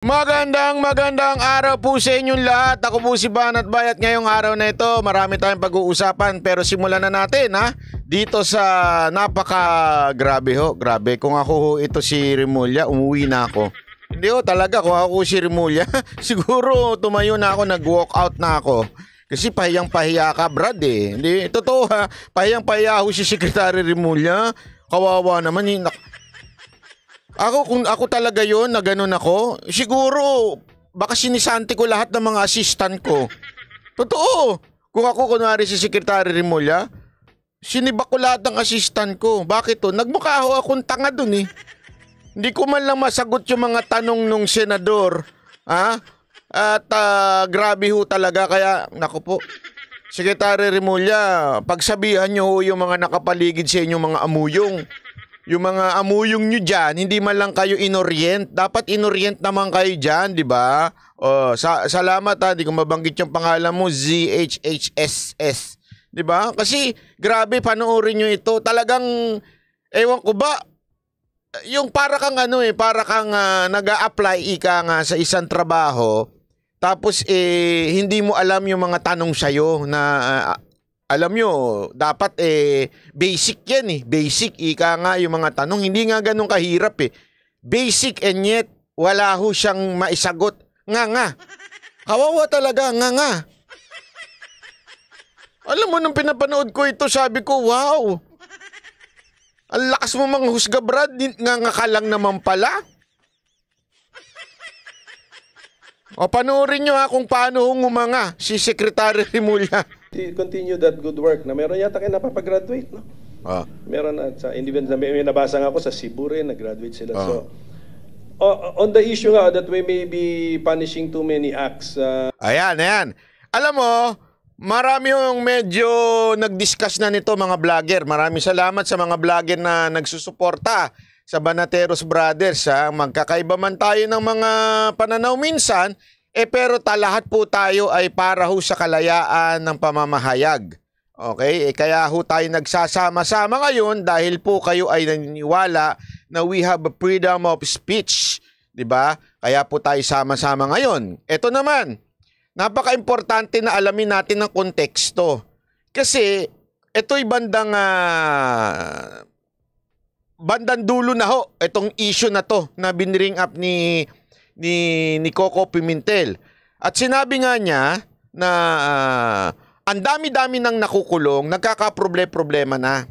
Magandang magandang araw po sa inyong lahat. Ako po si Banat Bayat ngayong araw na ito. Marami tayong pag-uusapan pero simulan na natin ha. Dito sa napaka grabe ho, grabe. Kung ako ho ito si Remulla, umuwi na ako. Hindi ho talaga kung ako si Remulla, siguro tumayo na ako, nag-walk out na ako. Kasi pahiyang pahiya ka, Brad eh. Hindi, totoo ha. Pahiyang pahiya ho si Secretary Remulla. Kawawa naman. Hindi, eh. Ako, kung ako talaga yon na ganun ako, siguro, baka sinisante ko lahat ng mga assistant ko. Totoo. Kung ako, kunwari si Secretary Rimulya, siniba ko lahat ng assistant ko. Bakit to? Nagmukha ako akong tanga doon eh. Hindi ko man lang masagot yung mga tanong nung senador. Ha? At uh, grabe ho talaga kaya, nako po, Secretary Remulla, pagsabihan niyo ho yung mga nakapaligid sa inyo mga amuyong yung mga amuyong nyo dyan, hindi man lang kayo inorient. Dapat inorient naman kayo dyan, di ba? Oh, sa salamat ha, ah. di ko mabanggit yung pangalan mo, ZHHSS. Di ba? Kasi grabe, panoorin nyo ito. Talagang, ewan ko ba, yung para kang ano eh, para kang uh, ah, nag apply ika nga sa isang trabaho, tapos eh, hindi mo alam yung mga tanong sa'yo na uh, alam nyo, dapat eh, basic yan eh. Basic, ika nga yung mga tanong. Hindi nga ganun kahirap eh. Basic and yet, wala ho siyang maisagot. Nga nga. Kawawa talaga, nga nga. Alam mo, nung pinapanood ko ito, sabi ko, wow. Ang lakas mo mang husga, Brad. Nga nga ka lang naman pala. O panoorin nyo ha kung paano humanga si Secretary Rimulya. Continue that good work na meron yata kayo napapag-graduate, no? Ah. Meron na sa even na may, may nabasa nga ako sa Cebu rin, nag-graduate sila. Ah. So oh, on the issue nga that we may be punishing too many acts. Uh... Ayan, ayan. Alam mo, Marami yung medyo nag-discuss na nito mga vlogger. Maraming salamat sa mga vlogger na nagsusuporta sa Banateros Brothers. Ha? Magkakaiba man tayo ng mga pananaw minsan, eh pero ta, lahat po tayo ay para ho sa kalayaan ng pamamahayag. Okay? Eh, kaya ho tayo nagsasama-sama ngayon dahil po kayo ay naniniwala na we have a freedom of speech. ba? Diba? Kaya po tayo sama-sama ngayon. Ito naman, napaka-importante na alamin natin ang konteksto. Kasi ito'y bandang uh, bandang dulo na ho itong issue na to na binring up ni ni, ni Coco Pimentel. At sinabi nga niya na uh, ang dami-dami nang nakukulong, nagkakaproblema-problema na.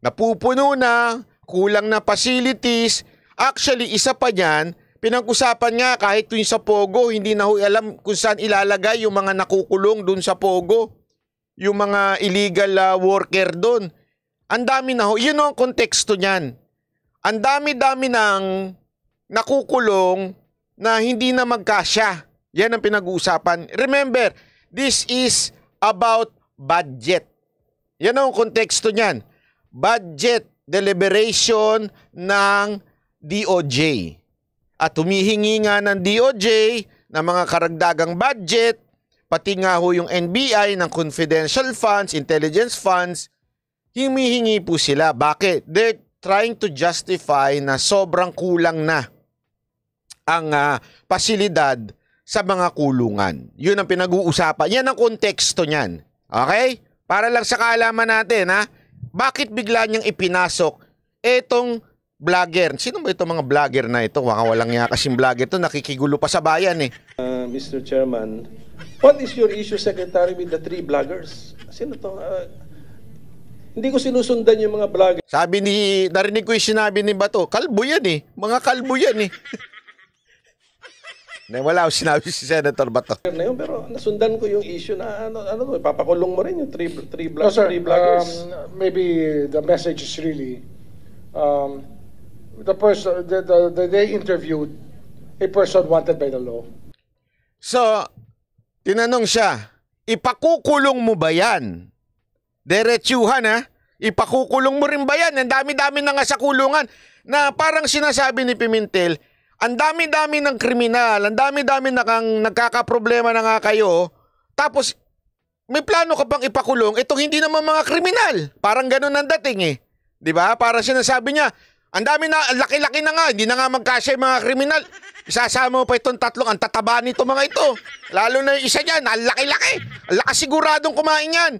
Napupuno na, kulang na facilities. Actually, isa pa niyan, pinag-usapan nga kahit yung sa Pogo, hindi na alam kung saan ilalagay yung mga nakukulong dun sa Pogo. Yung mga illegal uh, worker dun. Ang dami na ho. Yun ang konteksto niyan. Ang dami-dami nang nakukulong na hindi na magkasya. Yan ang pinag-uusapan. Remember, this is about budget. Yan ang konteksto niyan. Budget deliberation ng DOJ. At humihingi nga ng DOJ ng mga karagdagang budget, pati nga ho yung NBI ng confidential funds, intelligence funds, humihingi po sila. Bakit? They're trying to justify na sobrang kulang na ang uh, pasilidad sa mga kulungan. Yun ang pinag-uusapan. Yan ang konteksto niyan. Okay? Para lang sa kaalaman natin, ha? Bakit bigla niyang ipinasok etong vlogger? Sino ba itong mga vlogger na ito? Waka walang niya kasing vlogger ito. Nakikigulo pa sa bayan, eh. Uh, Mr. Chairman, what is your issue, Secretary, with the three vloggers? Sino to? Uh, hindi ko sinusundan yung mga vlogger. Sabi ni, narinig ko yung sinabi ni Bato, kalbo yan eh. Mga kalbo yan eh. Na wala akong sinabi si Senator Bato. pero nasundan ko yung issue na ano, ano ipapakulong mo rin yung three, three, black, no, sir, three bloggers. Um, maybe the message is really um, the person the, the, the, they interviewed a person wanted by the law. So, tinanong siya, ipakukulong mo ba yan? Diretsuhan ha? Ipakukulong mo rin ba yan? Ang dami-dami na nga sa kulungan na parang sinasabi ni Pimentel, ang dami-dami ng kriminal, ang dami-dami nang kang nagkakaproblema na nga kayo, tapos may plano ka pang ipakulong itong hindi naman mga kriminal. Parang ganun ang dating eh. 'Di ba? Para sinasabi niya, ang dami na, laki-laki na nga, hindi na nga magkasya yung mga kriminal. Isasama mo pa itong tatlong, ang tataba nito mga ito. Lalo na yung isa dyan, ang laki-laki. Ang lakas siguradong kumain yan.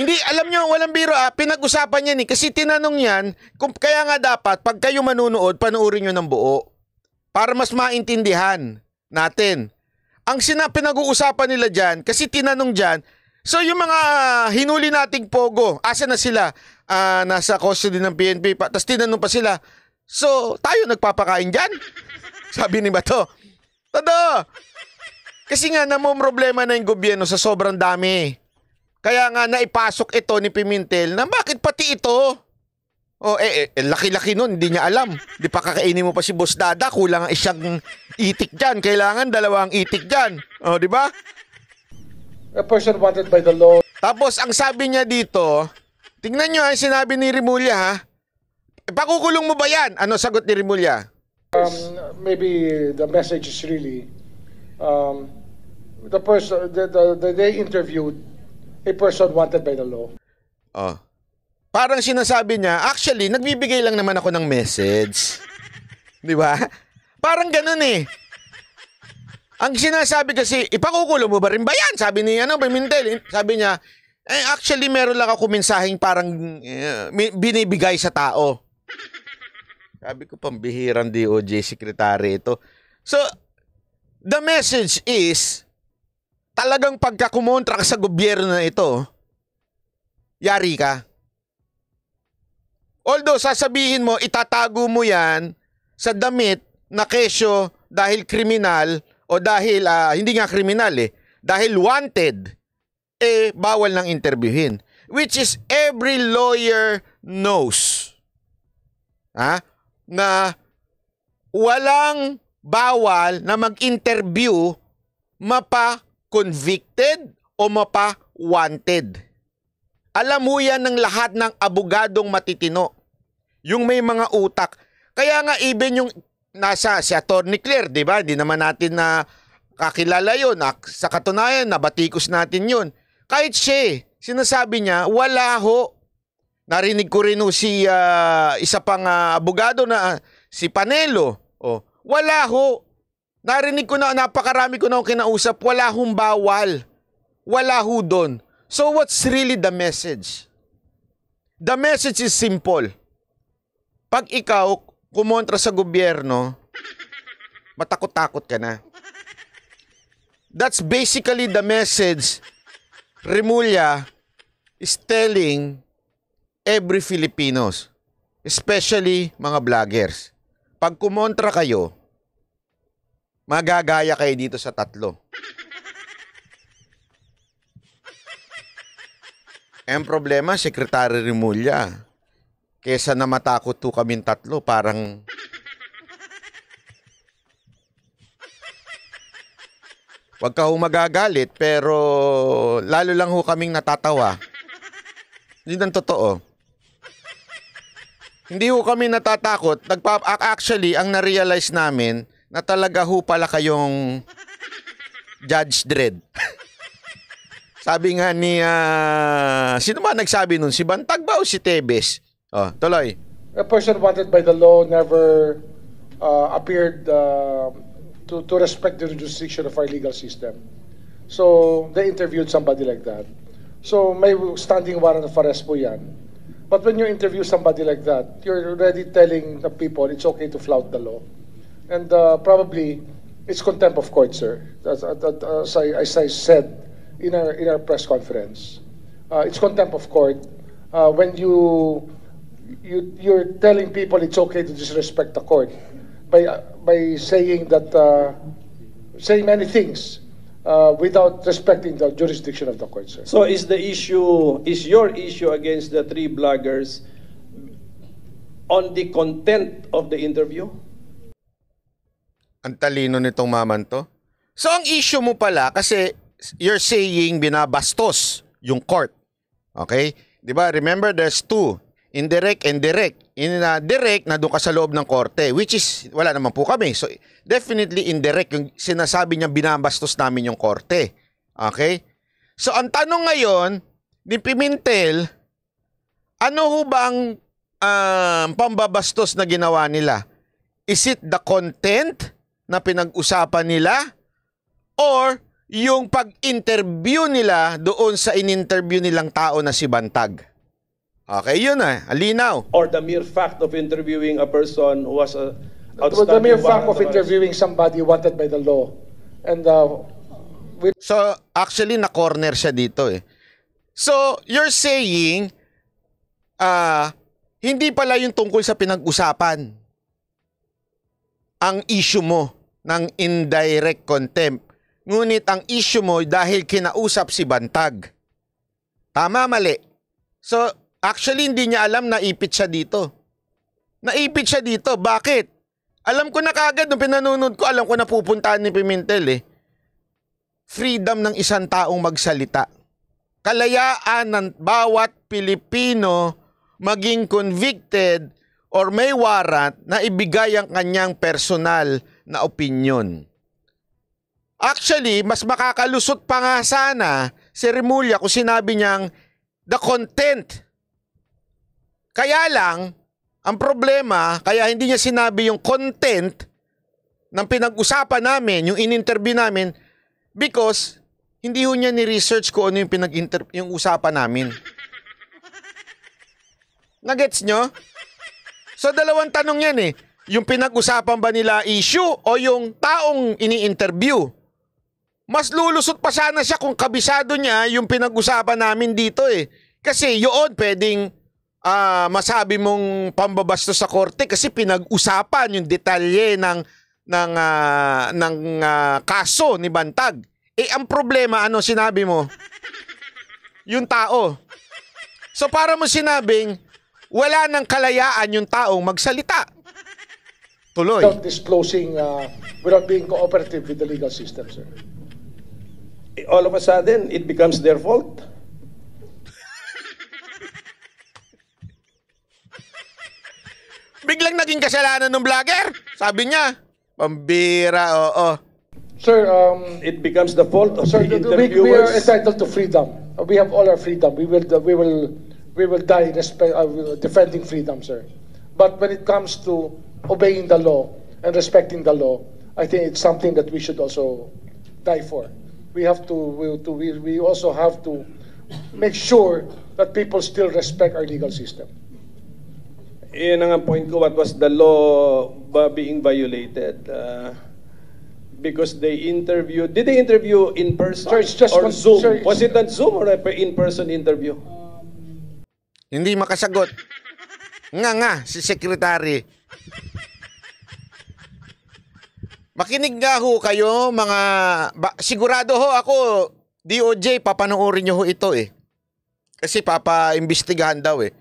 Hindi, alam nyo, walang biro ah, pinag-usapan yan eh, kasi tinanong yan, kung, kaya nga dapat, pag kayo manunood, panuorin nyo ng buo para mas maintindihan natin. Ang sina pinag-uusapan nila diyan kasi tinanong diyan So yung mga ah, hinuli nating pogo, asa na sila? Uh, nasa custody ng PNP pa. Tapos tinanong pa sila, so tayo nagpapakain dyan? Sabi ni Bato. Tada! Kasi nga problema na yung gobyerno sa sobrang dami. Kaya nga naipasok ito ni Pimentel na bakit pati ito? Oh, eh, eh, eh laki-laki nun, hindi niya alam. Di pa kakainin mo pa si Boss Dada, kulang ang isang itik dyan. Kailangan dalawang itik dyan. Oh, di ba? A person wanted by the law. Tapos, ang sabi niya dito, tingnan nyo ha, ah, sinabi ni Rimulya ha, eh, pakukulong mo ba yan? Ano sagot ni Rimulya? Um, maybe the message is really, um, the person, the, the, the, they interviewed a person wanted by the law. Oh parang sinasabi niya, actually, nagbibigay lang naman ako ng message. Di ba? Parang ganun eh. Ang sinasabi kasi, ipakukulo mo ba rin ba yan? Sabi ni ano, Mintel, eh, Sabi niya, eh, actually, meron lang ako mensaheng parang uh, binibigay sa tao. Sabi ko, pambihirang DOJ secretary ito. So, the message is, talagang pagka kumontra ka sa gobyerno na ito, yari ka. Although sasabihin mo, itatago mo yan sa damit na kesyo dahil kriminal o dahil uh, hindi nga kriminal eh, dahil wanted, eh bawal nang interviewin. Which is every lawyer knows. Ha? Ah, na walang bawal na mag-interview mapa-convicted o mapa-wanted. Alam mo yan ng lahat ng abogadong matitino yung may mga utak. Kaya nga even yung nasa si Attorney Claire, di ba? Hindi naman natin na kakilala yun. Sa katunayan, nabatikos natin yun. Kahit siya, eh, sinasabi niya, wala ho. Narinig ko rin ho si uh, isa pang uh, abogado na uh, si Panelo. Oh, wala ho. Narinig ko na, napakarami ko na kinausap, wala hong bawal. Wala ho doon. So what's really the message? The message is simple. Pag ikaw kumontra sa gobyerno, matakot-takot ka na. That's basically the message Remulla is telling every Filipinos, especially mga vloggers. Pag kumontra kayo, magagaya kayo dito sa tatlo. Ang problema, Secretary Remulla, Kesa na matakot to kaming tatlo, parang... Huwag ka magagalit, pero lalo lang ho kaming natatawa. Hindi ng totoo. Hindi ho kami natatakot. Nagpa actually, ang na-realize namin na talaga ho pala kayong Judge dread. Sabi nga ni, uh, sino ba nagsabi nun? Si Bantag ba o si Tebes? Ah, A person wanted by the law never uh, appeared uh, to, to respect the jurisdiction of our legal system. So they interviewed somebody like that. So may standing warrant of arrest po yan. But when you interview somebody like that, you're already telling the people it's okay to flout the law. And uh, probably it's contempt of court, sir. As, uh, uh, as, I, as I said in our, in our press conference, uh, it's contempt of court uh, when you you, you're telling people it's okay to disrespect the court by, uh, by saying that, uh, saying many things uh, without respecting the jurisdiction of the court, sir. So is the issue, is your issue against the three bloggers on the content of the interview? Ang talino nitong maman to. So ang issue mo pala, kasi you're saying binabastos yung court. Okay? Di ba? Remember, there's two indirect and direct. In uh, direct na doon ka sa loob ng korte which is wala naman po kami. So definitely indirect yung sinasabi niya binabastos namin yung korte. Okay? So ang tanong ngayon ni Pimentel, ano ho ba ang uh, pambabastos na ginawa nila? Is it the content na pinag-usapan nila or yung pag-interview nila doon sa in-interview nilang tao na si Bantag? Okay, yun na. Alinaw. Or the mere fact of interviewing a person who was uh, a outstanding The mere fact of interviewing somebody wanted by the law. And uh, we... So, actually, na-corner siya dito eh. So, you're saying, uh, hindi pala yung tungkol sa pinag-usapan ang issue mo ng indirect contempt. Ngunit ang issue mo dahil kinausap si Bantag. Tama, mali. So, Actually, hindi niya alam na ipit siya dito. Naipit siya dito. Bakit? Alam ko na kagad nung pinanunod ko, alam ko na pupuntahan ni Pimentel eh. Freedom ng isang taong magsalita. Kalayaan ng bawat Pilipino maging convicted or may warrant na ibigay ang kanyang personal na opinion. Actually, mas makakalusot pa nga sana si Remulla kung sinabi niyang the content kaya lang, ang problema, kaya hindi niya sinabi yung content ng pinag-usapan namin, yung in-interview namin, because hindi ho niya ni-research ko ano yung, pinag yung usapan namin. Nagets nyo? So dalawang tanong yan eh. Yung pinag-usapan ba nila issue o yung taong ini-interview? Mas lulusot pa sana siya kung kabisado niya yung pinag-usapan namin dito eh. Kasi yun pwedeng uh, masabi mong pambabasto sa korte kasi pinag-usapan yung detalye ng ng uh, ng uh, kaso ni Bantag. Eh ang problema ano sinabi mo? Yung tao. So para mo sinabing wala nang kalayaan yung taong magsalita. Tuloy. Without disclosing, uh, without being cooperative with the legal system, sir. All of a sudden, it becomes their fault. Biglang naging kasalanan ng vlogger. Sabi niya, pambira, oo. Sir, um, It becomes the fault of sir, the we, we are interviewers. entitled to freedom. Uh, we have all our freedom. We will, we will, we will die respect, uh, defending freedom, sir. But when it comes to obeying the law and respecting the law, I think it's something that we should also die for. We have to, we, to, we, we also have to make sure that people still respect our legal system yun ang point ko, what was the law being violated? Uh, because they interviewed, did they interview in person Church, just or Zoom? Was it on Zoom or in-person interview? Hindi makasagot. Nga nga, si Secretary. Makinig nga ho kayo mga, ba, sigurado ho ako, DOJ, papanoorin nyo ho ito eh. Kasi papaimbestigahan daw eh.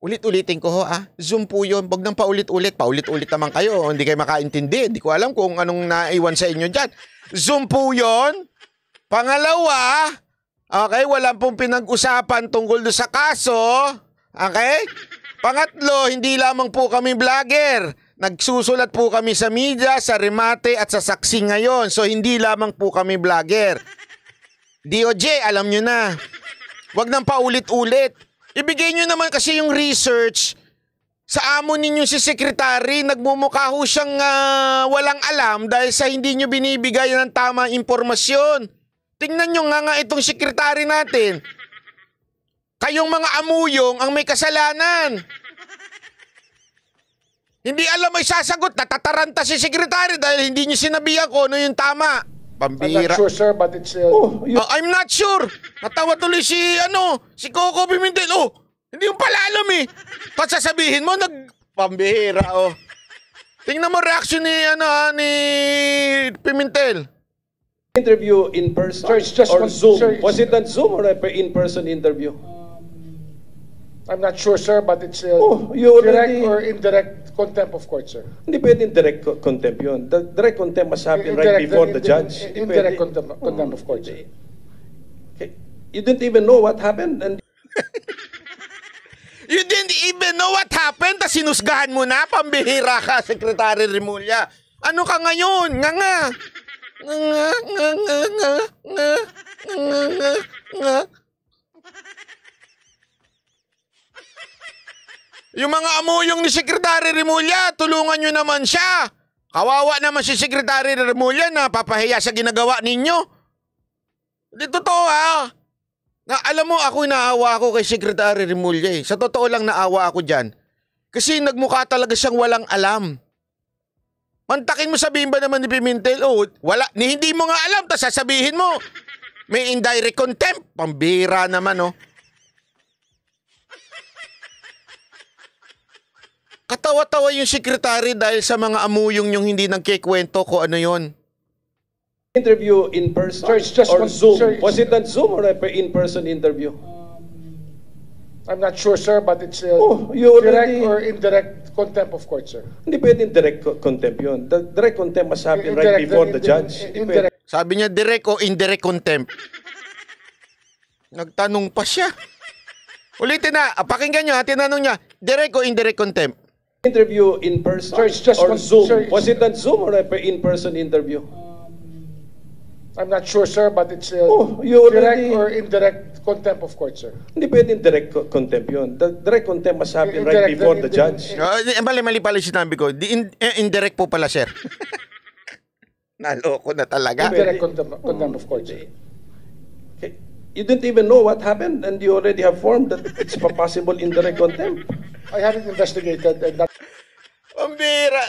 Ulit-ulitin ko ho ah. Zoom po yun. Huwag nang paulit-ulit. Paulit-ulit naman kayo. Hindi kayo makaintindi. Hindi ko alam kung anong naiwan sa inyo dyan. Zoom po yun. Pangalawa, okay, walang pong pinag-usapan tungkol do sa kaso. Okay? Pangatlo, hindi lamang po kami vlogger. Nagsusulat po kami sa media, sa remate at sa saksi ngayon. So hindi lamang po kami vlogger. DOJ, alam nyo na. Huwag nang paulit-ulit. Ibigay nyo naman kasi yung research sa amo ninyo si Secretary. nagmumukha ho siyang uh, walang alam dahil sa hindi nyo binibigay ng tamang impormasyon. Tingnan nyo nga nga itong Secretary natin. Kayong mga amuyong ang may kasalanan. Hindi alam ay sasagot, natataranta si Secretary dahil hindi niyo sinabi ko ano yung tama. Pambira. I'm not sure, sir, but it's... Uh, oh, uh, I'm not sure! Natawa tuloy si, ano, si Coco Pimentel. Oh, hindi yung palalam eh. Tapos sasabihin mo, nag... Pambira, oh. Tingnan mo reaction ni, ano, ah, ni Pimentel. Interview in person sir, it's just or Zoom? Sir, was it on Zoom or in-person interview? I'm not sure, sir, but it's uh, Oh, you direct already- or indirect contempt of court, sir. Hindi pwedeng direct contempt yun. The direct contempt must happen right before the indi- judge. Indirect contempt, contempt of court, sir. Okay. You didn't even know what happened and You didn't even know what happened, tas sinusgahan mo na, pambihira ka, Secretary Remulla. Ano ka ngayon? Nga nga. Nga nga nga nga nga nga nga nga nga Yung mga amuyong ni Secretary Remulla, tulungan nyo naman siya. Kawawa naman si Secretary Remulla na papahiya sa ginagawa ninyo. Di totoo ha. Na, alam mo, ako naawa ako kay Secretary Remulla eh. Sa totoo lang naawa ako dyan. Kasi nagmukha talaga siyang walang alam. Mantakin mo sabihin ba naman ni Pimentel, oh, wala, ni hindi mo nga alam, tapos sasabihin mo. May indirect contempt. Pambira naman, oh. Katawa-tawa yung secretary dahil sa mga amuyong yung hindi nagkikwento ko ano yon. Interview in person sir, just or one, Zoom? Sir, Was it on Zoom or in-person interview? I'm not sure, sir, but it's uh, oh, you direct already... or indirect contempt of court, sir. Hindi pwedeng direct contempt yun. The direct contempt must happen indirect, right before the judge. Indirect. Sabi niya direct o indirect contempt. Nagtanong pa siya. Ulitin na, ah, pakinggan niyo ha, tinanong niya, direct o indirect contempt? interview in person Sorry, just or one- Zoom? sir, Was it on Zoom or a in-person interview? I'm not sure, sir, but it's uh, Oh, you already- direct or indirect contempt of court, sir. Hindi pwedeng direct contempt yun. The direct contempt must happen right before the indirect. judge. Oh, mali, mali pala sinabi ko. The in, eh, indirect po pala, sir. Naloko na talaga. Indirect contempt, contempt of court, sir. Mm. Okay. You didn't even know what happened and you already have formed that it's possible indirect contempt. I haven't investigated and not... Pambira!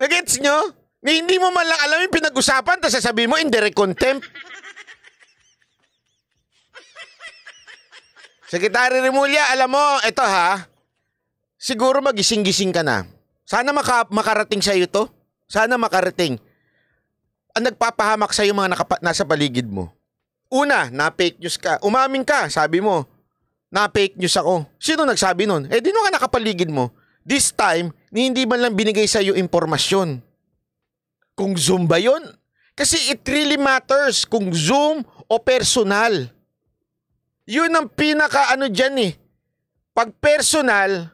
Nagets nyo? Na hindi mo man lang alam yung pinag-usapan tapos sasabihin mo indirect contempt. Sekretary Remulla, alam mo, ito ha, siguro magising-gising ka na. Sana maka makarating sa'yo to. Sana makarating. Ang nagpapahamak sa'yo mga nasa paligid mo. Una, na fake news ka. Umamin ka, sabi mo na fake news ako. Sino nagsabi nun? Eh, di nung nga nakapaligid mo. This time, ni hindi man lang binigay sa iyo impormasyon. Kung Zoom ba yun? Kasi it really matters kung Zoom o personal. Yun ang pinaka ano dyan eh. Pag personal,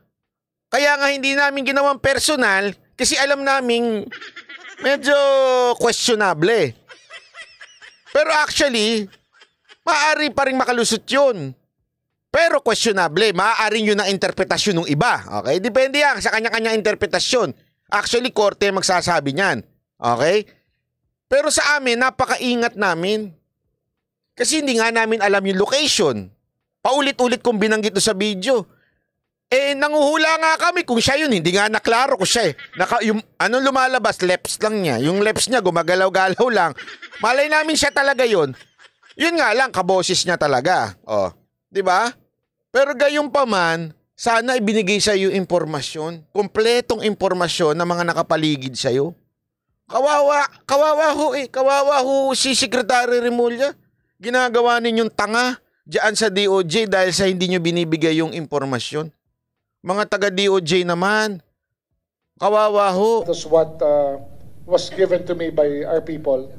kaya nga hindi namin ginawang personal kasi alam naming medyo questionable eh. Pero actually, maaari pa rin makalusot yun. Pero questionable, maaaring yun ang interpretasyon ng iba. Okay? Depende yan sa kanya-kanya interpretasyon. Actually, korte magsasabi niyan. Okay? Pero sa amin, napakaingat namin. Kasi hindi nga namin alam yung location. Paulit-ulit kong binanggit sa video. Eh, nanguhula nga kami kung siya yun. Hindi nga naklaro ko siya eh. Naka, yung, anong lumalabas? Leps lang niya. Yung leps niya, gumagalaw-galaw lang. Malay namin siya talaga yun. Yun nga lang, kaboses niya talaga. Oh. 'Di ba? Pero gayon pa man, sana ibinigay sa iyo impormasyon, kumpletong impormasyon ng mga nakapaligid sa iyo. Kawawa, kawawa ho eh, kawawa ho si Secretary Remulla. Ginagawa ninyong tanga diyan sa DOJ dahil sa hindi nyo binibigay yung impormasyon. Mga taga-DOJ naman, kawawa ho. That's what uh, was given to me by our people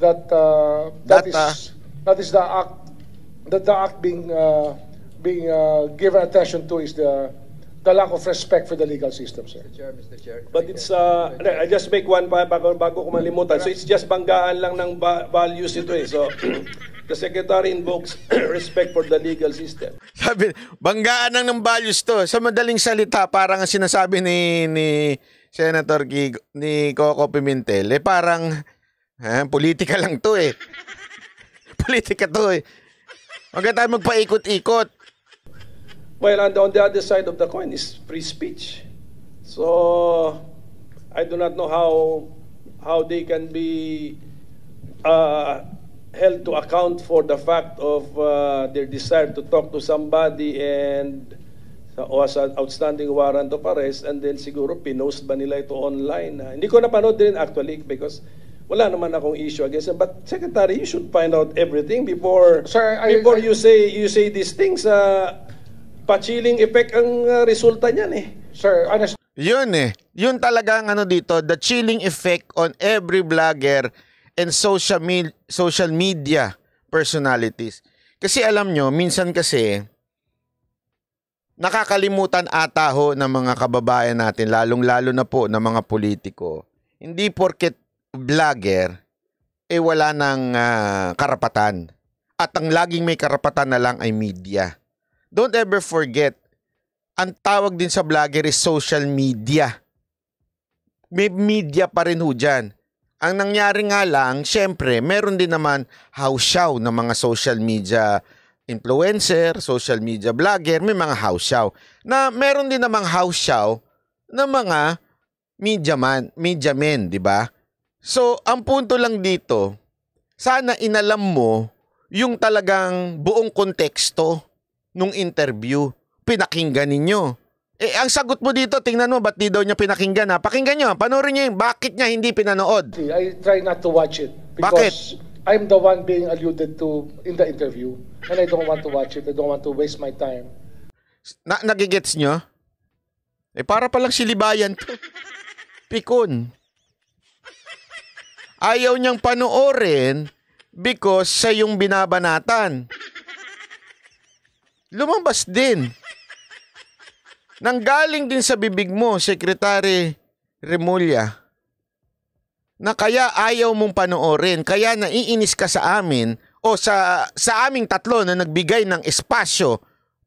that uh, that, that is that is the act the act being uh, being uh, given attention to is the the lack of respect for the legal system, sir. Mr. Chair, Mr. Chair. But it's, uh, I just make one bago, bago ko malimutan. So it's just banggaan lang ng values ito eh. So the Secretary invokes respect for the legal system. Sabi, banggaan lang ng values to. Sa madaling salita, parang ang sinasabi ni, ni Senator Kigo, ni Coco Pimentel, eh parang, eh, politika lang to eh. politika to eh. Huwag tayo magpaikot-ikot. Well, and on the other side of the coin is free speech. So, I do not know how how they can be uh, held to account for the fact of uh, their desire to talk to somebody and o uh, as an outstanding warrant of arrest and then siguro pinost ba nila ito online. Uh, hindi ko napanood din actually because wala naman akong issue against it. But Secretary, you should find out everything before Sir, I, before I, you say you say these things. Uh, pa effect ang uh, resulta niyan eh. Sir, honest. Yun eh. Yun talaga ang ano dito, the chilling effect on every blogger and social, me social media personalities. Kasi alam nyo, minsan kasi, nakakalimutan ata ho ng mga kababayan natin, lalong-lalo na po ng mga politiko. Hindi porket vlogger, eh wala ng uh, ah, karapatan. At ang laging may karapatan na lang ay media. Don't ever forget, ang tawag din sa vlogger is social media. May media pa rin ho dyan. Ang nangyari nga lang, syempre, meron din naman house show ng mga social media influencer, social media vlogger, may mga house show. Na meron din namang house show ng mga media man, media men, 'di ba? So, ang punto lang dito, sana inalam mo yung talagang buong konteksto nung interview. Pinakinggan ninyo. Eh, ang sagot mo dito, tingnan mo, ba't di daw niya pinakinggan ha? Pakinggan nyo, panoorin niyo yung bakit niya hindi pinanood. I try not to watch it. Because bakit? I'm the one being alluded to in the interview. And I don't want to watch it. I don't want to waste my time. Na nagigets nyo? Eh, para palang silibayan to. Pikon. Ayaw niyang panoorin because sa yung binabanatan. Lumabas din. Nanggaling din sa bibig mo, Sekretary Remulla, na kaya ayaw mong panoorin, kaya naiinis ka sa amin o sa, sa aming tatlo na nagbigay ng espasyo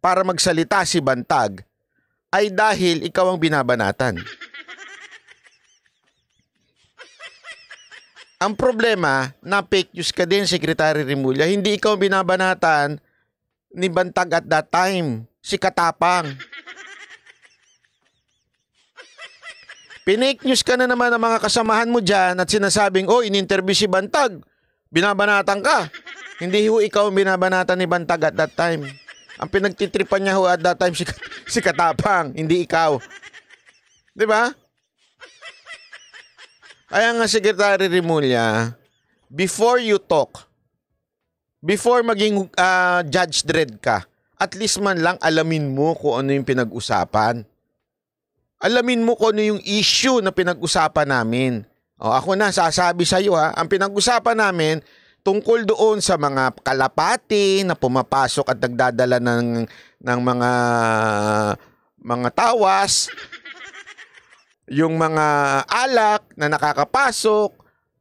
para magsalita si Bantag ay dahil ikaw ang binabanatan. Ang problema, na fake news ka din, Secretary Rimulya. Hindi ikaw binabanatan ni Bantag at that time. Si Katapang. Pinake news ka na naman ng mga kasamahan mo dyan at sinasabing, oh, in-interview si Bantag. Binabanatan ka. Hindi ho ikaw binabanatan ni Bantag at that time. Ang pinagtitripan niya ho at that time si, si Katapang, hindi ikaw. 'Di ba? Kaya nga Secretary Rimulya, before you talk, before maging uh, judge dread ka, at least man lang alamin mo kung ano yung pinag-usapan. Alamin mo kung ano yung issue na pinag-usapan namin. O, ako na, sasabi sa iyo ha, ang pinag-usapan namin tungkol doon sa mga kalapati na pumapasok at nagdadala ng, ng mga mga tawas yung mga alak na nakakapasok,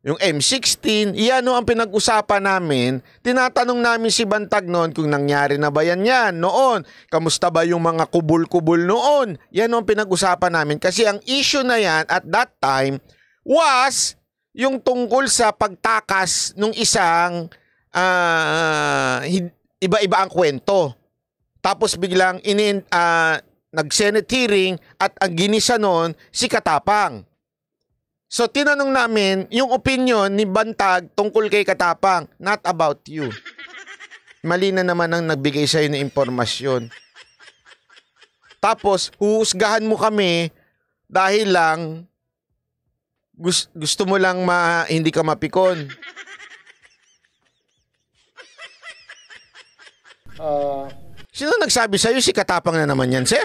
yung M16, iyan ang pinag-usapan namin. Tinatanong namin si Bantag noon kung nangyari na ba yan yan noon. Kamusta ba yung mga kubul-kubul noon? Yan ang pinag-usapan namin. Kasi ang issue na yan at that time was yung tungkol sa pagtakas ng isang uh, iba-iba ang kwento. Tapos biglang inin, uh, nag-Senate hearing at ang ginisa noon si Katapang. So tinanong namin yung opinion ni Bantag tungkol kay Katapang, not about you. Mali na naman ang nagbigay sa'yo ng impormasyon. Tapos huhusgahan mo kami dahil lang gusto, gusto mo lang ma, hindi ka mapikon. Uh, Sino nagsabi sa'yo? Si Katapang na naman yan, sir.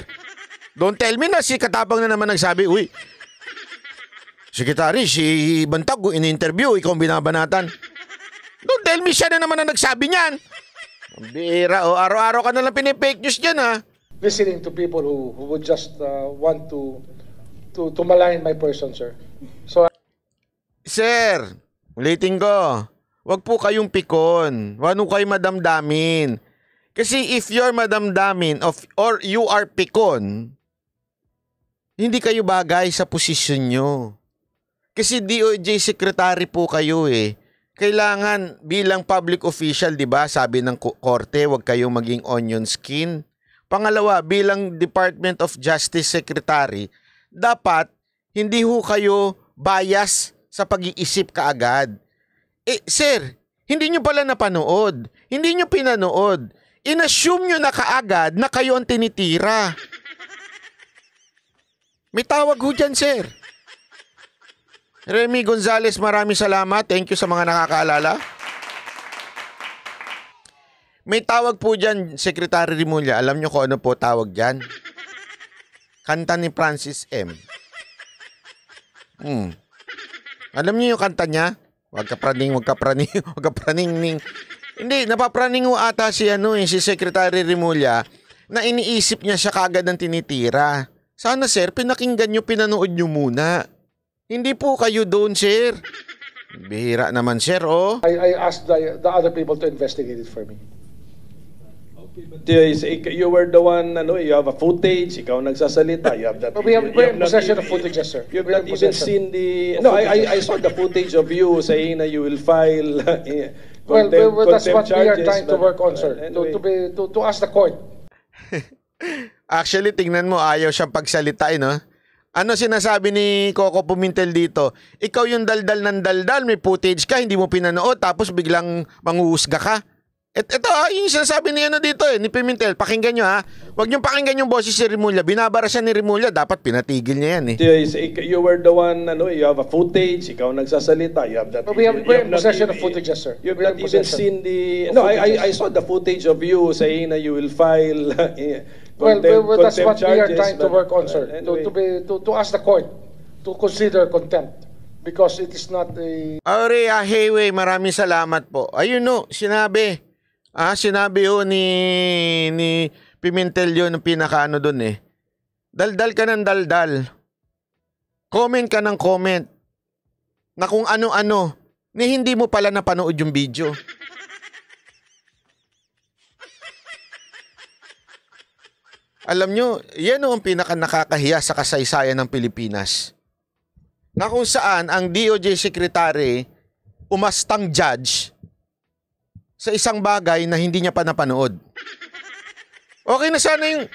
Don't tell me na si Katapang na naman nagsabi, uy, Sekretary, si Bantag in-interview, ikaw ang binabanatan. Don't tell me siya na naman na nagsabi niyan. Bira, oh, araw-araw ka nalang pinipake news dyan, ha? Ah. Listening to people who, who would just uh, want to, to, to malign my person, sir. So, Sir, ulitin ko. wag po kayong pikon. Huwag kayo madamdamin. Kasi if you're Madam Damin of, or you are Picon, hindi kayo bagay sa posisyon nyo. Kasi DOJ secretary po kayo eh. Kailangan bilang public official, 'di ba? Sabi ng korte, 'wag kayong maging onion skin. Pangalawa, bilang Department of Justice secretary, dapat hindi ho kayo bias sa pag-iisip kaagad. Eh, sir, hindi nyo pala napanood. Hindi nyo pinanood inassume nyo na kaagad na kayo ang tinitira. May tawag ho dyan, sir. Remy Gonzales, maraming salamat. Thank you sa mga nakakaalala. May tawag po dyan, Secretary Rimulya. Alam nyo ko ano po tawag dyan? Kanta ni Francis M. Hmm. Alam niyo yung kanta niya? Wag ka praning, wag ka praning, wag ka praning ning. Hindi, napapraning ata si ano eh, si Secretary Rimulya na iniisip niya siya kagad ng tinitira. Sana sir, pinakinggan niyo, pinanood niyo muna. Hindi po kayo doon sir. Bihira naman sir, oh. I, I asked the, the other people to investigate it for me. Okay, But uh, you were the one, ano, you have a footage, ikaw nagsasalita, you have that. But we have, you, you have possession not, of footage, yes, sir. You have we not even seen the... No, I, I, I saw the footage of you saying that you will file eh, Well, contempt, well that's what charges, we are trying to work on, sir. Anyway. To, to, be, to, to ask the court. Actually, tingnan mo, ayaw siyang pagsalitain, eh, no? Ano sinasabi ni Coco Pumintel dito? Ikaw yung daldal ng daldal, may footage ka, hindi mo pinanood, tapos biglang manghuhusga ka. Et, ito, ah, yung sinasabi ni ano dito eh, ni Pimentel, pakinggan nyo ha. Ah. Huwag nyo pakinggan yung boses si Rimulya. Binabara siya ni Rimulya, dapat pinatigil niya yan eh. You you were the one, ano, you have a footage, ikaw nagsasalita, you have that. But we have, you, we're in possession of footage, yes, sir. You have not even seen the, no, I, I, I saw the footage of you saying that you will file eh, well, well, that's what we are trying to work on, sir. Anyway. Uh, to, to, be, to, to ask the court to consider contempt because it is not a... Aurea ah, Hewe, maraming salamat po. Ayun no, sinabi Ah, sinabi ho ni, ni Pimentel 'yon yun, pinakaano doon eh. Daldal ka ng daldal. Comment ka ng comment. Na kung ano-ano, ni hindi mo pala napanood yung video. Alam nyo, yan ang pinaka nakakahiya sa kasaysayan ng Pilipinas. Na kung saan ang DOJ Secretary umastang judge sa isang bagay na hindi niya pa napanood. Okay na sana yung...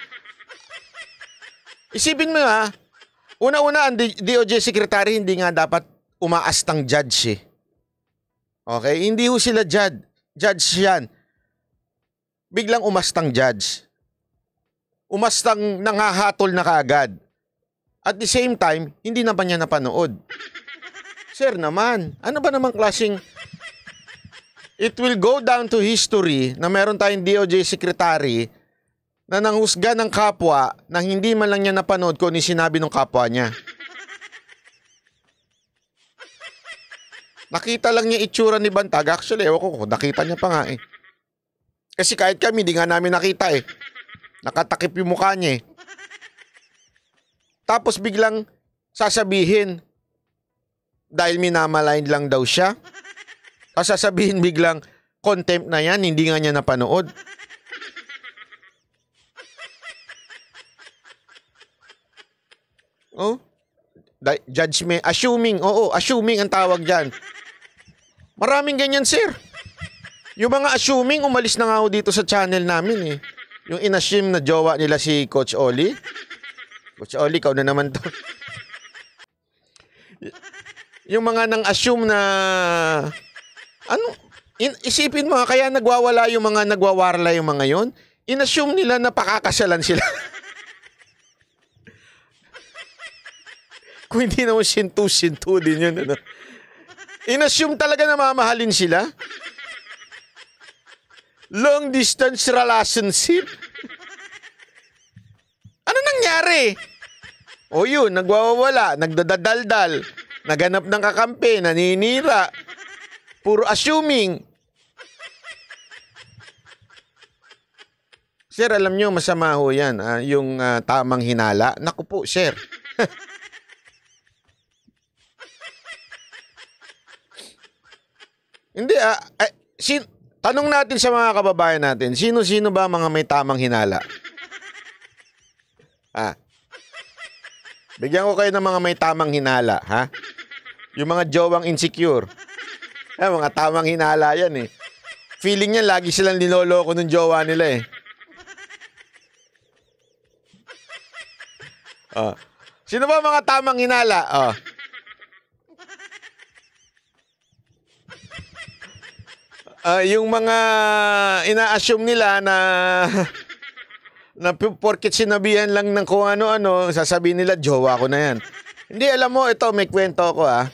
Isipin mo ha, una-una ang DOJ Secretary hindi nga dapat umaastang judge eh. Okay? Hindi ho sila judge. Judge yan. Biglang umastang judge. Umastang nangahatol na kaagad. At the same time, hindi naman niya napanood. Sir naman, ano ba namang klaseng it will go down to history na meron tayong DOJ secretary na nanghusga ng kapwa nang hindi man lang niya napanood kung ni ano sinabi ng kapwa niya. Nakita lang niya itsura ni Bantag. Actually, ewan ko, nakita niya pa nga eh. Kasi kahit kami, hindi nga namin nakita eh. Nakatakip yung mukha niya eh. Tapos biglang sasabihin, dahil minamaligned lang daw siya, Kasasabihin biglang, contempt na yan, hindi nga niya napanood. oh? Da- judgment, assuming, oo, assuming ang tawag dyan. Maraming ganyan, sir. Yung mga assuming, umalis na nga ako dito sa channel namin eh. Yung inassume na jowa nila si Coach Oli. Coach Oli, ikaw na naman to. yung mga nang assume na ano? In, isipin mo, kaya nagwawala yung mga nagwawarla yung mga yon. Inassume nila na pakakasalan sila. Kung hindi naman sintu-sintu din yun. Ano? Inassume talaga na mamahalin sila. Long distance relationship. Ano nangyari? O yun, nagwawala, nagdadadaldal, naganap ng kakampi, naninira. Puro assuming. Sir, alam nyo, masama ho yan. Ah, yung uh, tamang hinala. Naku po, sir. Hindi, ah, uh, sin tanong natin sa mga kababayan natin, sino-sino ba mga may tamang hinala? Ah. Bigyan ko kayo ng mga may tamang hinala, ha? Yung mga jowang insecure. Yan, mga tamang hinala yan eh. Feeling niya, lagi silang niloloko ng jowa nila eh. Oh. Sino ba mga tamang hinala? Oh. Uh, yung mga ina-assume nila na na porket sinabihan lang ng kung ano-ano, sasabihin nila, jowa ko na yan. Hindi, alam mo, ito, may kwento ko ah.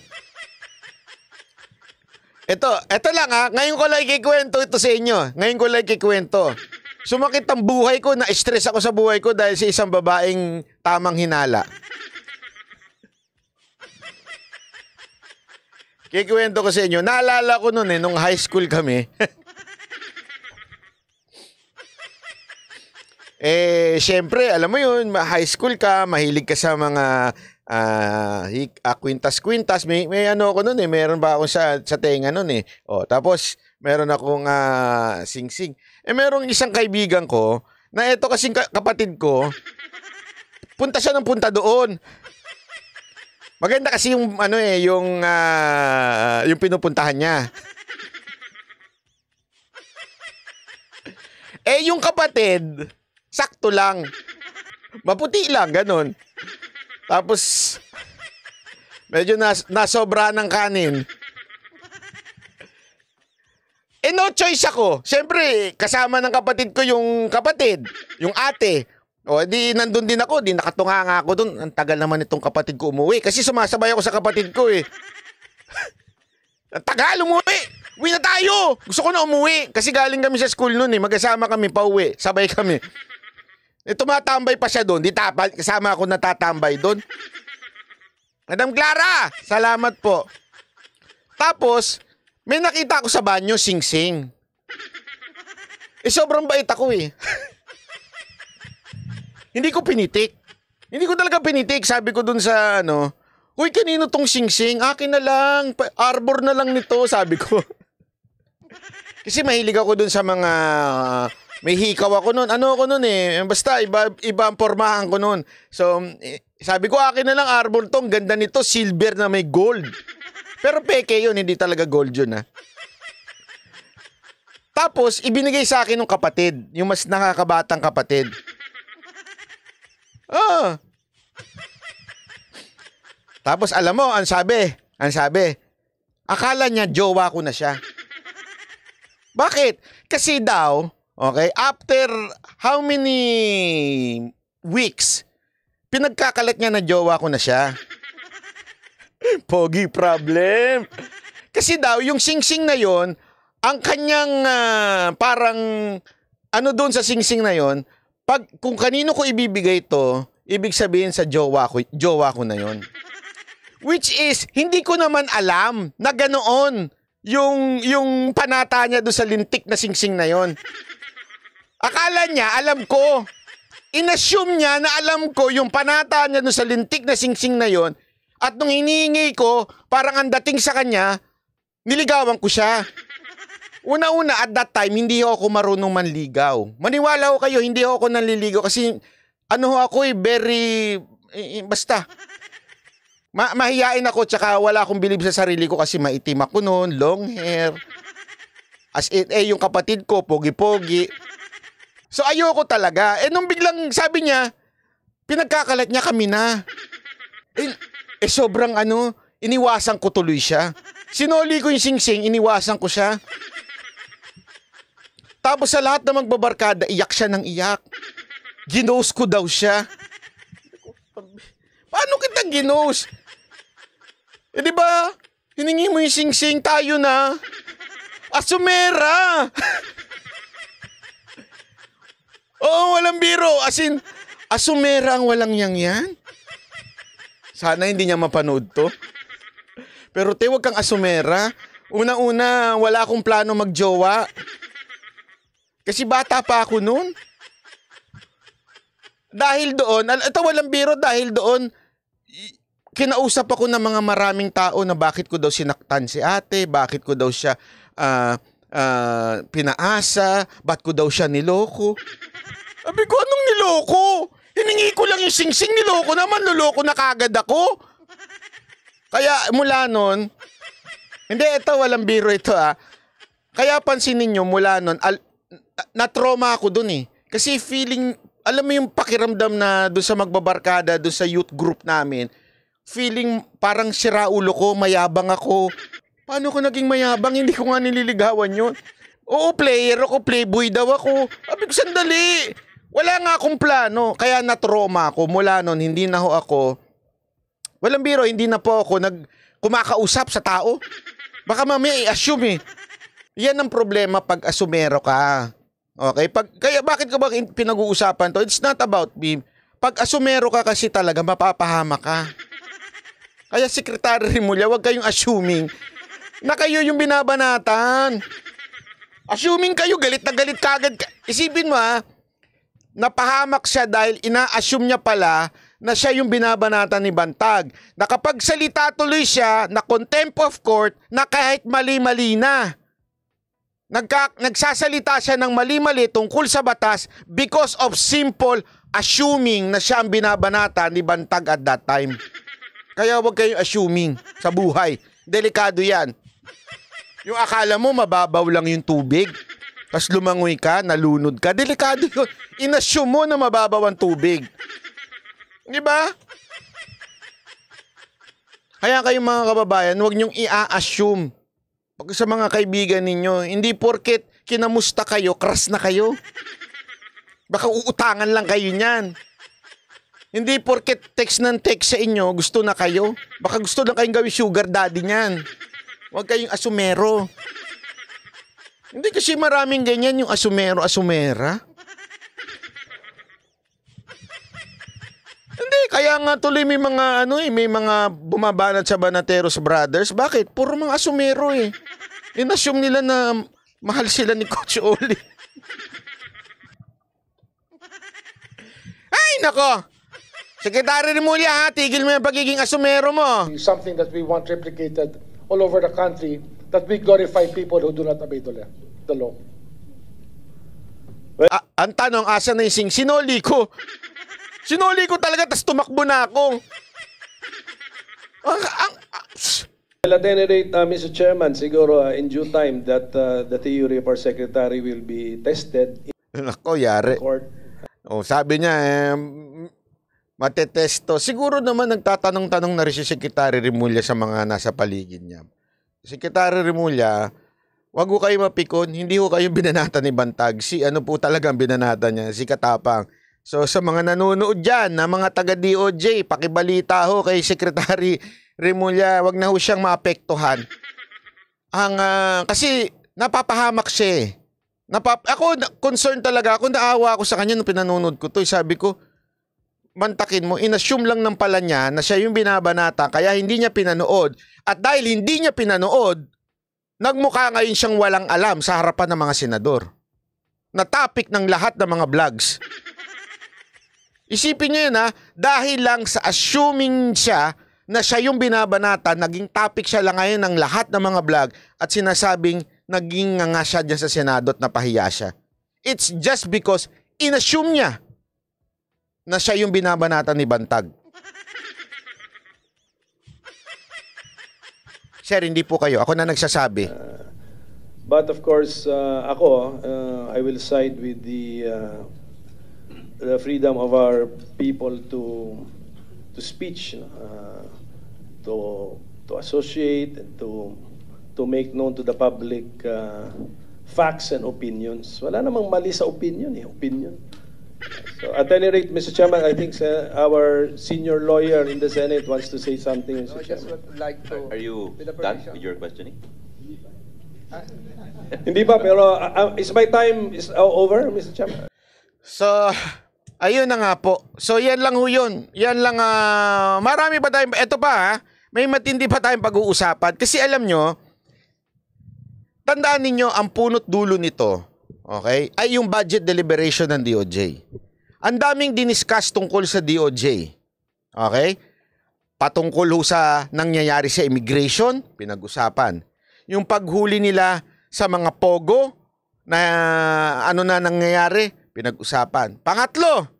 Ito, ito lang ha. Ngayon ko lang ikikwento ito sa inyo. Ngayon ko lang ikikwento. Sumakit ang buhay ko, na-stress ako sa buhay ko dahil sa isang babaeng tamang hinala. Kikwento ko sa inyo. Naalala ko noon eh, nung high school kami. eh, syempre, alam mo yun, high school ka, mahilig ka sa mga ah uh, ah, Quintas Quintas may may ano ako noon eh meron ba ako sa sa tenga noon eh oh tapos meron akong uh, singsing eh merong isang kaibigan ko na ito kasing kapatid ko punta siya ng punta doon maganda kasi yung ano eh yung uh, yung pinupuntahan niya eh yung kapatid sakto lang maputi lang ganun tapos, medyo nas nasobra ng kanin. Eh no choice ako. Siyempre, kasama ng kapatid ko yung kapatid, yung ate. O, di nandun din ako, di nakatunga nga ako dun. Ang tagal naman itong kapatid ko umuwi. Kasi sumasabay ako sa kapatid ko eh. Ang tagal umuwi. Uwi na tayo. Gusto ko na umuwi. Kasi galing kami sa school noon eh. Magkasama kami, pauwi. Sabay kami. Eh, tumatambay pa siya doon. Di tapa, kasama ako natatambay doon. Madam Clara, salamat po. Tapos, may nakita ako sa banyo, sing-sing. Eh, sobrang bait ako eh. Hindi ko pinitik. Hindi ko talaga pinitik. Sabi ko doon sa ano, Uy, kanino tong sing-sing? Akin na lang. Arbor na lang nito, sabi ko. Kasi mahilig ako doon sa mga uh, may hikaw ako noon. Ano ako noon eh. Basta iba, iba ang pormahan ko noon. So, eh, sabi ko akin na lang arbor tong ganda nito, silver na may gold. Pero peke yun, hindi talaga gold yun ha. Ah. Tapos, ibinigay sa akin ng kapatid, yung mas nakakabatang kapatid. Ah. Tapos alam mo, ang sabi, ang sabi, akala niya jowa ko na siya. Bakit? Kasi daw, Okay? After how many weeks, pinagkakalat niya na jowa ko na siya. Pogi problem. Kasi daw, yung singsing -sing na yon ang kanyang uh, parang ano doon sa singsing -sing na yon pag kung kanino ko ibibigay to, ibig sabihin sa jowa ko, jowa ko na yon. Which is, hindi ko naman alam na ganoon yung, yung panata niya doon sa lintik na singsing -sing na yon. Akala niya, alam ko. Inassume niya na alam ko yung panata niya doon sa lintik na singsing na yon at nung hinihingi ko, parang ang dating sa kanya, niligawan ko siya. Una-una, at that time, hindi ako marunong manligaw. Maniwala ko kayo, hindi ako nanliligaw kasi ano ako eh, very, eh, basta. Ma mahiyain ako tsaka wala akong bilib sa sarili ko kasi maitim ako noon, long hair. As in, eh, yung kapatid ko, pogi-pogi. So ayoko talaga. Eh nung biglang sabi niya, pinagkakalat niya kami na. Eh, eh sobrang ano, iniwasan ko tuloy siya. Sinoli ko yung singsing, iniwasan ko siya. Tapos sa lahat na magbabarkada, iyak siya ng iyak. Ginose ko daw siya. Paano kita ginose? Eh di ba? Hiningi mo yung singsing, tayo na. Asumera! Oo, walang biro. As in, asumera ang walang yang yan. Sana hindi niya mapanood to. Pero te, wag kang asumera. Una-una, wala akong plano magjowa. Kasi bata pa ako noon. Dahil doon, ito walang biro dahil doon, kinausap ako ng mga maraming tao na bakit ko daw sinaktan si ate, bakit ko daw siya uh, uh, pinaasa, bakit ko daw siya niloko. Sabi ko, anong niloko? Hiningi ko lang yung singsing, niloko naman, niloko na kagad ako. Kaya mula nun, hindi, ito, walang biro ito ah. Kaya pansinin ninyo, mula nun, al- na-trauma ako dun eh. Kasi feeling, alam mo yung pakiramdam na doon sa magbabarkada, doon sa youth group namin, feeling parang sira ulo ko, mayabang ako. Paano ko naging mayabang? Hindi ko nga nililigawan yun. Oo, player ako, playboy daw ako. Sabi ko, sandali. Wala nga akong plano, kaya na-trauma ako. Mula noon, hindi na ho ako, walang biro, hindi na po ako nag, kumakausap sa tao. Baka mamaya i-assume eh. Yan ang problema pag asumero ka. Okay? Pag, kaya bakit ko ba pinag-uusapan to? It's not about me. Pag asumero ka kasi talaga, mapapahama ka. Kaya sekretary mo wag kayong assuming na kayo yung binabanatan. Assuming kayo, galit na galit kagad. Ka. Isipin mo ha, ah, napahamak siya dahil ina-assume niya pala na siya yung binabanatan ni Bantag. Na tuloy siya na contempt of court na kahit mali-mali na. Nagka, nagsasalita siya ng mali-mali tungkol sa batas because of simple assuming na siya ang binabanata ni Bantag at that time. Kaya huwag kayong assuming sa buhay. Delikado yan. Yung akala mo mababaw lang yung tubig. Tapos lumangoy ka, nalunod ka. Delikado yun. Inassume mo na mababaw ang tubig. Di ba? Kaya kayo mga kababayan, huwag niyong i-assume pag sa mga kaibigan ninyo. Hindi porket kinamusta kayo, crush na kayo. Baka uutangan lang kayo niyan. Hindi porket text ng text sa inyo, gusto na kayo. Baka gusto lang kayong gawin sugar daddy niyan. Huwag kayong asumero. Hindi kasi maraming ganyan yung asumero-asumera. Hindi, kaya nga tuloy may mga ano eh, may mga bumabanat sa Banateros Brothers. Bakit? Puro mga asumero eh. Inassume nila na mahal sila ni Coach Oli. Ay, nako! Secretary Remulla ha, tigil mo yung pagiging asumero mo. Something that we want replicated all over the country that we glorify people who do not obey the law the law. Well, A- ang tanong, asa na yung sing? Sinoli ko. Sinoli ko talaga, tas tumakbo na ako. Ang, ang, Well, at any rate, uh, Mr. Chairman, siguro uh, in due time that uh, the theory of our secretary will be tested in Nako, yari. court. Oh, sabi niya, eh, matetesto. Siguro naman nagtatanong-tanong na rin si Secretary Remulla sa mga nasa paligid niya. Secretary Remulla, Wag ko kayo mapikon, hindi ko kayo binanata ni Bantag. Si ano po talagang binanata niya, si Katapang. So sa mga nanonood diyan, na mga taga DOJ, pakibalita ho kay Secretary Remulla, wag na ho siyang maapektuhan. Ang uh, kasi napapahamak siya. Eh. Napap ako concerned talaga ako, naawa ako sa kanya nung pinanonood ko 'to. Eh. Sabi ko, bantakin mo, inassume lang ng pala niya na siya yung binabanata kaya hindi niya pinanood. At dahil hindi niya pinanood, Nagmukha ngayon siyang walang alam sa harapan ng mga senador. Na topic ng lahat ng mga vlogs. Isipin niyo na dahil lang sa assuming siya na siya yung binabanata, naging topic siya lang ngayon ng lahat ng mga vlog at sinasabing naging nga nga siya dyan sa Senado at napahiya siya. It's just because inassume niya na siya yung binabanata ni Bantag. Sir, hindi po kayo. Ako na nagsasabi. Uh, but of course, uh, ako, uh, I will side with the, uh, the freedom of our people to to speech, uh, to to associate, and to to make known to the public uh, facts and opinions. Wala namang mali sa opinion eh, opinion. So at any rate, Mr. Chairman, I think uh, our senior lawyer in the Senate wants to say something, Mr. No, I just Chairman. would like to... Are you with done with your questioning? Uh, Hindi pa, Pero uh, uh, is my time is uh, over, Mr. Chairman? So, ayun na nga po. So, yan lang ho yun. Yan lang, ah, marami pa tayong, eto pa ha, may matindi pa tayong pag-uusapan. Kasi alam nyo, tandaan ninyo, ang punot dulo nito, Okay? Ay yung budget deliberation ng DOJ. Ang daming diniscuss tungkol sa DOJ. Okay? Patungkol ho sa nangyayari sa immigration, pinag-usapan. Yung paghuli nila sa mga pogo na ano na nangyayari, pinag-usapan. Pangatlo,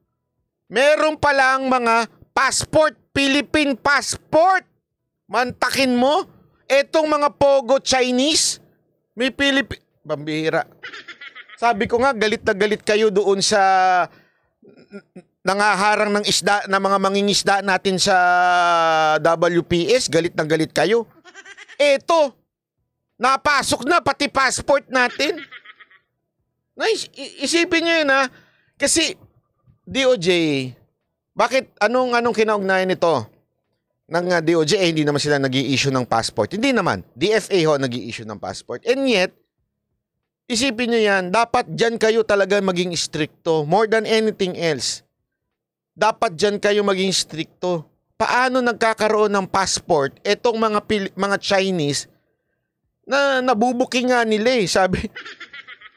meron palang mga passport, Philippine passport. Mantakin mo, etong mga pogo Chinese, may Philippine, bambihira. Sabi ko nga, galit na galit kayo doon sa nangaharang ng isda na mga mangingisda natin sa WPS, galit na galit kayo. Eto, napasok na pati passport natin. Nice, isipin nyo yun ha. Kasi, DOJ, bakit, anong, anong kinaugnayan nito? Ng uh, DOJ, eh, hindi naman sila nag i issue ng passport. Hindi naman. DFA ho nag i issue ng passport. And yet, Isipin nyo yan, dapat dyan kayo talaga maging stricto. More than anything else, dapat dyan kayo maging stricto. Paano nagkakaroon ng passport itong mga, Pil- mga Chinese na nabubuking nga nila eh. Sabi,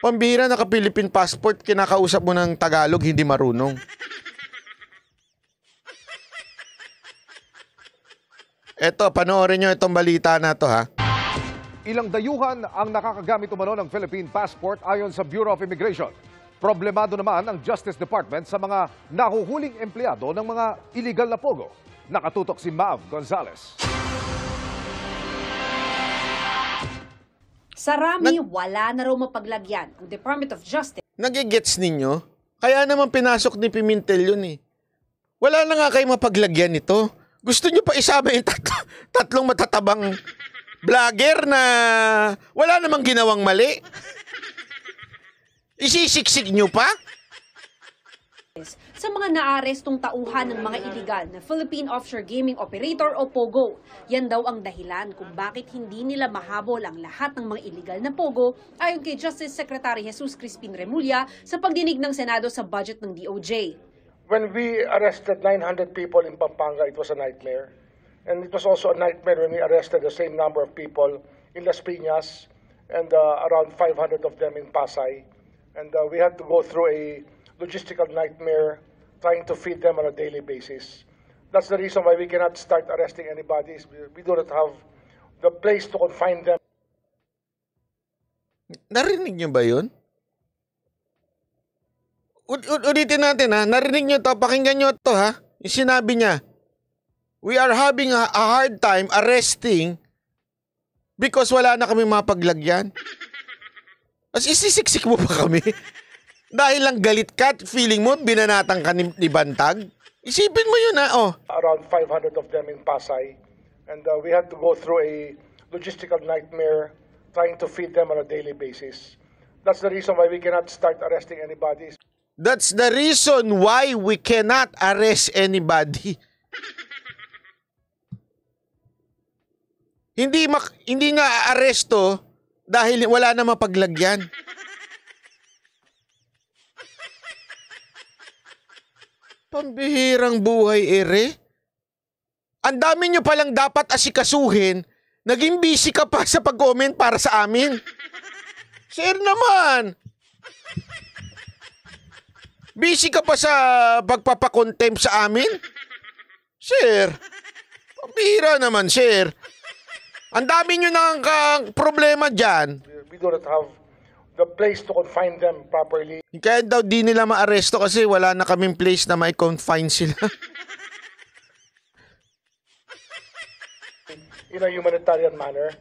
pambira naka Philippine passport, kinakausap mo ng Tagalog, hindi marunong. Eto, panoorin nyo itong balita na to ha. Ilang dayuhan ang nakakagamit umano ng Philippine passport ayon sa Bureau of Immigration. Problemado naman ang Justice Department sa mga nahuhuling empleyado ng mga illegal na pogo. Nakatutok si Mav Gonzalez. Sa Rami, Nag wala na raw mapaglagyan ang Department of Justice. Nagigets ninyo? Kaya naman pinasok ni Pimentel yun eh. Wala na nga kayo mapaglagyan ito. Gusto nyo pa isama yung tat tatlong matatabang vlogger na wala namang ginawang mali. Isisiksik nyo pa? sa mga naarestong tauhan ng mga iligal na Philippine Offshore Gaming Operator o POGO. Yan daw ang dahilan kung bakit hindi nila mahabol ang lahat ng mga iligal na POGO ayon kay Justice Secretary Jesus Crispin Remulla sa pagdinig ng Senado sa budget ng DOJ. When we arrested 900 people in Pampanga, it was a nightmare. And it was also a nightmare when we arrested the same number of people in Las Piñas and uh, around 500 of them in Pasay. And uh, we had to go through a logistical nightmare trying to feed them on a daily basis. That's the reason why we cannot start arresting anybody. We do not have the place to confine them. Narinig niyo ba yun? Ulitin natin ha. Narinig niyo to. Pakinggan niyo to ha. Yung sinabi niya we are having a, hard time arresting because wala na kami mapaglagyan. As isisiksik mo pa kami. Dahil lang galit ka at feeling mo, binanatan ka ni, ni Bantag. Isipin mo yun ah, oh. Around 500 of them in Pasay. And uh, we had to go through a logistical nightmare trying to feed them on a daily basis. That's the reason why we cannot start arresting anybody. That's the reason why we cannot arrest anybody. Hindi mak hindi nga aresto dahil wala na mapaglagyan. Pambihirang buhay, ere. Ang dami nyo palang dapat asikasuhin. Naging busy ka pa sa pag-comment para sa amin. Sir naman. Busy ka pa sa pagpapakontempt sa amin? Sir, pambihira naman, sir. Ang dami nyo ng problema dyan. We do not have the place to confine them properly. Kaya daw di nila maaresto kasi wala na kaming place na may confine sila. In a humanitarian manner.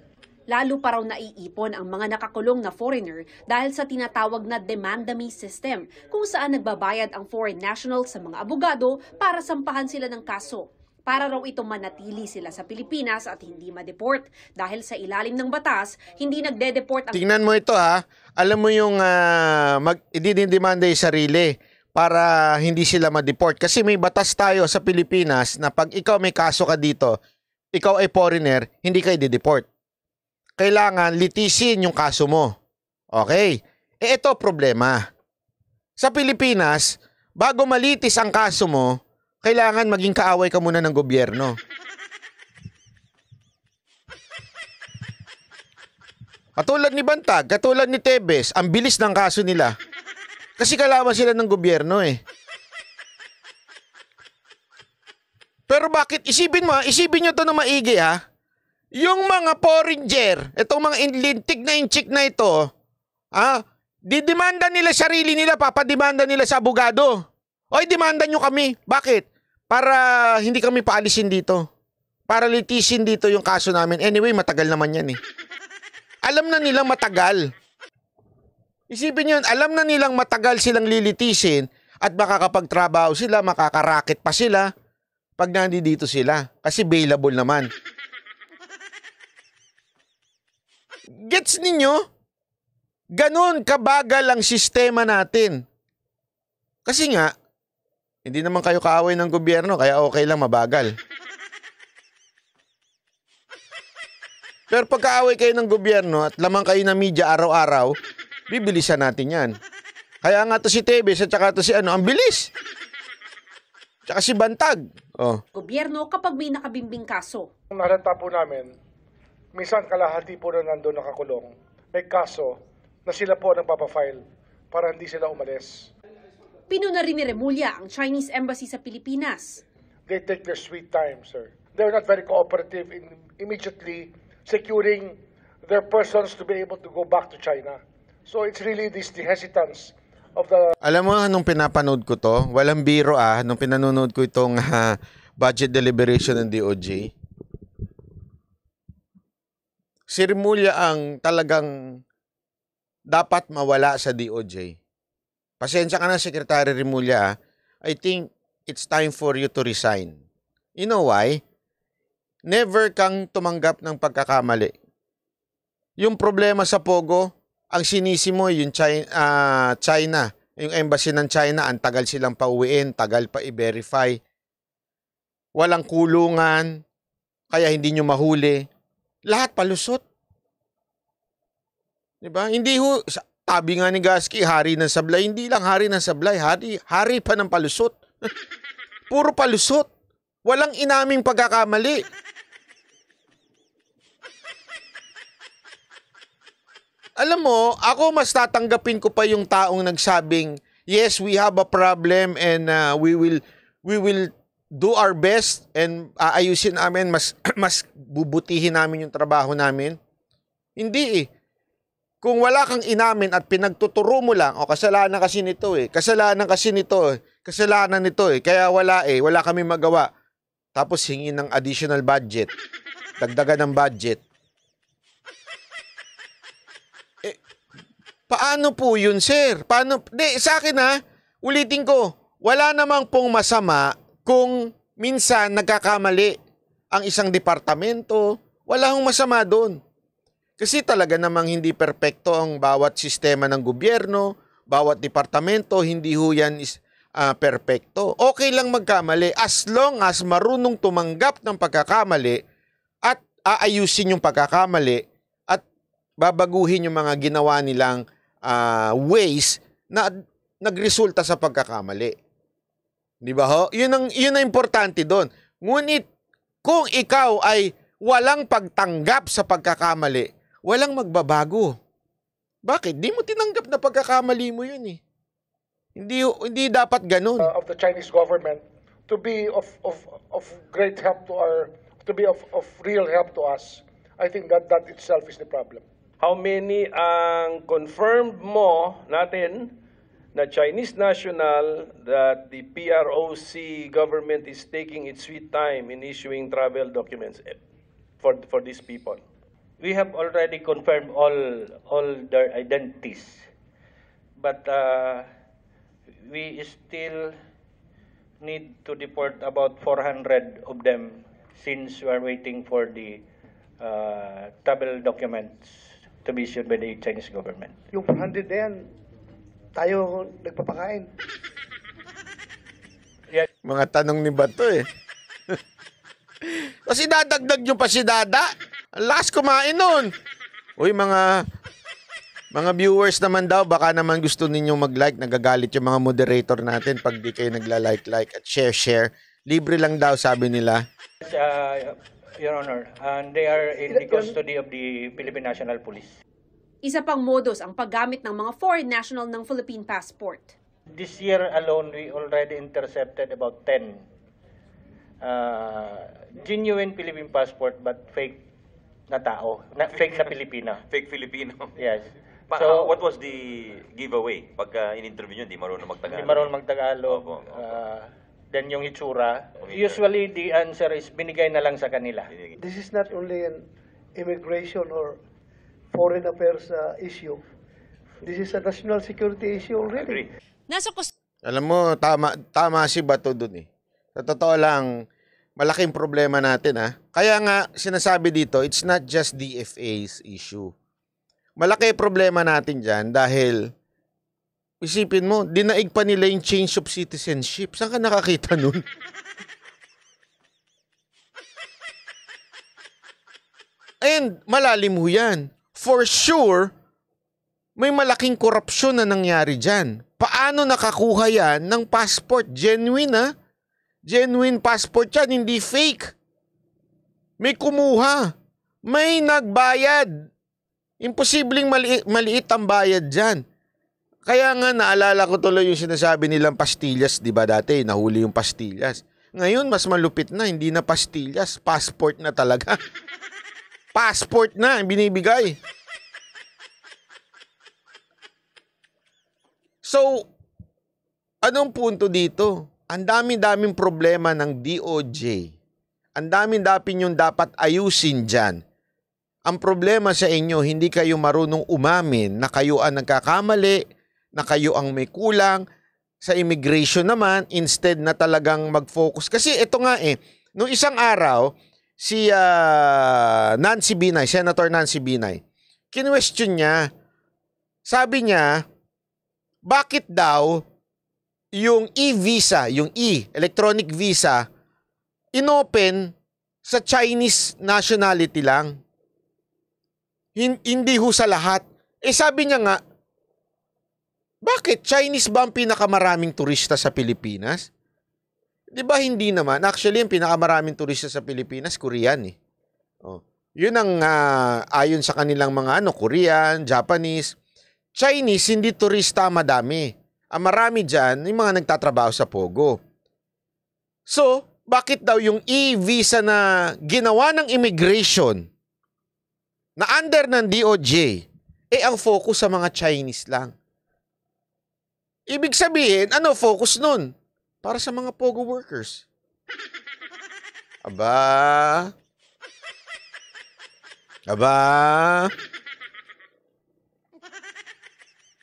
Lalo pa raw naiipon ang mga nakakulong na foreigner dahil sa tinatawag na demandami system kung saan nagbabayad ang foreign national sa mga abogado para sampahan sila ng kaso para raw ito manatili sila sa Pilipinas at hindi ma-deport. Dahil sa ilalim ng batas, hindi nagde-deport ang... Tingnan mo ito ha. Alam mo yung uh, mag, idinidemanda yung sarili para hindi sila ma-deport. Kasi may batas tayo sa Pilipinas na pag ikaw may kaso ka dito, ikaw ay foreigner, hindi ka i-deport. Kailangan litisin yung kaso mo. Okay? E ito problema. Sa Pilipinas, bago malitis ang kaso mo, kailangan maging kaaway ka muna ng gobyerno. Katulad ni Bantag, katulad ni Tebes, ang bilis ng kaso nila. Kasi kalaban sila ng gobyerno eh. Pero bakit? Isipin mo, isipin nyo to na maigi ha. Yung mga foreigner, itong mga inlintik na inchik na ito, ah, didemanda nila sarili nila, papademanda nila sa abogado. Oy, demanda nyo kami. Bakit? Para hindi kami paalisin dito. Para litisin dito yung kaso namin. Anyway, matagal naman yan eh. Alam na nilang matagal. Isipin nyo alam na nilang matagal silang lilitisin at makakapagtrabaho sila, makakaraket pa sila pag nandito sila. Kasi bailable naman. Gets ninyo? Ganon kabagal ang sistema natin. Kasi nga, hindi naman kayo kaaway ng gobyerno, kaya okay lang mabagal. Pero pagkaaway kayo ng gobyerno at lamang kayo ng media araw-araw, bibilisan natin yan. Kaya nga to si Tevez at saka to si ano, ang bilis. Tsaka si Bantag. Oh. Gobyerno kapag may nakabimbing kaso. Ang naranta po namin, minsan kalahati po na nandoon nakakulong, may kaso na sila po ang nagpapafile para hindi sila umalis pinuna rin ni Remulla ang Chinese Embassy sa Pilipinas. They take their sweet time, sir. They're not very cooperative in immediately securing their persons to be able to go back to China. So it's really this the hesitance of the... Alam mo, nung pinapanood ko to, walang biro ah, nung pinanonood ko itong uh, budget deliberation ng DOJ, si Remulla ang talagang dapat mawala sa DOJ. Pasensya ka na, Secretary Rimulya. Ah. I think it's time for you to resign. You know why? Never kang tumanggap ng pagkakamali. Yung problema sa Pogo, ang sinisi mo yung China, uh, China yung embassy ng China, ang tagal silang pauwiin, tagal pa i-verify. Walang kulungan, kaya hindi nyo mahuli. Lahat palusot. Diba? Hindi ho, Tabi nga ni Gaski, hari ng sablay. Hindi lang hari ng sablay, hari, hari pa ng palusot. Puro palusot. Walang inaming pagkakamali. Alam mo, ako mas tatanggapin ko pa yung taong nagsabing, yes, we have a problem and uh, we will we will do our best and aayusin uh, namin mas mas bubutihin namin yung trabaho namin. Hindi eh. Kung wala kang inamin at pinagtuturo mo lang, o oh, kasalanan kasi nito eh, kasalanan kasi nito eh, kasalanan nito eh, kaya wala eh, wala kami magawa. Tapos hingi ng additional budget, dagdagan ng budget. Eh, paano po yun, sir? Paano? Di, sa akin ha, ulitin ko, wala namang pong masama kung minsan nagkakamali ang isang departamento. Wala hong masama doon. Kasi talaga namang hindi perpekto ang bawat sistema ng gobyerno, bawat departamento, hindi ho yan is, uh, perpekto. Okay lang magkamali as long as marunong tumanggap ng pagkakamali at aayusin yung pagkakamali at babaguhin yung mga ginawa nilang uh, ways na nagresulta sa pagkakamali. Di ba ho? Yun ang, yun ang importante doon. Ngunit kung ikaw ay walang pagtanggap sa pagkakamali, walang magbabago. Bakit? Di mo tinanggap na pagkakamali mo yun eh. Hindi, hindi dapat ganun. Uh, of the Chinese government to be of, of, of great help to our, to be of, of real help to us. I think that that itself is the problem. How many ang confirmed mo natin na Chinese national that the PROC government is taking its sweet time in issuing travel documents eh, for, for these people? we have already confirmed all all their identities but uh, we still need to deport about 400 of them since we are waiting for the uh, travel documents to be issued by the Chinese government. Yung 400 na yan, tayo nagpapakain. Yeah. Mga tanong ni Bato eh. Kasi dadagdag nyo pa si Dada. Last lakas kumain nun. Uy, mga mga viewers naman daw, baka naman gusto ninyong mag-like. Nagagalit yung mga moderator natin pag di kayo nagla-like-like at share-share. Libre lang daw, sabi nila. Uh, Your Honor, and they are in the custody of the Philippine National Police. Isa pang modus ang paggamit ng mga foreign national ng Philippine passport. This year alone, we already intercepted about 10 uh, genuine Philippine passport but fake na tao, na fake na Pilipina. Fake Filipino. Yes. Pa, so, uh, what was the giveaway? Pagka in-interview nyo, di marunong magtagalog. Hindi marunong magtagalog. Opo, opo. Uh, then yung itsura. Okay. Usually, the answer is binigay na lang sa kanila. This is not only an immigration or foreign affairs uh, issue. This is a national security issue already. Nasa Alam mo, tama, tama si Bato dun eh. Sa totoo lang, malaking problema natin ha. Ah. Kaya nga sinasabi dito, it's not just DFA's issue. Malaki problema natin diyan dahil isipin mo, dinaig pa nila yung change of citizenship. Saan ka nakakita nun? And malalim ho yan. For sure, may malaking korupsyon na nangyari dyan. Paano nakakuha yan ng passport? Genuine ha? Ah. Genuine passport yan, hindi fake. May kumuha. May nagbayad. Imposibleng mali- maliit ang bayad dyan. Kaya nga naalala ko tuloy yung sinasabi nilang pastillas, di ba dati? Nahuli yung pastillas. Ngayon, mas malupit na, hindi na pastillas, passport na talaga. passport na, binibigay. So, anong punto dito? ang dami-daming problema ng DOJ. Ang dami-dami yung dapat ayusin dyan. Ang problema sa inyo, hindi kayo marunong umamin na kayo ang nagkakamali, na kayo ang may kulang. Sa immigration naman, instead na talagang mag-focus. Kasi ito nga eh, noong isang araw, si uh, Nancy Binay, Senator Nancy Binay, kinwestiyon niya, sabi niya, bakit daw yung e-visa, yung e, electronic visa, inopen sa Chinese nationality lang. Hin hindi ho sa lahat. Eh sabi niya nga, bakit Chinese ba ang pinakamaraming turista sa Pilipinas? 'Di ba hindi naman? Actually, yung pinakamaraming turista sa Pilipinas Korean eh. Oh. 'Yun ang uh, ayon sa kanilang mga ano, Korean, Japanese, Chinese hindi turista madami ang ah, marami dyan, yung mga nagtatrabaho sa Pogo. So, bakit daw yung e-visa na ginawa ng immigration na under ng DOJ, eh ang focus sa mga Chinese lang. Ibig sabihin, ano focus nun? Para sa mga Pogo workers. Aba. Aba.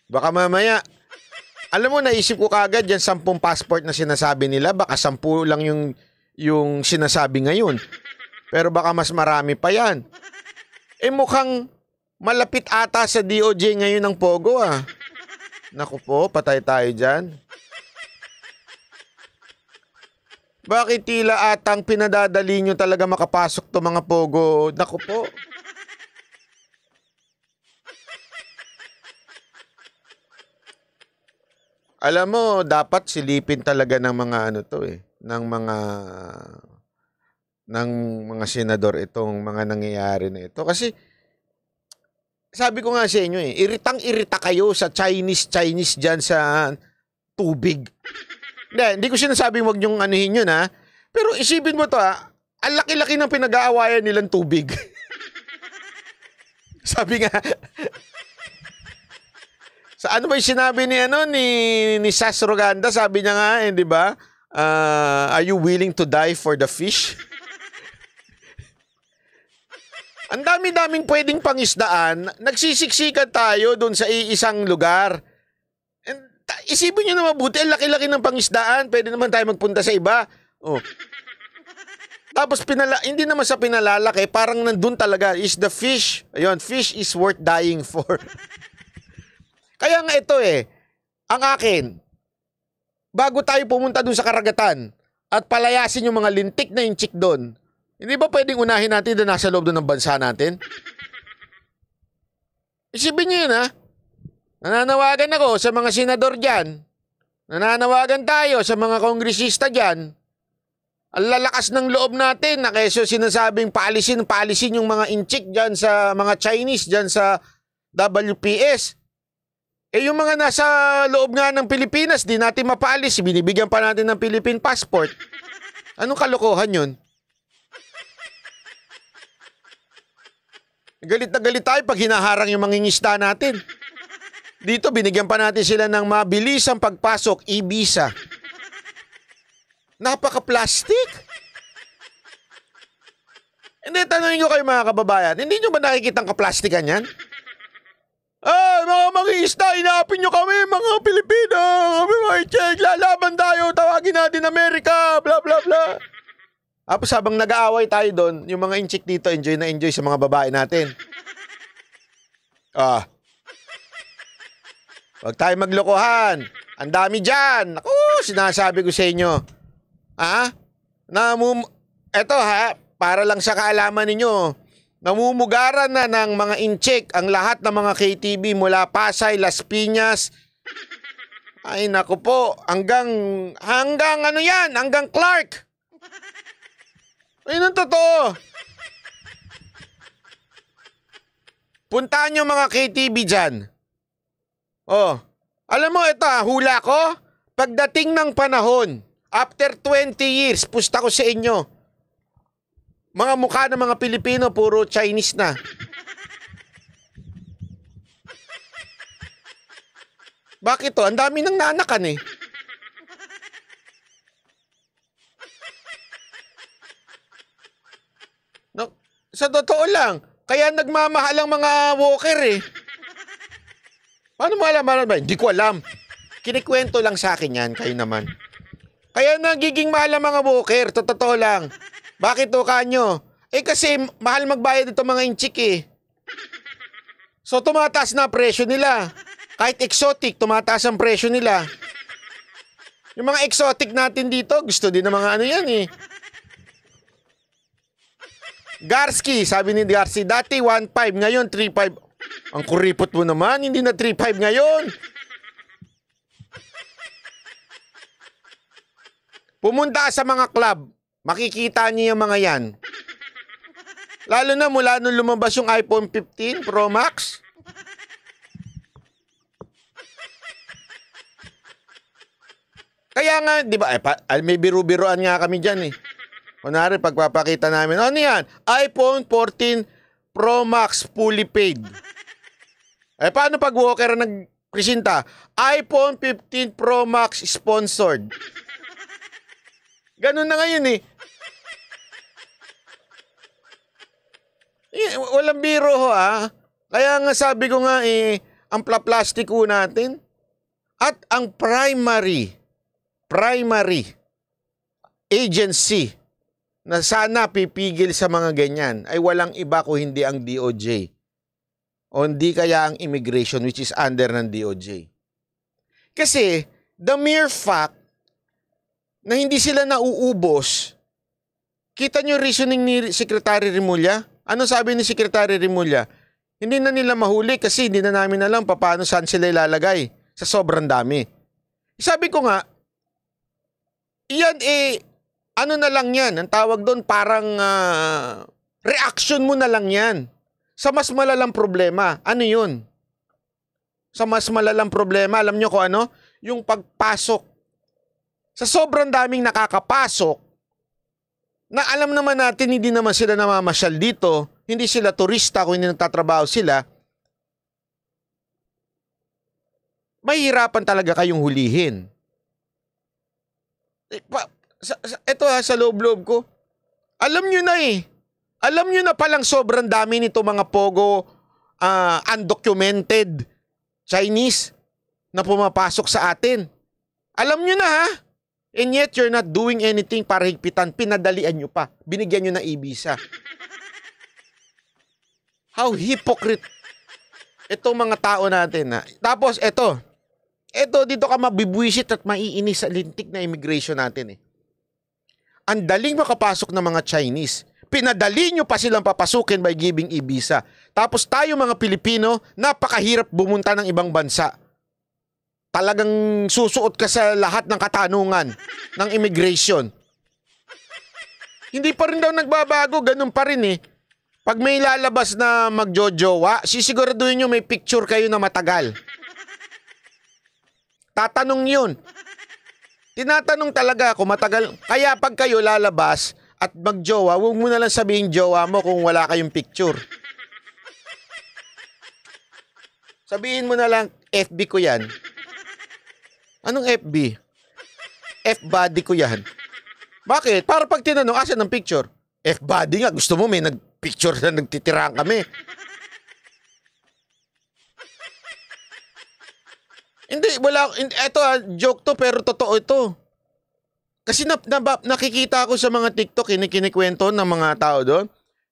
Baka mamaya, alam mo, naisip ko kagad yan, sampung passport na sinasabi nila, baka sampu lang yung, yung sinasabi ngayon. Pero baka mas marami pa yan. Eh mukhang malapit ata sa DOJ ngayon ng Pogo ah. Naku po, patay tayo dyan. Bakit tila atang pinadadali nyo talaga makapasok to mga Pogo? Naku po. Alam mo, dapat silipin talaga ng mga ano to eh, ng mga ng mga senador itong mga nangyayari na ito kasi sabi ko nga sa inyo eh, iritang-irita kayo sa Chinese-Chinese diyan sa tubig. hindi, hindi ko sinasabing wag niyo anuhin yun ha. Pero isipin mo to ha, ang laki-laki ng pinag-aawayan nilang tubig. sabi nga, sa ano ba 'yung sinabi ni ano ni ni Sas Sabi niya nga, eh, 'di ba? Uh, are you willing to die for the fish? Ang dami-daming pwedeng pangisdaan. Nagsisiksikan tayo doon sa iisang lugar. And, isipin nyo na mabuti. Ang laki-laki ng pangisdaan. Pwede naman tayo magpunta sa iba. Oh. Tapos pinala hindi naman sa pinalalaki, parang nandun talaga is the fish. Ayun, fish is worth dying for. Kaya nga ito eh, ang akin, bago tayo pumunta doon sa karagatan at palayasin yung mga lintik na inchik doon, hindi ba pwedeng unahin natin na nasa loob doon ng bansa natin? Isipin nyo yun ha. Nananawagan ako sa mga senador dyan. Nananawagan tayo sa mga kongresista dyan. Ang lalakas ng loob natin na keso sinasabing paalisin, paalisin yung mga inchik dyan sa mga Chinese dyan sa WPS. Eh yung mga nasa loob nga ng Pilipinas, di natin mapaalis, binibigyan pa natin ng Philippine passport. Anong kalokohan yun? Galit na galit tayo pag hinaharang yung mangingista natin. Dito binigyan pa natin sila ng mabilisang pagpasok, e-visa. Napaka-plastic. Hindi, tanongin ko kayo mga kababayan, hindi nyo ba nakikitang kaplastikan yan? Ah, mga mangingisda, inaapin nyo kami, mga Pilipino! Kami mga check, lalaban tayo, tawagin natin Amerika, bla bla bla. Tapos habang nag-aaway tayo doon, yung mga inchik dito, enjoy na enjoy sa mga babae natin. Ah. Huwag tayo maglokohan. Ang dami dyan. Ako, sinasabi ko sa inyo. Ha? Ah? Na, mum- eto ha, para lang sa kaalaman ninyo, Namumugaran na ng mga incheck ang lahat ng mga KTV mula Pasay, Las Piñas. Ay nako po, hanggang, hanggang ano yan, hanggang Clark. Ay ang totoo. Puntahan nyo mga KTV diyan. Oh, alam mo ito ah, hula ko, pagdating ng panahon, after 20 years, pusta ko sa inyo, mga mukha ng mga Pilipino, puro Chinese na. Bakit to? Ang dami ng nanakan eh. No, sa totoo lang, kaya nagmamahal ang mga walker eh. Paano mo alam? Paano ba? Hindi ko alam. Kinikwento lang sa akin yan, kayo naman. Kaya nagiging mahal ang mga walker, totoo lang. Bakit to kanyo? Eh kasi mahal magbayad ito mga inchik eh. So tumataas na presyo nila. Kahit exotic, tumataas ang presyo nila. Yung mga exotic natin dito, gusto din ng mga ano yan eh. Garski, sabi ni Garski, dati 1.5, ngayon 3.5. Ang kuripot mo naman, hindi na 3.5 ngayon. Pumunta sa mga club. Makikita niyo yung mga yan. Lalo na mula nung lumabas yung iPhone 15 Pro Max. Kaya nga, di ba, eh, ah, may biru-biruan nga kami dyan eh. Kunwari, pagpapakita namin, ano yan? iPhone 14 Pro Max fully paid. Eh, paano pag Walker nagpresinta? iPhone 15 Pro Max sponsored. Ganun na ngayon eh. Eh, walang biro ho ah. Kaya nga sabi ko nga eh, ang plastiko natin at ang primary, primary agency na sana pipigil sa mga ganyan ay walang iba ko hindi ang DOJ o hindi kaya ang immigration which is under ng DOJ. Kasi the mere fact na hindi sila nauubos, kita nyo reasoning ni Secretary Rimulya? Ano sabi ni Secretary Rimulya? Hindi na nila mahuli kasi hindi na namin alam paano saan sila ilalagay sa sobrang dami. Sabi ko nga, yan eh, ano na lang yan, ang tawag doon parang uh, reaction mo na lang yan sa mas malalang problema. Ano yun? Sa mas malalang problema, alam nyo ko ano? Yung pagpasok. Sa sobrang daming nakakapasok, na alam naman natin hindi naman sila namamasyal dito, hindi sila turista kung hindi nagtatrabaho sila, mahihirapan talaga kayong hulihin. Eh, pa, sa, sa, ito ha, sa loob-loob ko, alam nyo na eh. Alam nyo na palang sobrang dami nito mga pogo uh, undocumented Chinese na pumapasok sa atin. Alam nyo na ha? And yet, you're not doing anything para higpitan. Pinadalian nyo pa. Binigyan nyo ng ibisa. How hypocrite itong mga tao natin. Ha? Tapos, ito. Ito, dito ka mabibwisit at maiinis sa lintik na immigration natin. Eh. Ang daling makapasok ng mga Chinese. Pinadali nyo pa silang papasukin by giving ibisa. Tapos tayo mga Pilipino, napakahirap bumunta ng ibang bansa talagang susuot ka sa lahat ng katanungan ng immigration. Hindi pa rin daw nagbabago, ganun pa rin eh. Pag may lalabas na magjojowa, sisiguraduhin nyo may picture kayo na matagal. Tatanong yun. Tinatanong talaga ako matagal. Kaya pag kayo lalabas at magjowa, huwag mo na lang sabihin jowa mo kung wala kayong picture. Sabihin mo na lang, FB ko yan. Anong FB? F-body ko yan. Bakit? Para pag tinanong, asan ang picture? F-body nga. Gusto mo may nag-picture na nagtitirahan kami. Hindi, wala. Ito ah, joke to pero totoo ito. Kasi na, na, nakikita ako sa mga TikTok, kinikinikwento ng mga tao doon.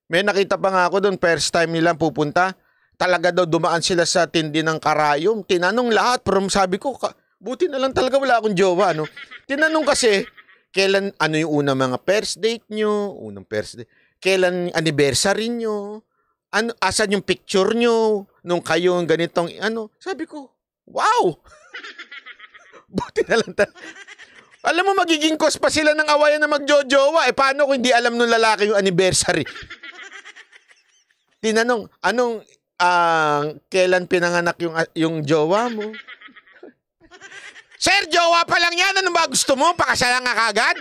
May nakita pa nga ako doon, first time nilang pupunta. Talaga daw dumaan sila sa tindi ng karayom. Tinanong lahat, pero sabi ko, Buti na lang talaga wala akong jowa, no? Tinanong kasi, kailan, ano yung unang mga first date nyo, unang first date, kailan anniversary nyo, ano, asan yung picture nyo, nung kayo ganitong, ano, sabi ko, wow! Buti na lang talaga. Alam mo, magiging cause pa sila ng awayan na magjojowa. Eh, paano kung hindi alam ng lalaki yung anniversary? Tinanong, anong, uh, kailan pinanganak yung, ah, yung jowa mo? Sir, jowa pa lang yan. Ano ba gusto mo? Pakasalan nga kagad?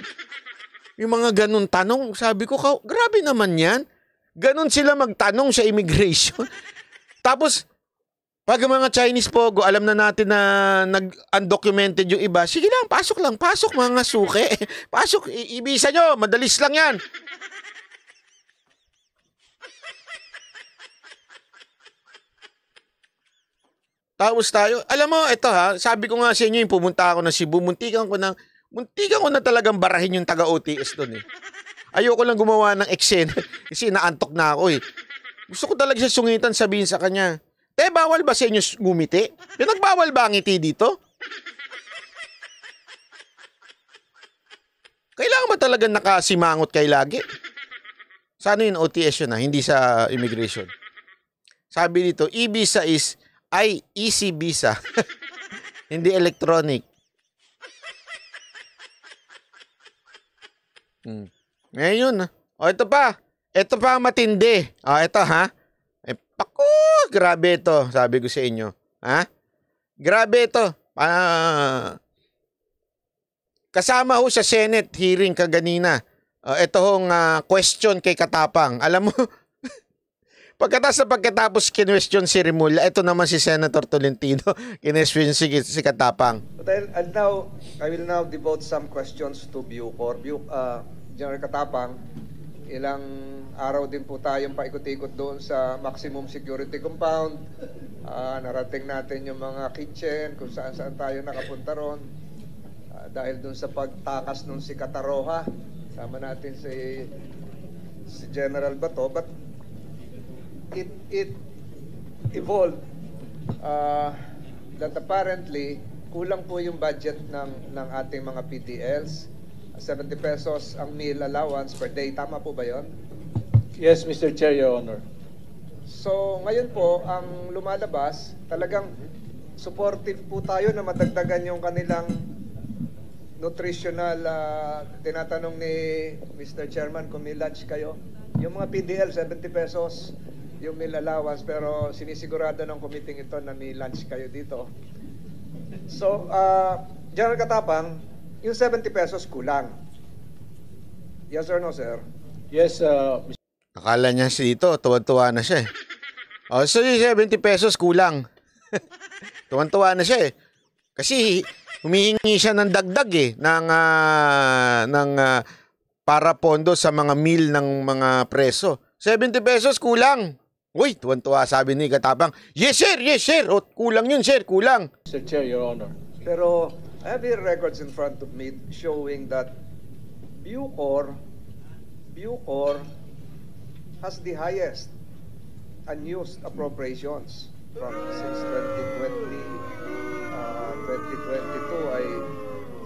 Yung mga ganun tanong, sabi ko, grabe naman yan. Ganun sila magtanong sa immigration. Tapos, pag mga Chinese pogo, alam na natin na nag-undocumented yung iba, sige lang, pasok lang, pasok mga suke. Pasok, ibisa nyo, madalis lang yan. Tapos tayo, alam mo, ito ha, sabi ko nga sa inyo, pumunta ako ng Cebu, muntikan ko ng, muntikan ko na talagang barahin yung taga-OTS doon eh. Ayoko lang gumawa ng eksena kasi naantok na ako eh. Gusto ko talaga sa sungitan sabihin sa kanya, Te, bawal ba sa inyo gumiti? Pinagbawal ba ang iti dito? Kailangan ba talaga nakasimangot kay lagi? Sa yun, OTS yun ha, hindi sa immigration. Sabi dito, e-visa is ay easy visa. Hindi electronic. Hmm. Eh, yun. Ah. O, oh, ito pa. Ito pa ang matindi. Oh, ito ha. Eh, pako! Grabe ito, sabi ko sa inyo. Ha? Grabe ito. Ah, kasama ho sa Senate hearing kaganina. Uh, ito hong uh, question kay Katapang. Alam mo, Pagkatapos sa pagkatapos kinwestiyon si Rimula, ito naman si Senator Tolentino, kinwestiyon si, si Katapang. But I'll, I'll now, I will now devote some questions to Bucor. Buc, uh, General Katapang, ilang araw din po tayong paikot-ikot doon sa maximum security compound. Uh, narating natin yung mga kitchen, kung saan-saan tayo nakapunta ron. Uh, dahil doon sa pagtakas nung si Kataroha, sama natin si, si General Bato. But it it evolved uh, that apparently kulang po yung budget ng ng ating mga PDLs. 70 pesos ang meal allowance per day. Tama po ba 'yon? Yes, Mr. Chair, Your Honor. So, ngayon po ang lumalabas, talagang supportive po tayo na madagdagan yung kanilang nutritional uh, tinatanong ni Mr. Chairman kung may lunch kayo. Yung mga PDL 70 pesos, yung may allowance pero sinisigurado ng committee ito na may lunch kayo dito. So, uh, General Katapang, yung 70 pesos kulang. Yes or no, sir? Yes, uh, Akala niya si dito, tuwan-tuwa na siya eh. Oh, so yung 70 pesos kulang. tuwan-tuwa na siya eh. Kasi humihingi siya ng dagdag eh ng uh, ng uh, para pondo sa mga meal ng mga preso. 70 pesos kulang. Uy, tuwan-tuwa sabi ni Katapang, Yes sir, yes sir, o, kulang yun sir, kulang. Sir Chair, Your Honor. Pero I have here records in front of me showing that Bucor, Bucor has the highest unused appropriations from since 2020, uh, 2022 ay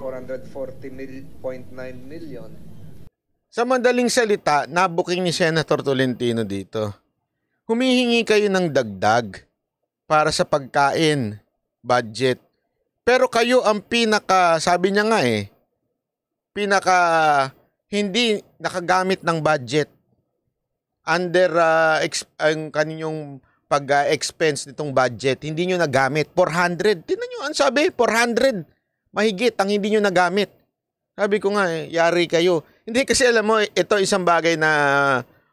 440.9 million. Sa mandaling salita, nabuking ni Senator Tolentino dito humihingi kayo ng dagdag para sa pagkain, budget. Pero kayo ang pinaka, sabi niya nga eh, pinaka hindi nakagamit ng budget under uh, ah, exp- ang kaninyong pag-expense uh, nitong budget, hindi nyo nagamit. 400. Tinan nyo, ang sabi, 400. Mahigit ang hindi nyo nagamit. Sabi ko nga, eh, yari kayo. Hindi kasi alam mo, ito isang bagay na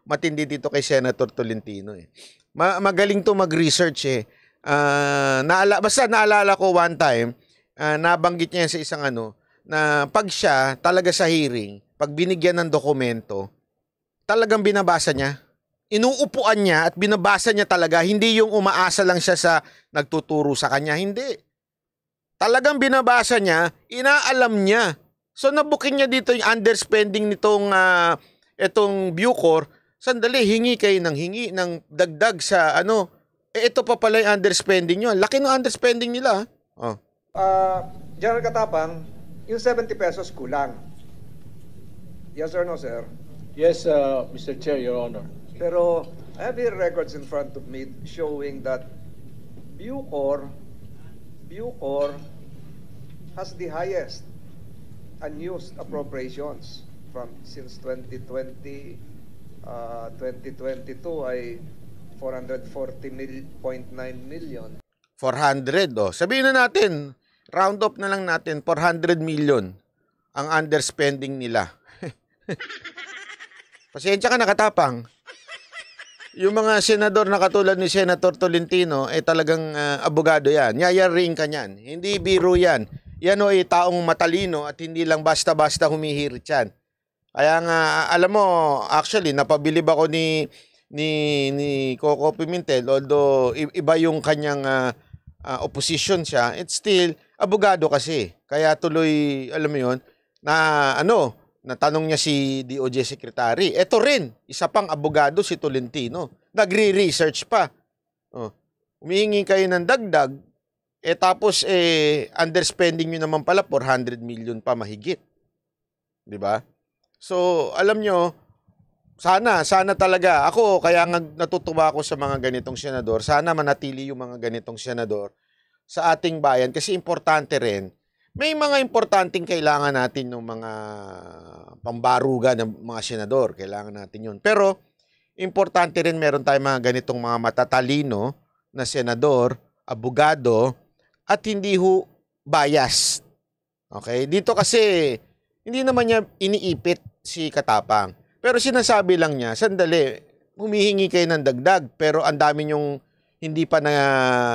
matindi dito kay Senator Tolentino eh. Ma- magaling to mag-research eh. Uh, naala basta naalala ko one time, uh, nabanggit niya sa isang ano na pag siya talaga sa hearing, pag binigyan ng dokumento, talagang binabasa niya. Inuupuan niya at binabasa niya talaga, hindi yung umaasa lang siya sa nagtuturo sa kanya, hindi. Talagang binabasa niya, inaalam niya. So nabukin niya dito yung underspending nitong uh, itong Bucor Sandali, hingi kayo ng hingi ng dagdag sa ano. Eh, ito pa pala yung underspending nyo. Laki ng underspending nila. Oh. Uh, General Katapang, yung 70 pesos kulang. Yes or no, sir? Yes, uh, Mr. Chair, Your Honor. Pero I have here records in front of me showing that Bucor, Bucor has the highest unused appropriations from since 2020 uh, ah, 2022 ay 440.9 million. 400, oh. Sabihin na natin, round up na lang natin, 400 million ang underspending nila. Pasensya ka, nakatapang. Yung mga senador na katulad ni Senator Tolentino, eh talagang uh, abogado yan. Yayaring ka yan. Hindi biro yan. Yan o, oh, eh, taong matalino at hindi lang basta-basta humihirit yan. Kaya nga, alam mo, actually, napabilib ako ni ni ni Coco Pimentel although iba yung kanyang uh, uh, opposition siya it's still abogado kasi kaya tuloy alam mo yon na ano natanong niya si DOJ secretary eto rin isa pang abogado si Tolentino nagre-research pa oh umihingi kayo ng dagdag eh tapos eh underspending niyo naman pala 400 million pa mahigit di ba So, alam nyo, sana, sana talaga. Ako, kaya nga natutuwa ako sa mga ganitong senador. Sana manatili yung mga ganitong senador sa ating bayan kasi importante rin. May mga importanteng kailangan natin ng mga pambaruga ng mga senador. Kailangan natin yun. Pero, importante rin meron tayong mga ganitong mga matatalino na senador, abogado, at hindi ho biased. Okay? Dito kasi, hindi naman niya iniipit si Katapang. Pero sinasabi lang niya, sandali, humihingi kayo ng dagdag pero ang dami niyong hindi pa na,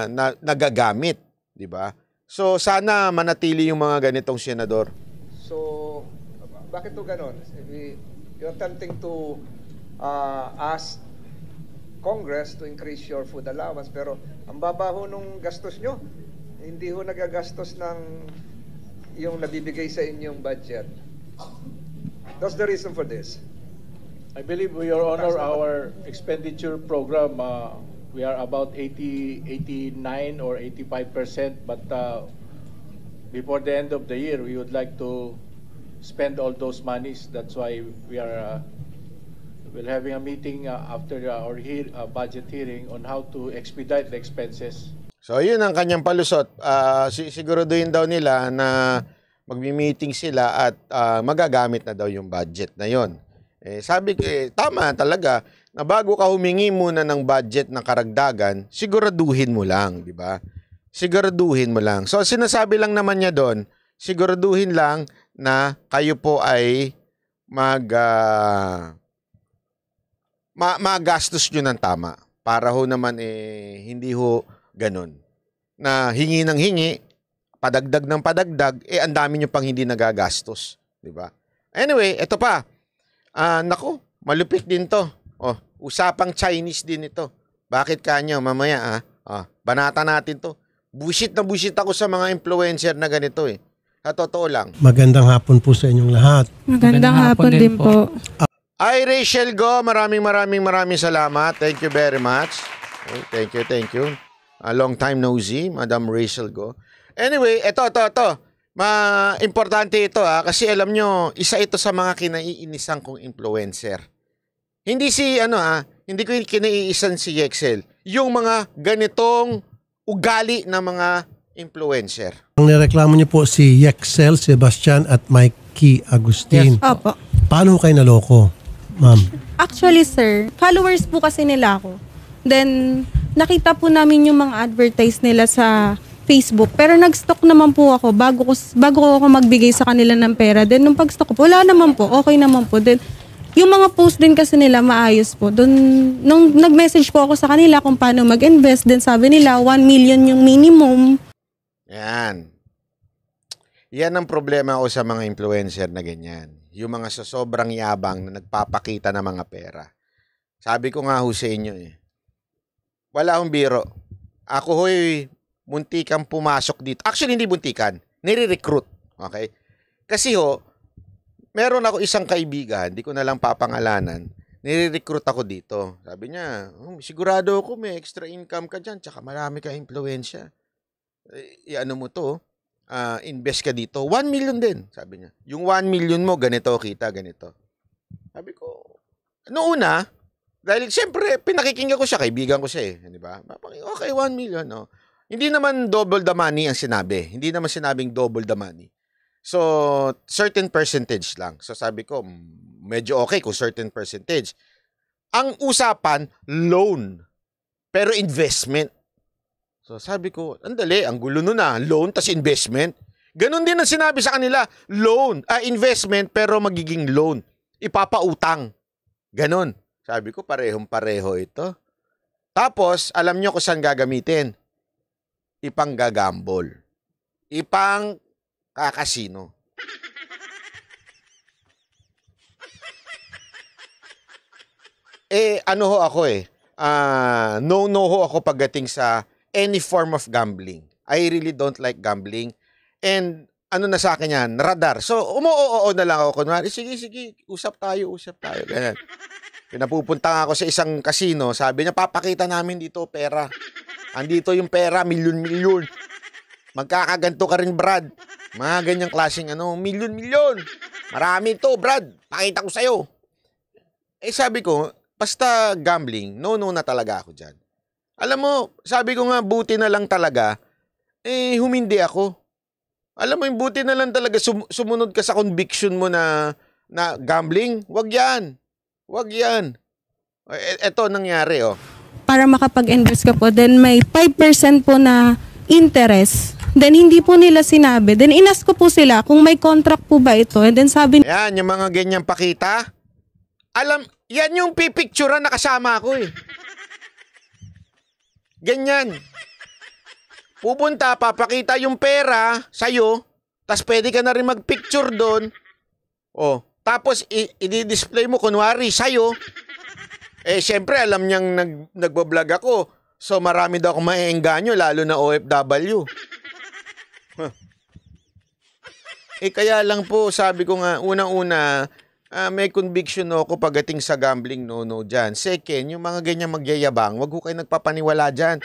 na nagagamit, 'di ba? So sana manatili yung mga ganitong senador. So bakit 'to ganon? You're attempting to uh, ask Congress to increase your food allowance pero ang baba ho nung gastos nyo. Hindi ho nagagastos ng yung nabibigay sa inyong budget. That's the reason for this. I believe, Your Honor, our expenditure program, uh, we are about 80, 89 or 85 percent, but uh, before the end of the year, we would like to spend all those monies. That's why we are uh, we're having a meeting uh, after our hear, uh, budget hearing on how to expedite the expenses. So, yun ang kanyang palusot. Uh, siguraduhin daw nila na magmi-meeting sila at uh, magagamit na daw yung budget na yon. Eh, sabi ko, eh, tama talaga na bago ka humingi muna ng budget na karagdagan, siguraduhin mo lang, di ba? Siguraduhin mo lang. So, sinasabi lang naman niya doon, siguraduhin lang na kayo po ay mag uh, magastos nyo ng tama para ho naman eh, hindi ho ganun na hingi ng hingi padagdag ng padagdag, eh ang dami nyo pang hindi nagagastos. Di ba? Anyway, ito pa. Uh, ah, nako, malupit din to. Oh, usapang Chinese din ito. Bakit kanyo? Mamaya ah. Oh, banata natin to. Bushit na bushit ako sa mga influencer na ganito eh. Sa totoo lang. Magandang hapon po sa inyong lahat. Magandang, Magandang hapon, hapon din po. po. Ay, Rachel Go, maraming maraming maraming salamat. Thank you very much. Thank you, thank you. A long time no see, Madam Rachel Go. Anyway, ito, ito, ito. Ma-importante ito ha, ah. kasi alam nyo, isa ito sa mga kinaiinisan kong influencer. Hindi si, ano ha, ah, hindi ko kinaiinisan si Yexel. Yung mga ganitong ugali ng mga influencer. Ang nireklamo niyo po si Yexel, Sebastian at Mikey Agustin. Yes. Opo. Paano kayo naloko, ma'am? Actually, sir, followers po kasi nila ako. Then, nakita po namin yung mga advertise nila sa Facebook. Pero nag-stock naman po ako bago ko, bago ko ako magbigay sa kanila ng pera. Then nung pag-stock po, wala naman po, okay naman po. Then yung mga post din kasi nila maayos po. Doon, nung nag-message po ako sa kanila kung paano mag-invest, then sabi nila 1 million yung minimum. Yan. Yan ang problema o sa mga influencer na ganyan. Yung mga sa sobrang yabang na nagpapakita ng mga pera. Sabi ko nga ho sa inyo eh. Wala akong biro. Ako ho'y muntikan pumasok dito. Actually, hindi buntikan. Nire-recruit. Okay? Kasi ho, meron ako isang kaibigan, di ko na lang papangalanan, nire-recruit ako dito. Sabi niya, oh, sigurado ako may extra income ka dyan, tsaka marami ka influensya. Eh, i ano mo to, uh, invest ka dito. 1 million din, sabi niya. Yung 1 million mo, ganito kita, ganito. Sabi ko, ano una, dahil siyempre, pinakikinggan ko siya, kaibigan ko siya eh. Di ba? Okay, 1 million. No? Hindi naman double the money ang sinabi. Hindi naman sinabing double the money. So, certain percentage lang. So, sabi ko, medyo okay kung certain percentage. Ang usapan, loan. Pero investment. So, sabi ko, andali, ang gulo nun na. Ah. Loan, tas investment. Ganon din ang sinabi sa kanila, loan, ah, investment, pero magiging loan. Ipapautang. Ganon. Sabi ko, parehong-pareho ito. Tapos, alam nyo kung saan gagamitin ipanggagambol. Ipang kakasino. eh, ano ho ako eh. Uh, no-no ho ako pagdating sa any form of gambling. I really don't like gambling. And ano na sa akin yan, radar. So, umuoo na lang ako. Kunwari, sige, sige, usap tayo, usap tayo. Ganyan. Pinapupunta ako sa isang casino, sabi niya, papakita namin dito pera. Andito yung pera, milyon-milyon. Magkakaganto ka rin, Brad. Mga ganyang klaseng ano, milyon-milyon. Marami to, Brad. Pakita ko sa'yo. Eh sabi ko, basta gambling, no-no na talaga ako dyan. Alam mo, sabi ko nga, buti na lang talaga, eh humindi ako. Alam mo, yung buti na lang talaga sum- sumunod ka sa conviction mo na, na gambling. Wag yan. Wag yan. E- eto nangyari, oh para makapag-invest ka po. Then may 5% po na interest. Then hindi po nila sinabi. Then inas ko po sila kung may contract po ba ito. And then sabi Yan, yung mga ganyang pakita. Alam, yan yung pipicturean na kasama ko eh. Ganyan. Pupunta, papakita yung pera sa'yo. Tapos pwede ka na rin magpicture doon. Oh, tapos i-display mo kunwari sa'yo. Eh, syempre, alam niyang nag, nagbablog ako. So, marami daw akong maengganyo, lalo na OFW. Huh. Eh, kaya lang po, sabi ko nga, unang-una, uh, may conviction ako pagdating sa gambling no-no dyan. Second, yung mga ganyang magyayabang, wag ko kayo nagpapaniwala dyan.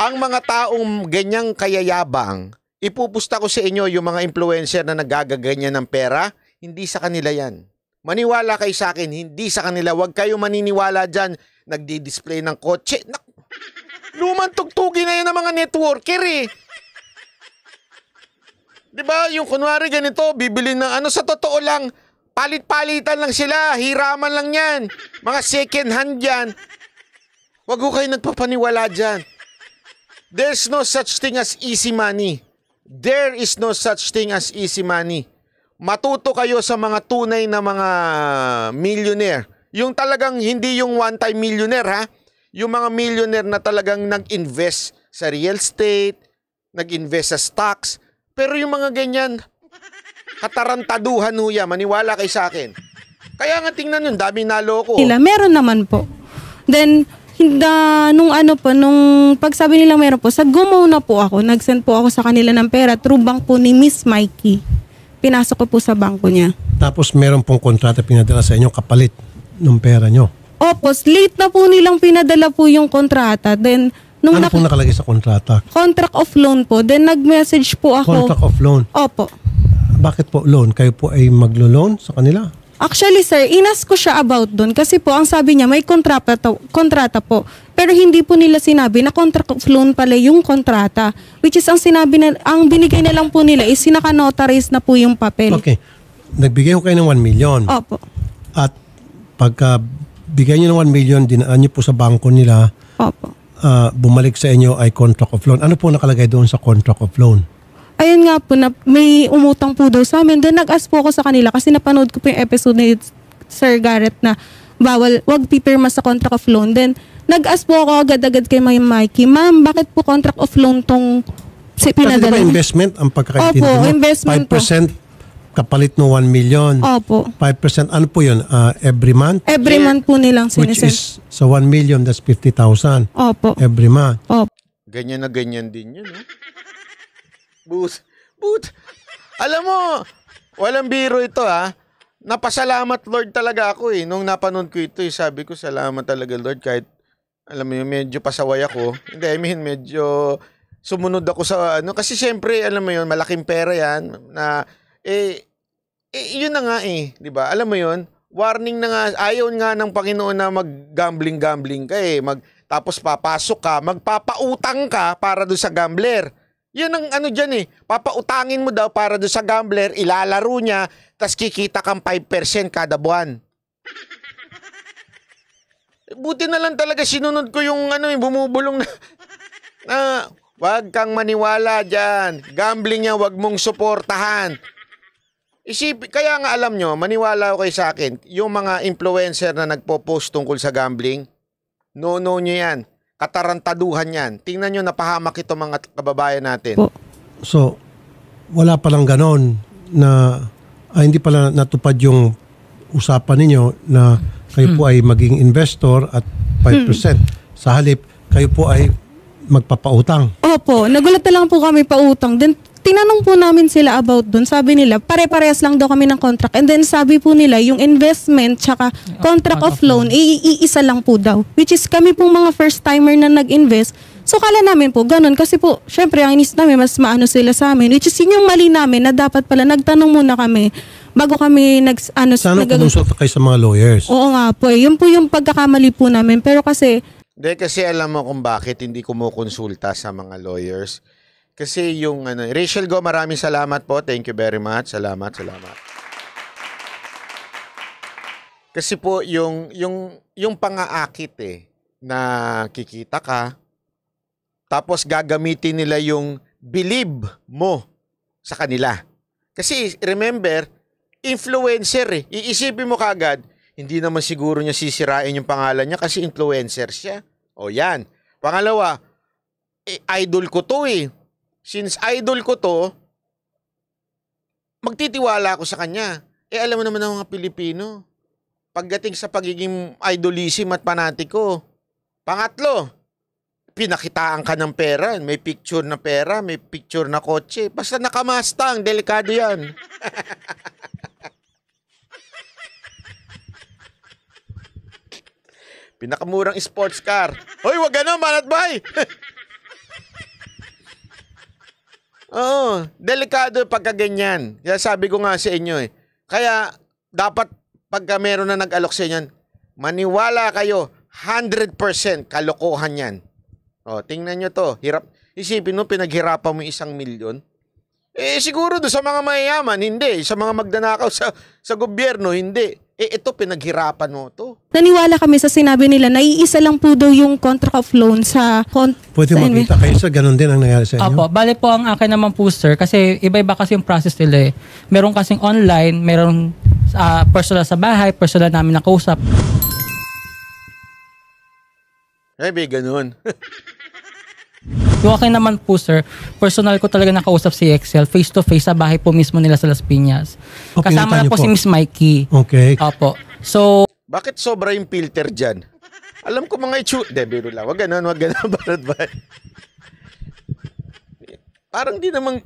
Ang mga taong ganyang kayayabang, ipupusta ko sa inyo yung mga influencer na nagagaganyan ng pera, hindi sa kanila yan. Maniwala kay sa akin, hindi sa kanila. Huwag kayo maniniwala dyan. Nagdi-display ng kotse. Nak Lumang tugtugi na yan ng mga networker eh. Di ba? Yung kunwari ganito, bibili ng ano sa totoo lang, palit-palitan lang sila, hiraman lang yan. Mga second hand yan. Huwag ko kayo nagpapaniwala dyan. There's no such thing as easy money. There is no such thing as easy money matuto kayo sa mga tunay na mga millionaire. Yung talagang hindi yung one-time millionaire ha. Yung mga millionaire na talagang nag-invest sa real estate, nag-invest sa stocks. Pero yung mga ganyan, katarantaduhan ho Maniwala kay sa akin. Kaya nga tingnan yun, dami naloko. Sila, meron naman po. Then, hinda, nung ano po, nung pagsabi nila meron po, sa gumaw na po ako, nagsend po ako sa kanila ng pera through bank po ni Miss Mikey pinasok ko po sa bangko niya. Tapos meron pong kontrata pinadala sa inyo kapalit ng pera niyo? Opo, late na po nilang pinadala po yung kontrata. Then, nung ano nak- pong nakalagay sa kontrata? Contract of loan po. Then nag-message po ako. Contract of loan? Opo. Bakit po loan? Kayo po ay maglo-loan sa kanila? Actually, sir, inas ko siya about doon kasi po ang sabi niya may kontrata, kontrata po. Pero hindi po nila sinabi na contract of loan pala yung kontrata. Which is ang sinabi na, ang binigay na lang po nila is sinaka-notarize na po yung papel. Okay. Nagbigay ko kayo ng 1 million. Opo. At pagka bigay niyo ng 1 million, dinaan niyo po sa bangko nila. Opo. Uh, bumalik sa inyo ay contract of loan. Ano po nakalagay doon sa contract of loan? ayun nga po, na, may umutang po daw sa amin. Then nag-ask po ako sa kanila kasi napanood ko po yung episode ni Sir Garrett na bawal, wag pipirma sa contract of loan. Then nag-ask po ako agad-agad kay May Mikey, ma'am, bakit po contract of loan tong si pinadala? Kasi investment ang pagkakaintindi Opo, mo? investment 5% kapalit no 1 million. Opo. 5%, ano po yun? Uh, every month? Every month po nilang Which is, so 1 million, that's 50,000. Opo. Every month. Opo. Ganyan na ganyan din yun. Eh? Boot. Boot. Alam mo, walang biro ito ha. Napasalamat Lord talaga ako eh. Nung napanood ko ito eh, sabi ko salamat talaga Lord kahit alam mo medyo pasaway ako. Hindi, I mean, medyo sumunod ako sa ano. Kasi syempre, alam mo yun, malaking pera yan. Na, eh, eh yun na nga eh. ba diba? Alam mo yun, warning na nga, ayaw nga ng Panginoon na mag-gambling-gambling ka eh. Mag, tapos papasok ka, magpapautang ka para doon sa gambler. Yun ang ano dyan eh. Papautangin mo daw para do sa gambler, ilalaro niya, tas kikita kang 5% kada buwan. Eh, buti na lang talaga sinunod ko yung ano yung eh, bumubulong na, na wag kang maniwala dyan. Gambling niya wag mong suportahan. Isip, kaya nga alam nyo, maniwala ko kayo sa akin, yung mga influencer na nagpo-post tungkol sa gambling, no-no nyo yan. Katarantaduhan yan. Tingnan nyo, napahamak ito mga kababayan natin. So, wala palang ganon na ah, hindi pala natupad yung usapan ninyo na kayo po hmm. ay maging investor at 5%. Hmm. Sa halip, kayo po ay magpapautang. Opo, nagulat na lang po kami pautang. Then tinanong po namin sila about doon. sabi nila, pare-parehas lang daw kami ng contract. And then sabi po nila, yung investment tsaka contract of loan, iisa lang po daw. Which is kami pong mga first-timer na nag-invest, So kala namin po ganun kasi po syempre ang inis namin mas maano sila sa amin which is yun yung mali namin na dapat pala nagtanong muna kami bago kami nag ano Sana nag- kumusot kayo sa mga lawyers. Oo nga po eh. Yun po yung pagkakamali po namin pero kasi Hindi kasi alam mo kung bakit hindi kumukonsulta sa mga lawyers. Kasi yung ano, Rachel Go, maraming salamat po. Thank you very much. Salamat, salamat. Kasi po yung yung yung pangaakit eh na kikita ka tapos gagamitin nila yung believe mo sa kanila. Kasi remember, influencer eh. Iisipin mo kagad, hindi naman siguro niya sisirain yung pangalan niya kasi influencer siya. O yan. Pangalawa, eh, idol ko to eh since idol ko to, magtitiwala ako sa kanya. Eh alam mo naman ng mga Pilipino, pagdating sa pagiging idolism at panatiko, pangatlo, pinakitaan ka ng pera. May picture na pera, may picture na kotse. Basta nakamastang, delikado yan. Pinakamurang sports car. Hoy, wag ganun, manat bay! Oo, delikado pagkaganyan. Kaya sabi ko nga sa inyo eh. Kaya dapat pagka meron na nag-alok sa inyo, maniwala kayo, 100% kalokohan yan. O, tingnan nyo to. Hirap. Isipin mo, pinaghirapan mo isang milyon. Eh, siguro do sa mga mayayaman, hindi. Sa mga magdanakaw sa, sa gobyerno, hindi. Eh, ito, pinaghirapan mo to. Naniwala kami sa sinabi nila, na iisa lang po daw yung contract of loan sa... Con- Pwede sa makita kayo sa ganun din ang nangyari sa inyo? Opo, bale po ang akin naman po sir, kasi iba-iba kasi yung process nila eh. Meron kasing online, meron uh, personal sa bahay, personal namin nakausap. Ay, may ganun. Yung akin naman po sir, personal ko talaga nakausap si Excel face to face sa bahay po mismo nila sa Las Piñas. Okay, Kasama na po, po si Miss Mikey. Okay. Opo. So, bakit sobra yung filter dyan? Alam ko mga itsu... De, biro lang. Wag ganun, wag ganun. Barad ba? Parang di naman...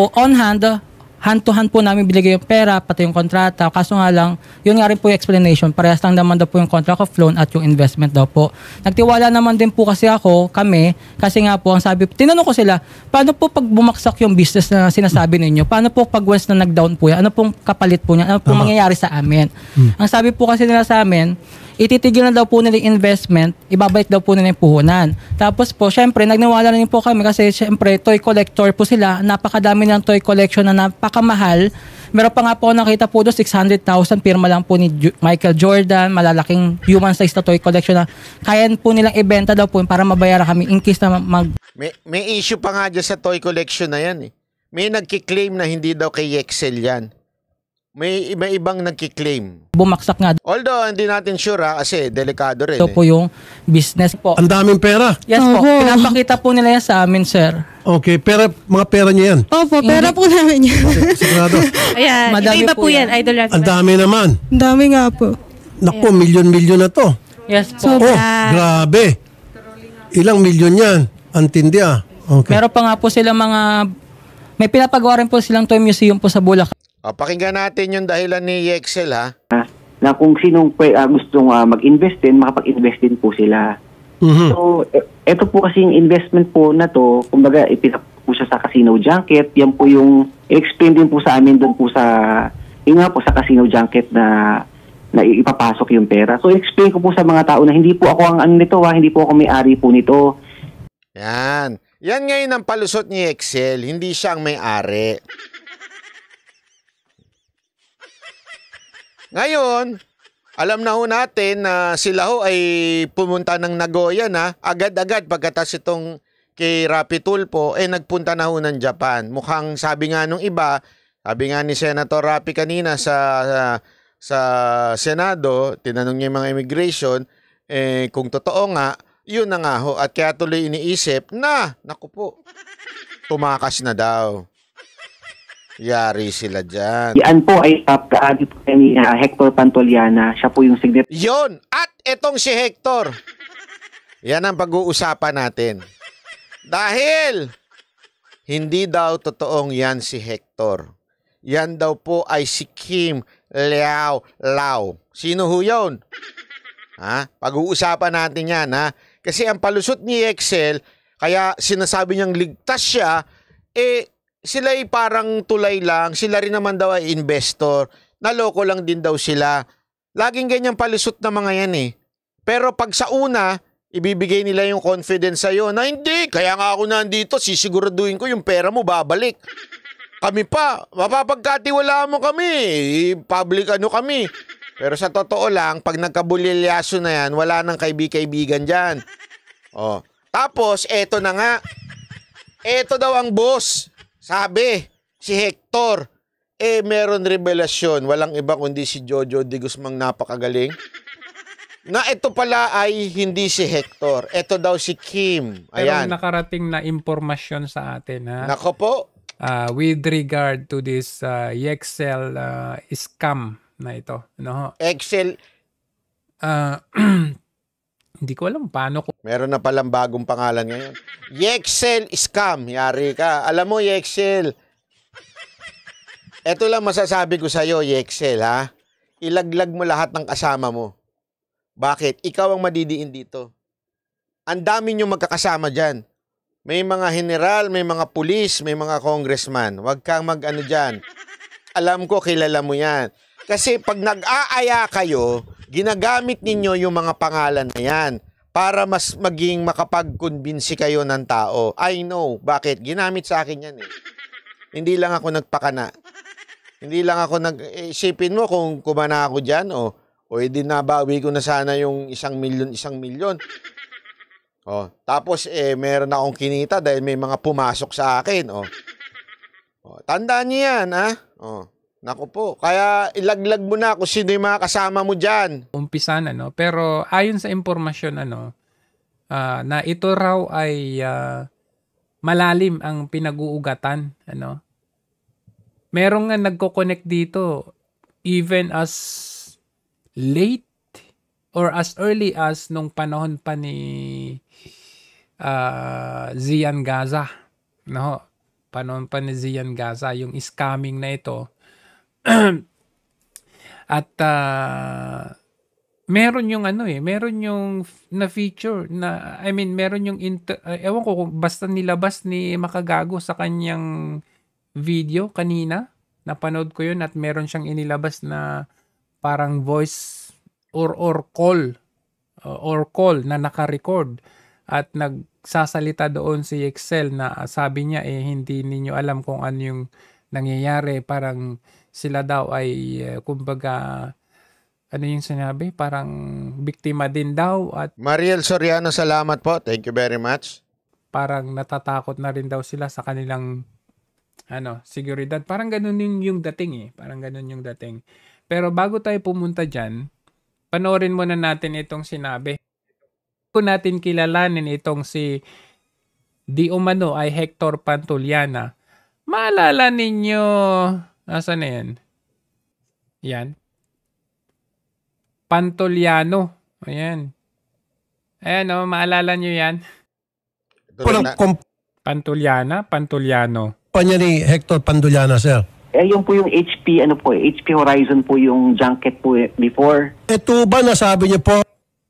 On hand, ah hand-to-hand po namin binigay yung pera, pati yung kontrata. Kaso nga lang, yun nga rin po yung explanation. Parehas lang naman daw po yung contract of loan at yung investment daw po. Nagtiwala naman din po kasi ako, kami, kasi nga po ang sabi, tinanong ko sila, paano po pag bumaksak yung business na sinasabi ninyo? Paano po pag once na nag-down po yan? Ano pong kapalit po niya? Ano pong Tama. mangyayari sa amin? Hmm. Ang sabi po kasi nila sa amin, ititigil na daw po nila yung investment, ibabalik daw po nila yung puhunan. Tapos po, syempre, nagniwala na rin po kami kasi syempre, toy collector po sila. Napakadami ng toy collection na napakamahal. Meron pa nga po nakita po doon, 600,000 pirma lang po ni Michael Jordan, malalaking human size na toy collection na kaya po nilang ibenta daw po para mabayaran kami in case na mag... May, may issue pa nga dyan sa toy collection na yan eh. May nagkiklaim na hindi daw kay Excel yan. May iba ibang nagki-claim. Bumagsak nga. Although hindi natin sure ha, ah, kasi delikado rin. Ito eh. po yung business po. Ang daming pera. Yes po. Pinapakita po nila yan sa amin, sir. Okay, pera, mga pera niya yan. Opo, pera po namin yan. Sigurado. Ayan, Madami iba po yan, Idol Rafi. Ang dami naman. Ang dami nga po. Nako, milyon-milyon na to. Yes po. oh, grabe. Ilang milyon yan? Antindi ah. Okay. Meron pa nga po silang mga may pinapagawa rin po silang toy museum po sa Bulacan. O, pakinggan natin yung dahilan ni Excel ha. Ah, na kung sinong uh, ah, gustong uh, mag-invest din, makapag-invest din po sila. Mm-hmm. So, ito e, po kasi yung investment po na to, kumbaga ipinap po siya sa casino junket. Yan po yung explain din po sa amin doon po sa, yun nga po sa casino junket na na ipapasok yung pera. So, explain ko po sa mga tao na hindi po ako ang ano nito, ha? hindi po ako may-ari po nito. Yan. Yan ngayon ang palusot ni Excel, hindi siya ang may-ari. Ngayon, alam na ho natin na sila ho ay pumunta ng Nagoya na agad-agad pagkatas itong kay Rapi Tulpo eh nagpunta na ho ng Japan. Mukhang sabi nga nung iba, sabi nga ni Senator Rapi kanina sa, sa sa Senado, tinanong niya yung mga immigration, eh kung totoo nga, yun na nga ho at kaya tuloy iniisip na, naku po, tumakas na daw. Yari sila dyan. Yan po ay top kaabi po ni uh, Hector Pantoliana. Siya po yung signature. Yun! At etong si Hector. Yan ang pag-uusapan natin. Dahil hindi daw totoong yan si Hector. Yan daw po ay si Kim Liao Lao. Sino ho yun? Ha? Pag-uusapan natin yan ha. Kasi ang palusot ni Excel, kaya sinasabi niyang ligtas siya, eh sila ay parang tulay lang, sila rin naman daw ay investor. Naloko lang din daw sila. Laging ganyan palusot na mga yan eh. Pero pag sa una, ibibigay nila yung confidence sa'yo na hindi, kaya nga ako nandito, sisiguraduhin ko yung pera mo babalik. Kami pa, mapapagkatiwala mo kami, public ano kami. Pero sa totoo lang, pag nagkabulilyaso na yan, wala nang kaibig-kaibigan dyan. Oh. Tapos, eto na nga. Eto daw ang boss. Sabi si Hector, eh meron revelasyon, walang iba kundi si Jojo de Guzman napakagaling. Na ito pala ay hindi si Hector, ito daw si Kim. Ayan. Pero nakarating na impormasyon sa atin ha. Nako po. Uh, with regard to this uh, Excel uh, scam na ito, no? Excel uh, Hindi ko alam paano ko. Meron na palang bagong pangalan ngayon. Yexel scam. Yari ka. Alam mo, Yexel. Ito lang masasabi ko sa'yo, Yexel, ha? Ilaglag mo lahat ng kasama mo. Bakit? Ikaw ang madidiin dito. Ang dami nyo magkakasama dyan. May mga general, may mga pulis, may mga congressman. Huwag kang mag-ano dyan. Alam ko, kilala mo yan. Kasi pag nag-aaya kayo, Ginagamit ninyo yung mga pangalan na yan para mas maging makapag-convince kayo ng tao. I know, bakit? Ginamit sa akin yan eh. Hindi lang ako nagpakana. Hindi lang ako nag... Eh, isipin mo kung kumana ako dyan oh. o, o eh, edi nabawi ko na sana yung isang milyon, isang milyon. Oh, tapos eh, meron akong kinita dahil may mga pumasok sa akin. Oh. Oh, tandaan niyo yan, ha? Ah. O, oh. Nako po, kaya ilaglag mo na kung sino yung mga kasama mo dyan. Umpisan, no? Pero ayon sa impormasyon, ano, uh, na ito raw ay uh, malalim ang pinag-uugatan, ano? Merong nga nagko-connect dito even as late or as early as nung panahon pa ni uh, Zian Gaza. No, panahon pa ni Zian Gaza, yung scamming na ito At uh, meron yung ano eh, meron yung na feature na I mean meron yung inter, uh, ewan ko kung basta nilabas ni Makagago sa kanyang video kanina. Napanood ko yun at meron siyang inilabas na parang voice or or call uh, or call na naka-record at nagsasalita doon si Excel na sabi niya eh hindi niyo alam kung ano yung nangyayari parang sila daw ay uh, kumbaga ano yung sinabi? Parang biktima din daw at Mariel Soriano, salamat po. Thank you very much. Parang natatakot na rin daw sila sa kanilang ano, seguridad. Parang ganun yung, yung dating eh. Parang ganun yung dating. Pero bago tayo pumunta dyan, panoorin muna natin itong sinabi. Kung natin kilalanin itong si Di Umano ay Hector Pantuliana, maalala ninyo Nasaan na yan? Yan. Pantoliano. Ayan. Ayan o, oh, maalala nyo yan. Walang komp- Pantoliana? Pantoliano. Panya ni Hector Panduliana, sir. Eh, yun po yung HP, ano po, HP eh, Horizon po yung junket po eh, before. Ito ba nasabi niyo po?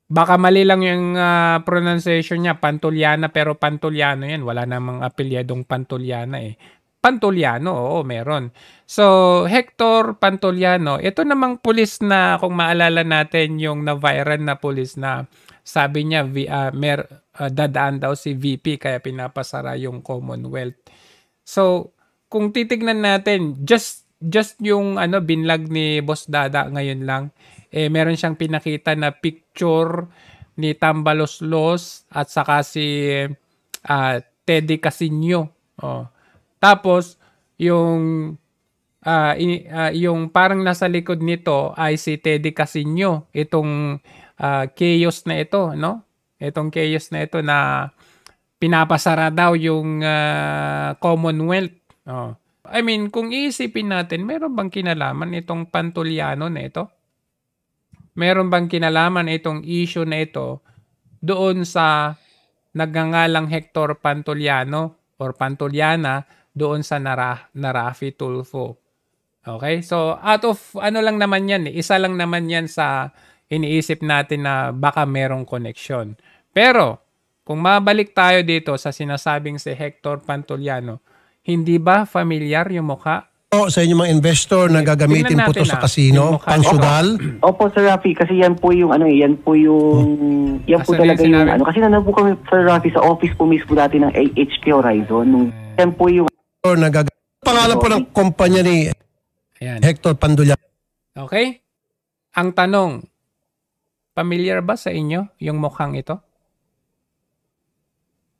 Baka mali lang yung uh, pronunciation niya, Pantoliana, pero Pantoliano yan. Wala namang apelyadong Pantoliana eh. Pantoliano, oo, meron. So, Hector Pantoliano, ito namang pulis na kung maalala natin yung na-viral na pulis na sabi niya uh, mer, uh, dadaan daw si VP kaya pinapasara yung Commonwealth. So, kung titignan natin, just just yung ano binlag ni Boss Dada ngayon lang, eh meron siyang pinakita na picture ni Tambalos Los at saka si uh, Teddy Casino. Oh. Tapos yung uh, uh, yung parang nasa likod nito ay si Teddy Casino, itong uh, chaos na ito, no? Itong chaos na ito na pinapasara daw yung uh, Commonwealth. Oh. I mean, kung iisipin natin, meron bang kinalaman itong Pantoliano na ito? Meron bang kinalaman itong issue na ito doon sa nagangalang Hector Pantoliano or Pantoliana doon sa Nara, Narafi Tulfo? Okay? So, out of ano lang naman yan, eh. isa lang naman yan sa iniisip natin na baka merong connection. Pero, kung mabalik tayo dito sa sinasabing si Hector Pantoliano, hindi ba familiar yung mukha? O, sa inyong mga investor na gagamitin po to sa ah, na, pang pangsugal? Opo, Sir Rafi, kasi yan po yung ano, eh, yan po yung hmm. yan po Asan talaga yung ano, kasi nanabo kami Sir Rafi sa office po mismo dati ng HP Horizon nung yan po yung na gagamitin. Pangalan po ng kumpanya ni Ayan. Hector Pandulia. Okay? Ang tanong, familiar ba sa inyo yung mukhang ito?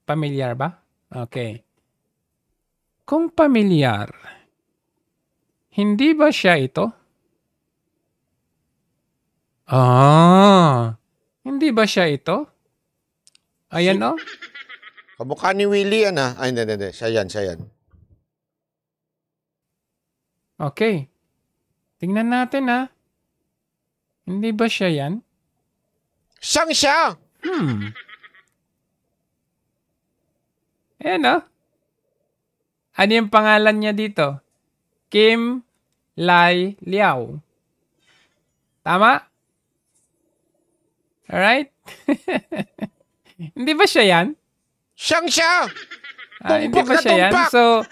Familiar ba? Okay. Kung familiar, hindi ba siya ito? Ah, hindi ba siya ito? Ayan o. Oh. Kamukha ni Willie yan ah. Ay, hindi, hindi, hindi. Siya yan, siya yan. Okay. Tingnan natin ha. Ah. Hindi ba siya yan? Siyang siya! Hmm. Ayan oh. Ano yung pangalan niya dito? Kim Lai Liao. Tama? Alright? hindi ba siya yan? Siyang siya! Ah, hindi ba siya yan? So,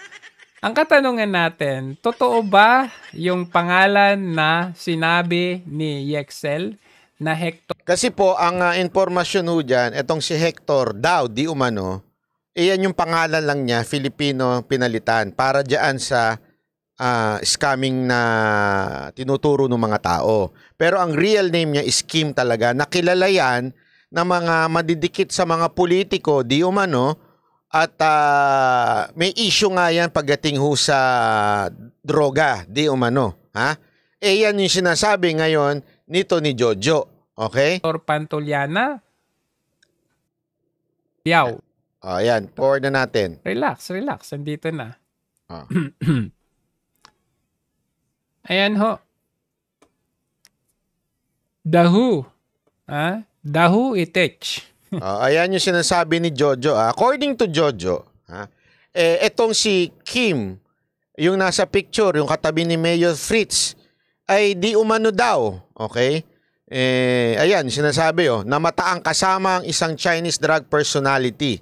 ang katanungan natin, totoo ba yung pangalan na sinabi ni Yexel na Hector? Kasi po, ang uh, ah, informasyon ho dyan, itong si Hector daw, di umano, iyan yung pangalan lang niya, Filipino pinalitan, para dyan sa uh, scamming na tinuturo ng mga tao. Pero ang real name niya is Kim talaga. Nakilala yan ng mga madidikit sa mga politiko, di umano, at uh, may issue nga yan pagdating ho sa droga, di umano. Ha? Eh yan yung sinasabi ngayon nito ni Jojo. Okay? Dr. Pantoliana. Biaw. O oh, yan, pour na natin. Relax, relax. Andito na. Oh. Ayan ho. Dahu. Ha? Dahu itech uh, ayan yung sinasabi ni Jojo. Ah. According to Jojo, ah, eh, etong si Kim, yung nasa picture, yung katabi ni Mayor Fritz, ay di umano daw, okay? Eh, ayan, sinasabi oh, na mataang kasama ang isang Chinese drug personality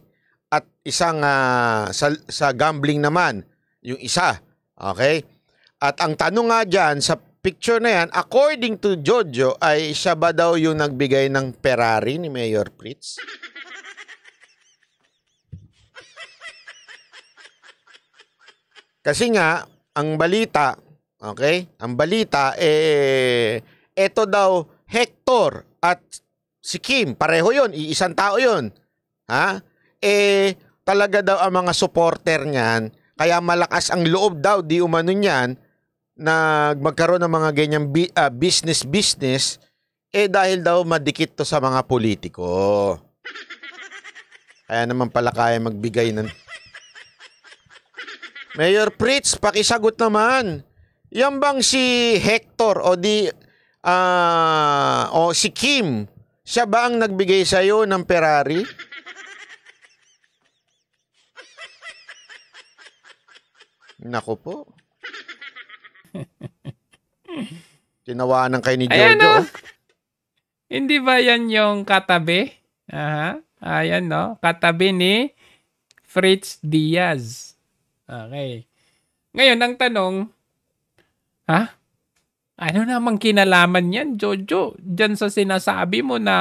at isang uh, sa, sa gambling naman, yung isa, okay? At ang tanong nga dyan sa picture na yan, according to Jojo, ay siya ba daw yung nagbigay ng Ferrari ni Mayor Fritz? Kasi nga, ang balita, okay? Ang balita, eh, eto daw, Hector at si Kim, pareho yon iisang tao yon Ha? Eh, talaga daw ang mga supporter niyan, kaya malakas ang loob daw, di umano niyan, na magkaroon ng mga ganyang bi- ah, business business eh dahil daw madikit to sa mga politiko. Kaya naman pala kaya magbigay ng Mayor Fritz, pakisagot naman. Yan bang si Hector o di uh, o si Kim? Siya ba ang nagbigay sa iyo ng Ferrari? Nako po. Tinawaan ng kay ni Jojo. no? Oh. Hindi ba yan yung katabi? Aha. Ayan, no? Katabi ni Fritz Diaz. Okay. Ngayon, ang tanong, ha? Ano namang kinalaman yan, Jojo? Diyan sa sinasabi mo na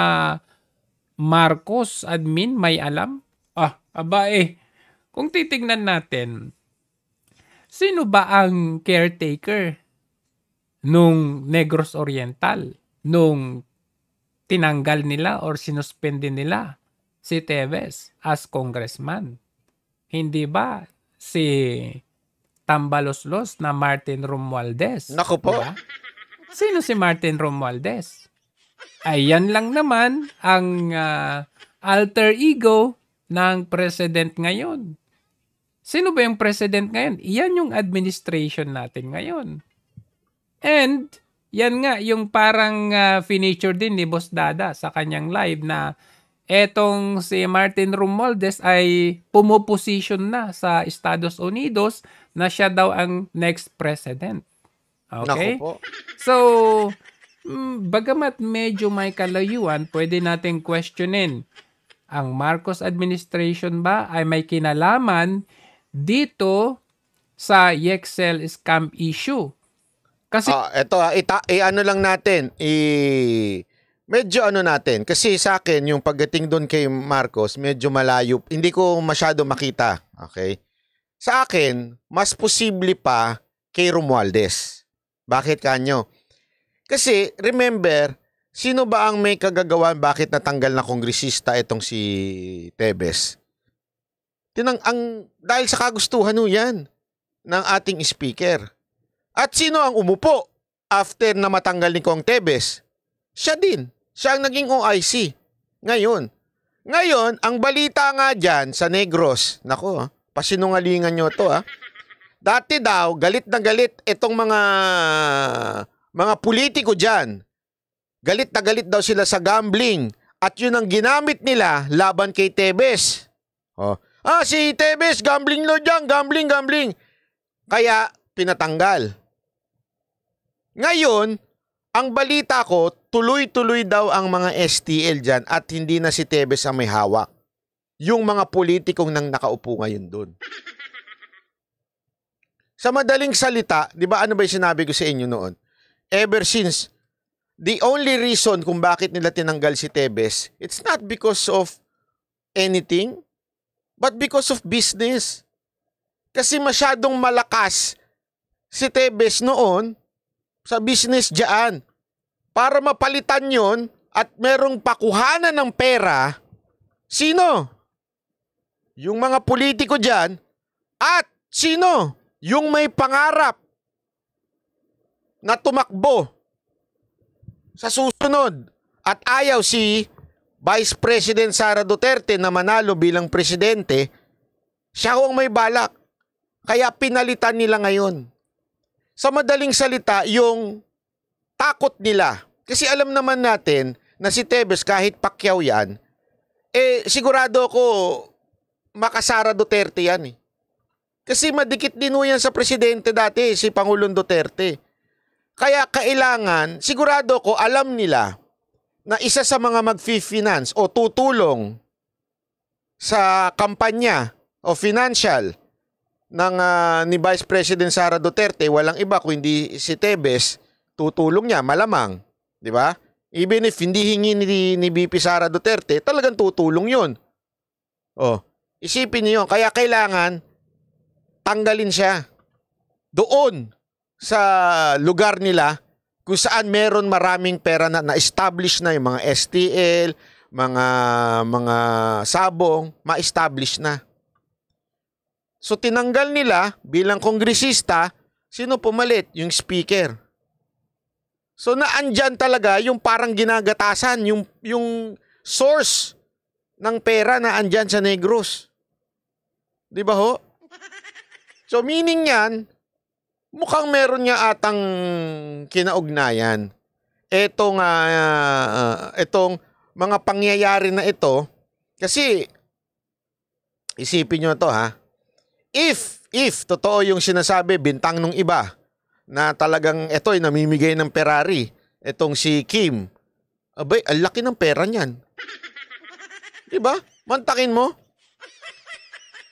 Marcos admin may alam? Ah, aba eh. Kung titignan natin, Sino ba ang caretaker nung Negros Oriental? Nung tinanggal nila or sinuspende nila si Teves as congressman? Hindi ba si Tambaloslos na Martin Romualdez? Nako po. Diba? Sino si Martin Romualdez? Ayan lang naman ang uh, alter ego ng president ngayon Sino ba yung president ngayon? Iyan yung administration natin ngayon. And, yan nga, yung parang uh, finisher din ni Boss Dada sa kanyang live na etong si Martin Romualdez ay pumoposition na sa Estados Unidos na siya daw ang next president. Okay? So, mm, bagamat medyo may kalayuan, pwede nating questionin. Ang Marcos administration ba ay may kinalaman dito sa Yexcel scam issue. Kasi ah, uh, eto ah, ita i-ano lang natin, i medyo ano natin kasi sa akin yung pagdating doon kay Marcos medyo malayo. Hindi ko masyado makita, okay? Sa akin, mas posible pa kay Romualdez. Bakit kanyo? Kasi remember, sino ba ang may kagagawan bakit natanggal na kongresista itong si Tebes? Yun ang, ang dahil sa kagustuhan ho yan ng ating speaker. At sino ang umupo after na matanggal ni Kong Tebes? Siya din. Siya ang naging OIC. Ngayon. Ngayon, ang balita nga diyan sa Negros. Nako, pasinungalingan nyo to ha. Ah. Dati daw, galit na galit itong mga mga politiko diyan. Galit na galit daw sila sa gambling. At yun ang ginamit nila laban kay Tebes. Oh, Ah, si Tevez, gambling lord yan, gambling, gambling. Kaya pinatanggal. Ngayon, ang balita ko, tuloy-tuloy daw ang mga STL dyan at hindi na si Tevez ang may hawak. Yung mga politikong nang nakaupo ngayon doon. Sa madaling salita, di ba ano ba yung sinabi ko sa inyo noon? Ever since, the only reason kung bakit nila tinanggal si Tevez, it's not because of anything but because of business. Kasi masyadong malakas si Tebes noon sa business diyan. Para mapalitan yon at merong pakuhanan ng pera, sino? Yung mga politiko diyan at sino? Yung may pangarap na tumakbo sa susunod at ayaw si Vice President Sara Duterte na manalo bilang presidente, siya ho ang may balak. Kaya pinalitan nila ngayon. Sa madaling salita, yung takot nila. Kasi alam naman natin na si Tebes kahit pakyaw yan, eh sigurado ako makasara Duterte yan eh. Kasi madikit din ho yan sa presidente dati, si Pangulong Duterte. Kaya kailangan, sigurado ko alam nila na isa sa mga mag-finance o tutulong sa kampanya o financial ng uh, ni Vice President Sara Duterte, walang iba kundi si Tebes, tutulong niya malamang, 'di ba? Even if hindi hingi ni, ni VP Sara Duterte, talagang tutulong 'yon. Oh, isipin niyo kaya kailangan tanggalin siya doon sa lugar nila kung saan meron maraming pera na na-establish na yung mga STL, mga mga sabong, ma-establish na. So tinanggal nila bilang kongresista, sino pumalit? Yung speaker. So naandyan talaga yung parang ginagatasan, yung, yung source ng pera na andyan sa Negros. Di ba ho? So meaning yan, mukhang meron nga atang kinaugnayan. Ito nga, uh, ah, itong mga pangyayari na ito, kasi isipin nyo to ha, if, if totoo yung sinasabi, bintang nung iba, na talagang ito ay namimigay ng Ferrari, itong si Kim, abay, ang laki ng pera niyan. Diba? Mantakin mo.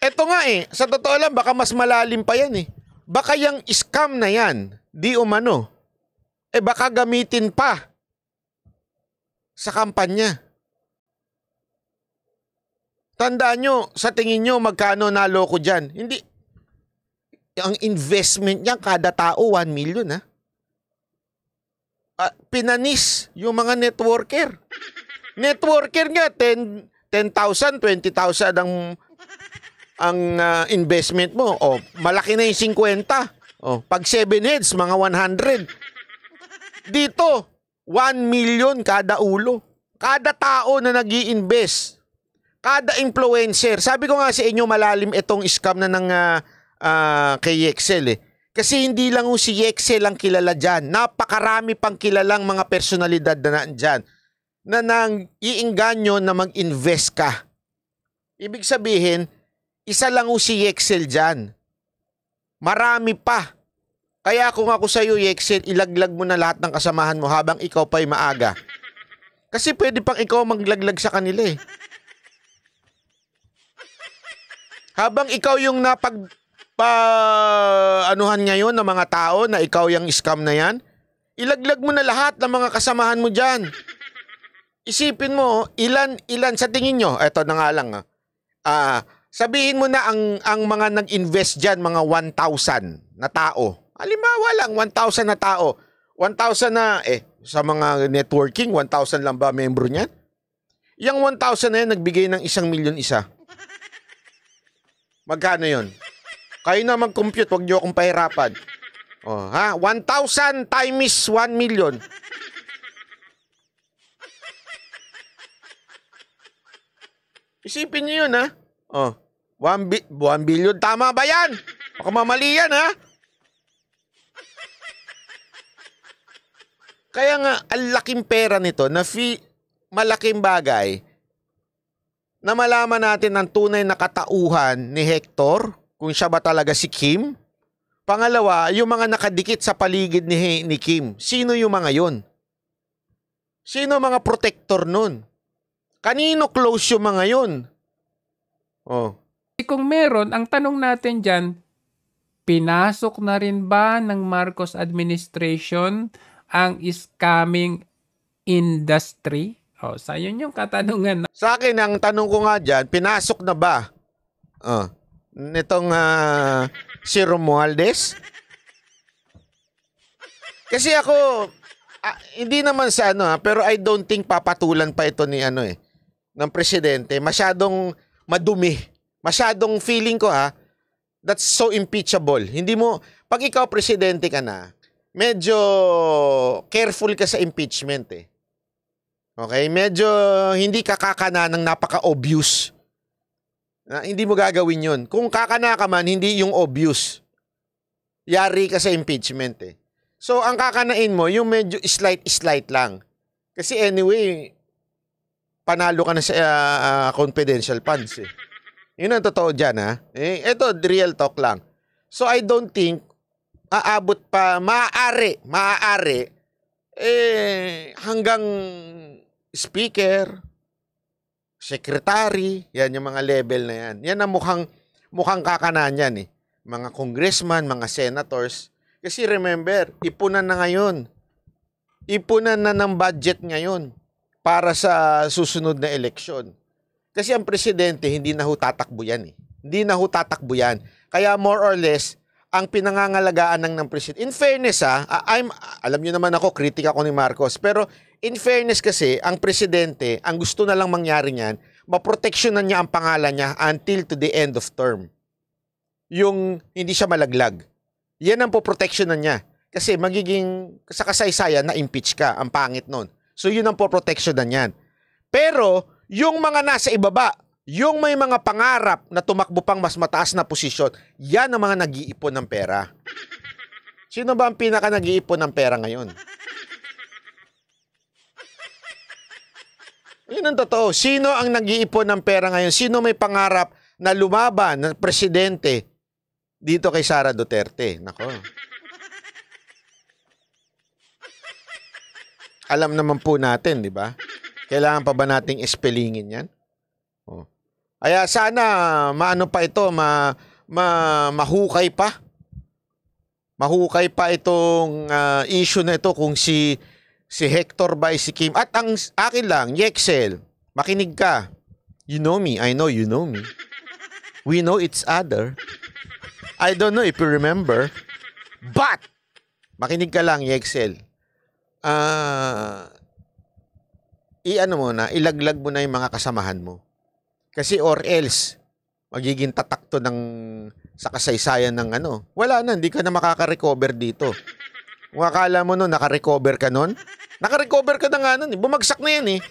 Ito nga eh, sa totoo lang, baka mas malalim pa yan eh baka yung scam na yan, di umano, eh baka gamitin pa sa kampanya. Tandaan nyo, sa tingin nyo, magkano naloko dyan? Hindi. Ang investment niya, kada tao, 1 million, ha? Uh, pinanis yung mga networker. Networker nga, 10,000, 10, 20,000 ang ang uh, investment mo. O, malaki na yung 50. O, pag 7 heads, mga 100. Dito, 1 million kada ulo. Kada tao na nag invest Kada influencer. Sabi ko nga sa inyo, malalim itong scam na ng uh, ah, uh, ah, kay Excel eh. Kasi hindi lang si Excel ang kilala dyan. Napakarami pang kilalang mga personalidad na nandyan na nang iinganyo na mag-invest ka. Ibig sabihin, isa lang si Yexel dyan. Marami pa. Kaya kung ako sa'yo, Yexel, ilaglag mo na lahat ng kasamahan mo habang ikaw pa'y maaga. Kasi pwede pang ikaw maglaglag sa kanila eh. Habang ikaw yung napag pa anuhan ngayon ng mga tao na ikaw yung scam na yan, ilaglag mo na lahat ng mga kasamahan mo dyan. Isipin mo, ilan, ilan sa tingin nyo, eto na nga lang, ah, uh, Sabihin mo na ang, ang mga nag-invest diyan mga 1,000 na tao. Halimbawa lang, 1,000 na tao. 1,000 na, eh, sa mga networking, 1,000 lang ba membro niyan? Yang 1,000 na yan, nagbigay ng isang milyon isa. Magkano yon? Kayo na mag-compute, huwag niyo akong pahirapan. Oh, ha? 1,000 times 1 million. Isipin niyo yun, ha? Oh. 1 bi- 1 billion. Tama ba yan? Baka mamali yan, ha? Kaya nga, ang laking pera nito na fee, malaking bagay na malaman natin ang tunay na katauhan ni Hector kung siya ba talaga si Kim. Pangalawa, yung mga nakadikit sa paligid ni, ni Kim. Sino yung mga yon? Sino mga protector nun? Kanino close yung mga yon? Oh. Eh, kung meron, ang tanong natin dyan, pinasok na rin ba ng Marcos administration ang scamming industry? Oh, sa yun yung katanungan. Sa akin, ang tanong ko nga dyan, pinasok na ba oh, nitong uh, si Romualdez? Kasi ako, ah, hindi naman sa ano, ah, pero I don't think papatulan pa ito ni ano eh, ng presidente. Masyadong madumi. Masyadong feeling ko ha, that's so impeachable. Hindi mo, pag ikaw presidente ka na, medyo careful ka sa impeachment eh. Okay? Medyo hindi ka kakana ng napaka-obvious. Na, hindi mo gagawin yun. Kung kakana ka man, hindi yung obvious. Yari ka sa impeachment eh. So, ang kakanain mo, yung medyo slight-slight lang. Kasi anyway, panalo ka na sa uh, uh, confidential funds eh. Yun ang totoo dyan ha. Eh, ito, real talk lang. So I don't think aabot pa, maaari, maaari, eh, hanggang speaker, secretary, yan yung mga level na yan. Yan ang mukhang, mukhang kakanan yan eh. Mga congressman, mga senators. Kasi remember, ipunan na ngayon. Ipunan na ng budget ngayon para sa susunod na eleksyon. Kasi ang presidente, hindi na hutatakbo yan eh. Hindi na hutatakbo yan. Kaya more or less, ang pinangangalagaan ng, ng presidente. In fairness ha, ah, ah, I'm, alam nyo naman ako, kritika ko ni Marcos. Pero in fairness kasi, ang presidente, ang gusto na lang mangyari niyan, maproteksyonan niya ang pangalan niya until to the end of term. Yung hindi siya malaglag. Yan ang poproteksyonan niya. Kasi magiging sa kasaysayan na impeach ka. Ang pangit nun. So yun ang poproteksyonan niyan. Pero yung mga nasa ibaba, yung may mga pangarap na tumakbo pang mas mataas na posisyon, yan ang mga nag-iipon ng pera. Sino ba ang pinaka nag-iipon ng pera ngayon? Yun ang totoo. Sino ang nag-iipon ng pera ngayon? Sino may pangarap na lumaban na presidente dito kay Sara Duterte? Nako. Alam naman po natin, di ba? Kailangan pa ba nating espelingin yan? Oh. Kaya sana maano pa ito, ma, ma, mahukay pa. Mahukay pa itong uh, issue na ito kung si si Hector by si Kim. At ang akin lang, Yexel, makinig ka. You know me. I know you know me. We know it's other. I don't know if you remember. But, makinig ka lang, Yexel uh, i-ano mo na, ilaglag mo na yung mga kasamahan mo. Kasi or else, magiging tatak ng sa kasaysayan ng ano. Wala na, hindi ka na makaka-recover dito. Kung akala mo no, naka-recover ka noon, naka-recover ka na nga nun, eh, bumagsak na yan eh.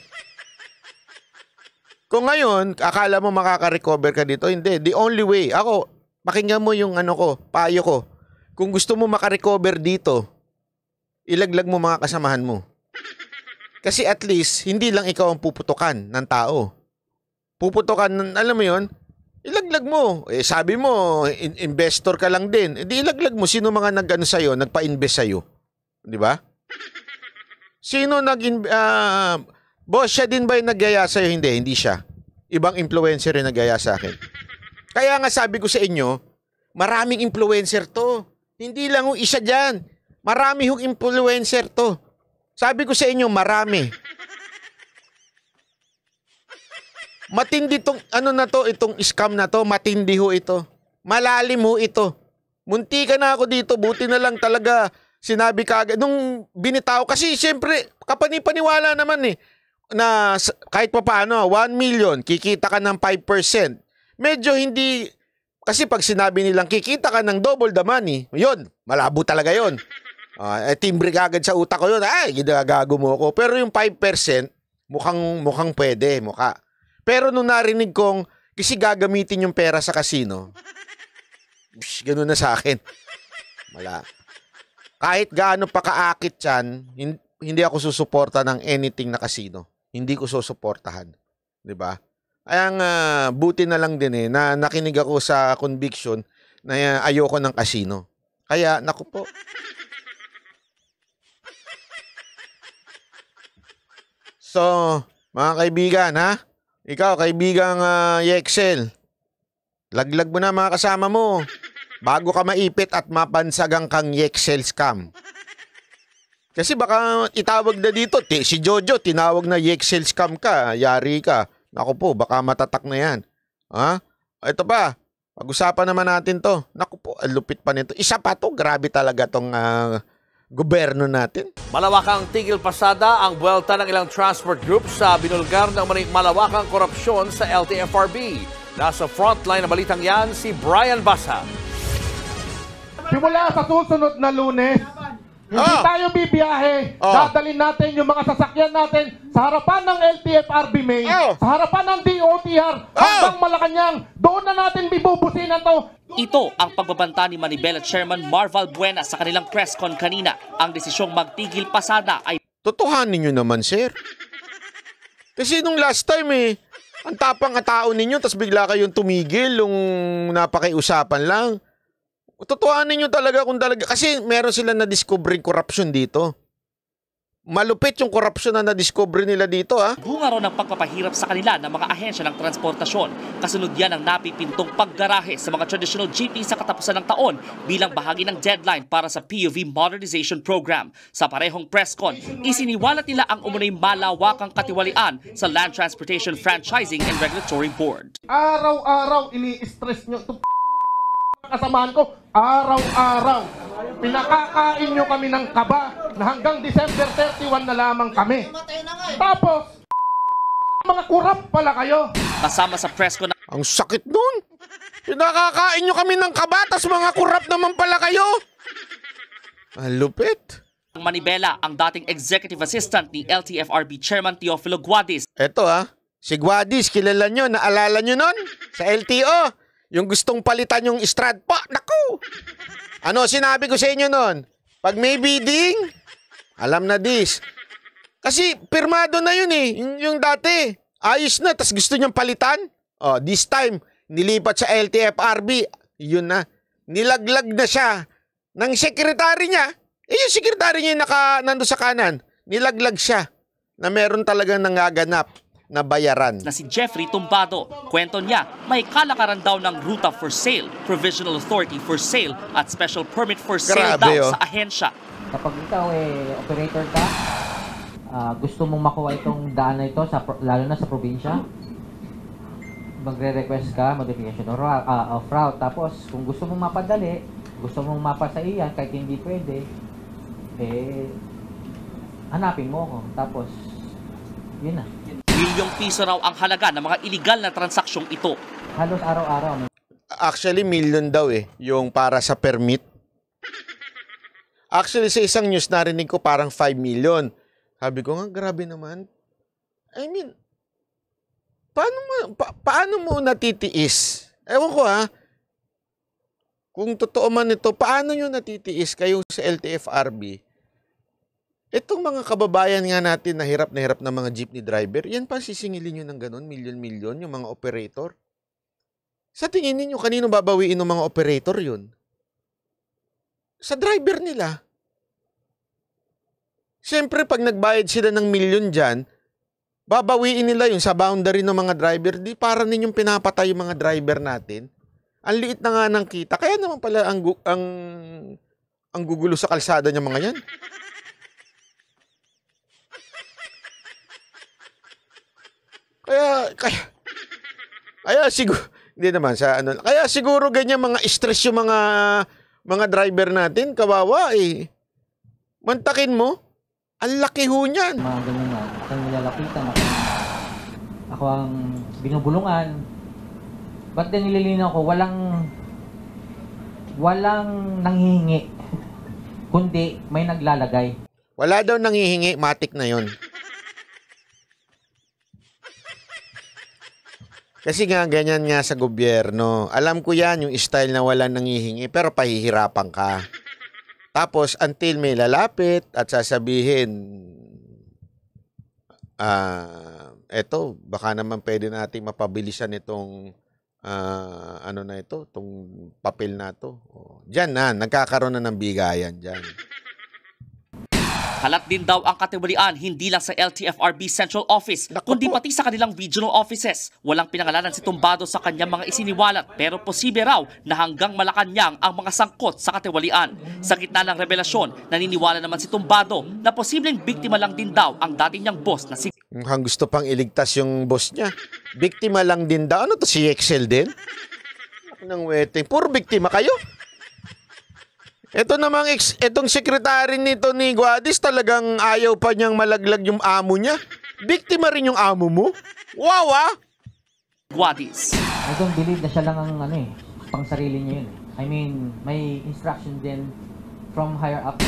Kung ngayon, akala mo makaka-recover ka dito, hindi. The only way, ako, pakinggan mo yung ano ko, payo ko. Kung gusto mo makarecover dito, ilaglag mo mga kasamahan mo. Kasi at least, hindi lang ikaw ang puputukan ng tao. Puputukan, ng, alam mo yon ilaglag mo. Eh, sabi mo, in- investor ka lang din. Eh, di ilaglag mo sino mga nag sa sa'yo, nagpa-invest sa'yo. Di ba? Sino nag uh, ah, boss siya din ba yung nagyaya sa'yo? Hindi, hindi siya. Ibang influencer yung nagyaya sa akin. Kaya nga sabi ko sa inyo, maraming influencer to. Hindi lang yung isa dyan. Marami hong influencer to. Sabi ko sa inyo, marami. Matindi tong, ano na to, itong scam na to, matindi ho ito. Malalim ho ito. Munti ka na ako dito, buti na lang talaga sinabi ka agad. Nung binitaw, kasi siyempre, kapanipaniwala naman eh, na kahit pa paano, 1 million, kikita ka ng 5%. Medyo hindi, kasi pag sinabi nilang kikita ka ng double the money, yun, malabo talaga yun. Uh, eh, timbre kagad sa utak ko yun. Ay, ginagago mo ako. Pero yung 5%, mukhang, mukhang pwede, mukha. Pero nung narinig kong, kasi gagamitin yung pera sa casino, psh, ganun na sa akin. Wala. Kahit gaano pa kaakit yan, hindi ako susuporta ng anything na casino. Hindi ko susuportahan. ba? Diba? Ayang uh, buti na lang din eh, na nakinig ako sa conviction na uh, ayoko ng casino. Kaya, naku po, So, mga kaibigan ha, ikaw kaibigang uh, Yexel, laglag mo na mga kasama mo bago ka maipit at mapansagang kang Yexel scam. Kasi baka itawag na dito, ti, si Jojo, tinawag na Yexel scam ka, yari ka. Naku po, baka matatak na yan. Ha? Ito pa, pag-usapan naman natin to. Naku po, lupit pa nito. Isa pa to, grabe talaga tong uh, gobyerno natin. Malawakang tigil pasada ang buwelta ng ilang transport group sa binulgar ng malawakang korupsyon sa LTFRB. Nasa frontline na balitang yan si Brian Basa. Simula sa susunod na lunes, hindi oh. tayo bibiyahe. Oh. Dadalhin natin yung mga sasakyan natin sa harapan ng LTFRB Main, oh. sa harapan ng DOTR, oh. hanggang Malacanang. Doon na natin bibubusin ito. Ito ang pagbabanta ni Manibela Chairman Marval Buena sa kanilang press con kanina. Ang desisyong magtigil pasada ay... Totohanin nyo naman, sir. Kasi nung last time eh, ang tapang ang tao ninyo, tapos bigla kayong tumigil, nung napakiusapan lang. Totoanin nyo talaga kung talaga. Kasi meron sila na discovering corruption dito. Malupit yung korupsyon na na-discover nila dito ha. Ah. Hungaro ng pagpapahirap sa kanila ng mga ahensya ng transportasyon. Kasunod yan ang napipintong paggarahe sa mga traditional jeepney sa katapusan ng taon bilang bahagi ng deadline para sa POV Modernization Program. Sa parehong press con, isiniwalat nila ang umunay malawakang katiwalian sa Land Transportation Franchising and Regulatory Board. Araw-araw ini-stress nyo ito kasamahan ko, araw-araw. Pinakakain nyo kami ng kaba na hanggang December 31 na lamang kami. Eh. Tapos, mga kurap pala kayo. Kasama sa press ko na... Ang sakit nun! Pinakakain nyo kami ng kabatas, mga kurap naman pala kayo! Ang lupit. Manibela, ang dating executive assistant ni LTFRB Chairman Teofilo Guadis. Eto ah, si Guadis, kilala nyo, naalala nyo nun? Sa LTO, yung gustong palitan yung strad pa, naku! Ano sinabi ko sa inyo noon? Pag may bidding, alam na this. Kasi pirmado na yun eh, yung, yung dati. Ayos na, tas gusto niyang palitan. Oh, this time, nilipat sa LTFRB. Yun na. Nilaglag na siya ng sekretary niya. Eh, yung sekretary niya yung naka, nando sa kanan. Nilaglag siya na meron talaga nangaganap na bayaran. Na si Jeffrey Tumbado. Kwento niya, may kalakaran daw ng Ruta for Sale, Provisional Authority for Sale at Special Permit for Sale Grabe, daw oh. sa ahensya. Kapag ikaw eh, operator ka, uh, gusto mong makuha itong daan na ito, sa, lalo na sa probinsya, magre-request ka, modification or, uh, ah, of route. Tapos, kung gusto mong mapadali, gusto mong mapasaiyan, kahit hindi pwede, eh, hanapin mo ako. Tapos, yun na. Milyong piso raw ang halaga ng mga iligal na transaksyong ito. Halos araw-araw. Actually, million daw eh, yung para sa permit. Actually, sa isang news narinig ko parang 5 million. Sabi ko nga, grabe naman. I mean, paano mo, pa, paano mo natitiis? Ewan ko ha, ah. kung totoo man ito, paano nyo natitiis kayong sa LTFRB Itong mga kababayan nga natin na hirap na hirap ng mga jeepney driver, yan pa sisingilin nyo ng ganun, milyon-milyon, yung mga operator. Sa tingin niyo kanino babawiin ng mga operator yun? Sa driver nila. Siyempre, pag nagbayad sila ng milyon dyan, babawiin nila yun sa boundary ng mga driver. Di para ninyong pinapatay yung mga driver natin. Ang liit na nga ng kita. Kaya naman pala ang, ang, ang gugulo sa kalsada niya mga yan. Kaya, kaya, kaya siguro, hindi naman sa ano, kaya siguro ganyan mga stress yung mga, mga driver natin, kawawa eh. Mantakin mo, ang laki ho niyan. Mga ganyan na, ako nilalapitan, ako, ako ang binubulungan. Ba't din nililinaw ko, walang, walang nanghihingi, kundi may naglalagay. Wala daw nanghihingi, matik na yon. Kasi nga, ganyan nga sa gobyerno. Alam ko yan, yung style na wala nang hihingi, pero pahihirapan ka. Tapos, until may lalapit at sasabihin, ah, uh, eto, baka naman pwede natin mapabilisan itong uh, ano na ito, itong papel na to. Oh, diyan na, nagkakaroon na ng bigayan diyan. Kalat din daw ang katiwalian hindi lang sa LTFRB Central Office kundi pati sa kanilang regional offices. Walang pinangalanan si Tumbado sa kanyang mga isiniwalat pero posible raw na hanggang Malacanang ang mga sangkot sa katiwalian. Sa gitna ng revelasyon, naniniwala naman si Tumbado na posibleng biktima lang din daw ang dati niyang boss na si... Mukhang gusto pang iligtas yung boss niya. Biktima lang din daw. Ano to si Excel din? Nang weteng. Puro biktima kayo? Ito namang ex, itong sekretary nito ni Guadis talagang ayaw pa niyang malaglag yung amo niya. Biktima rin yung amo mo. Wow ah! Guadis. I don't believe na siya lang ang ano eh, pang sarili niya yun. I mean, may instruction din from higher up.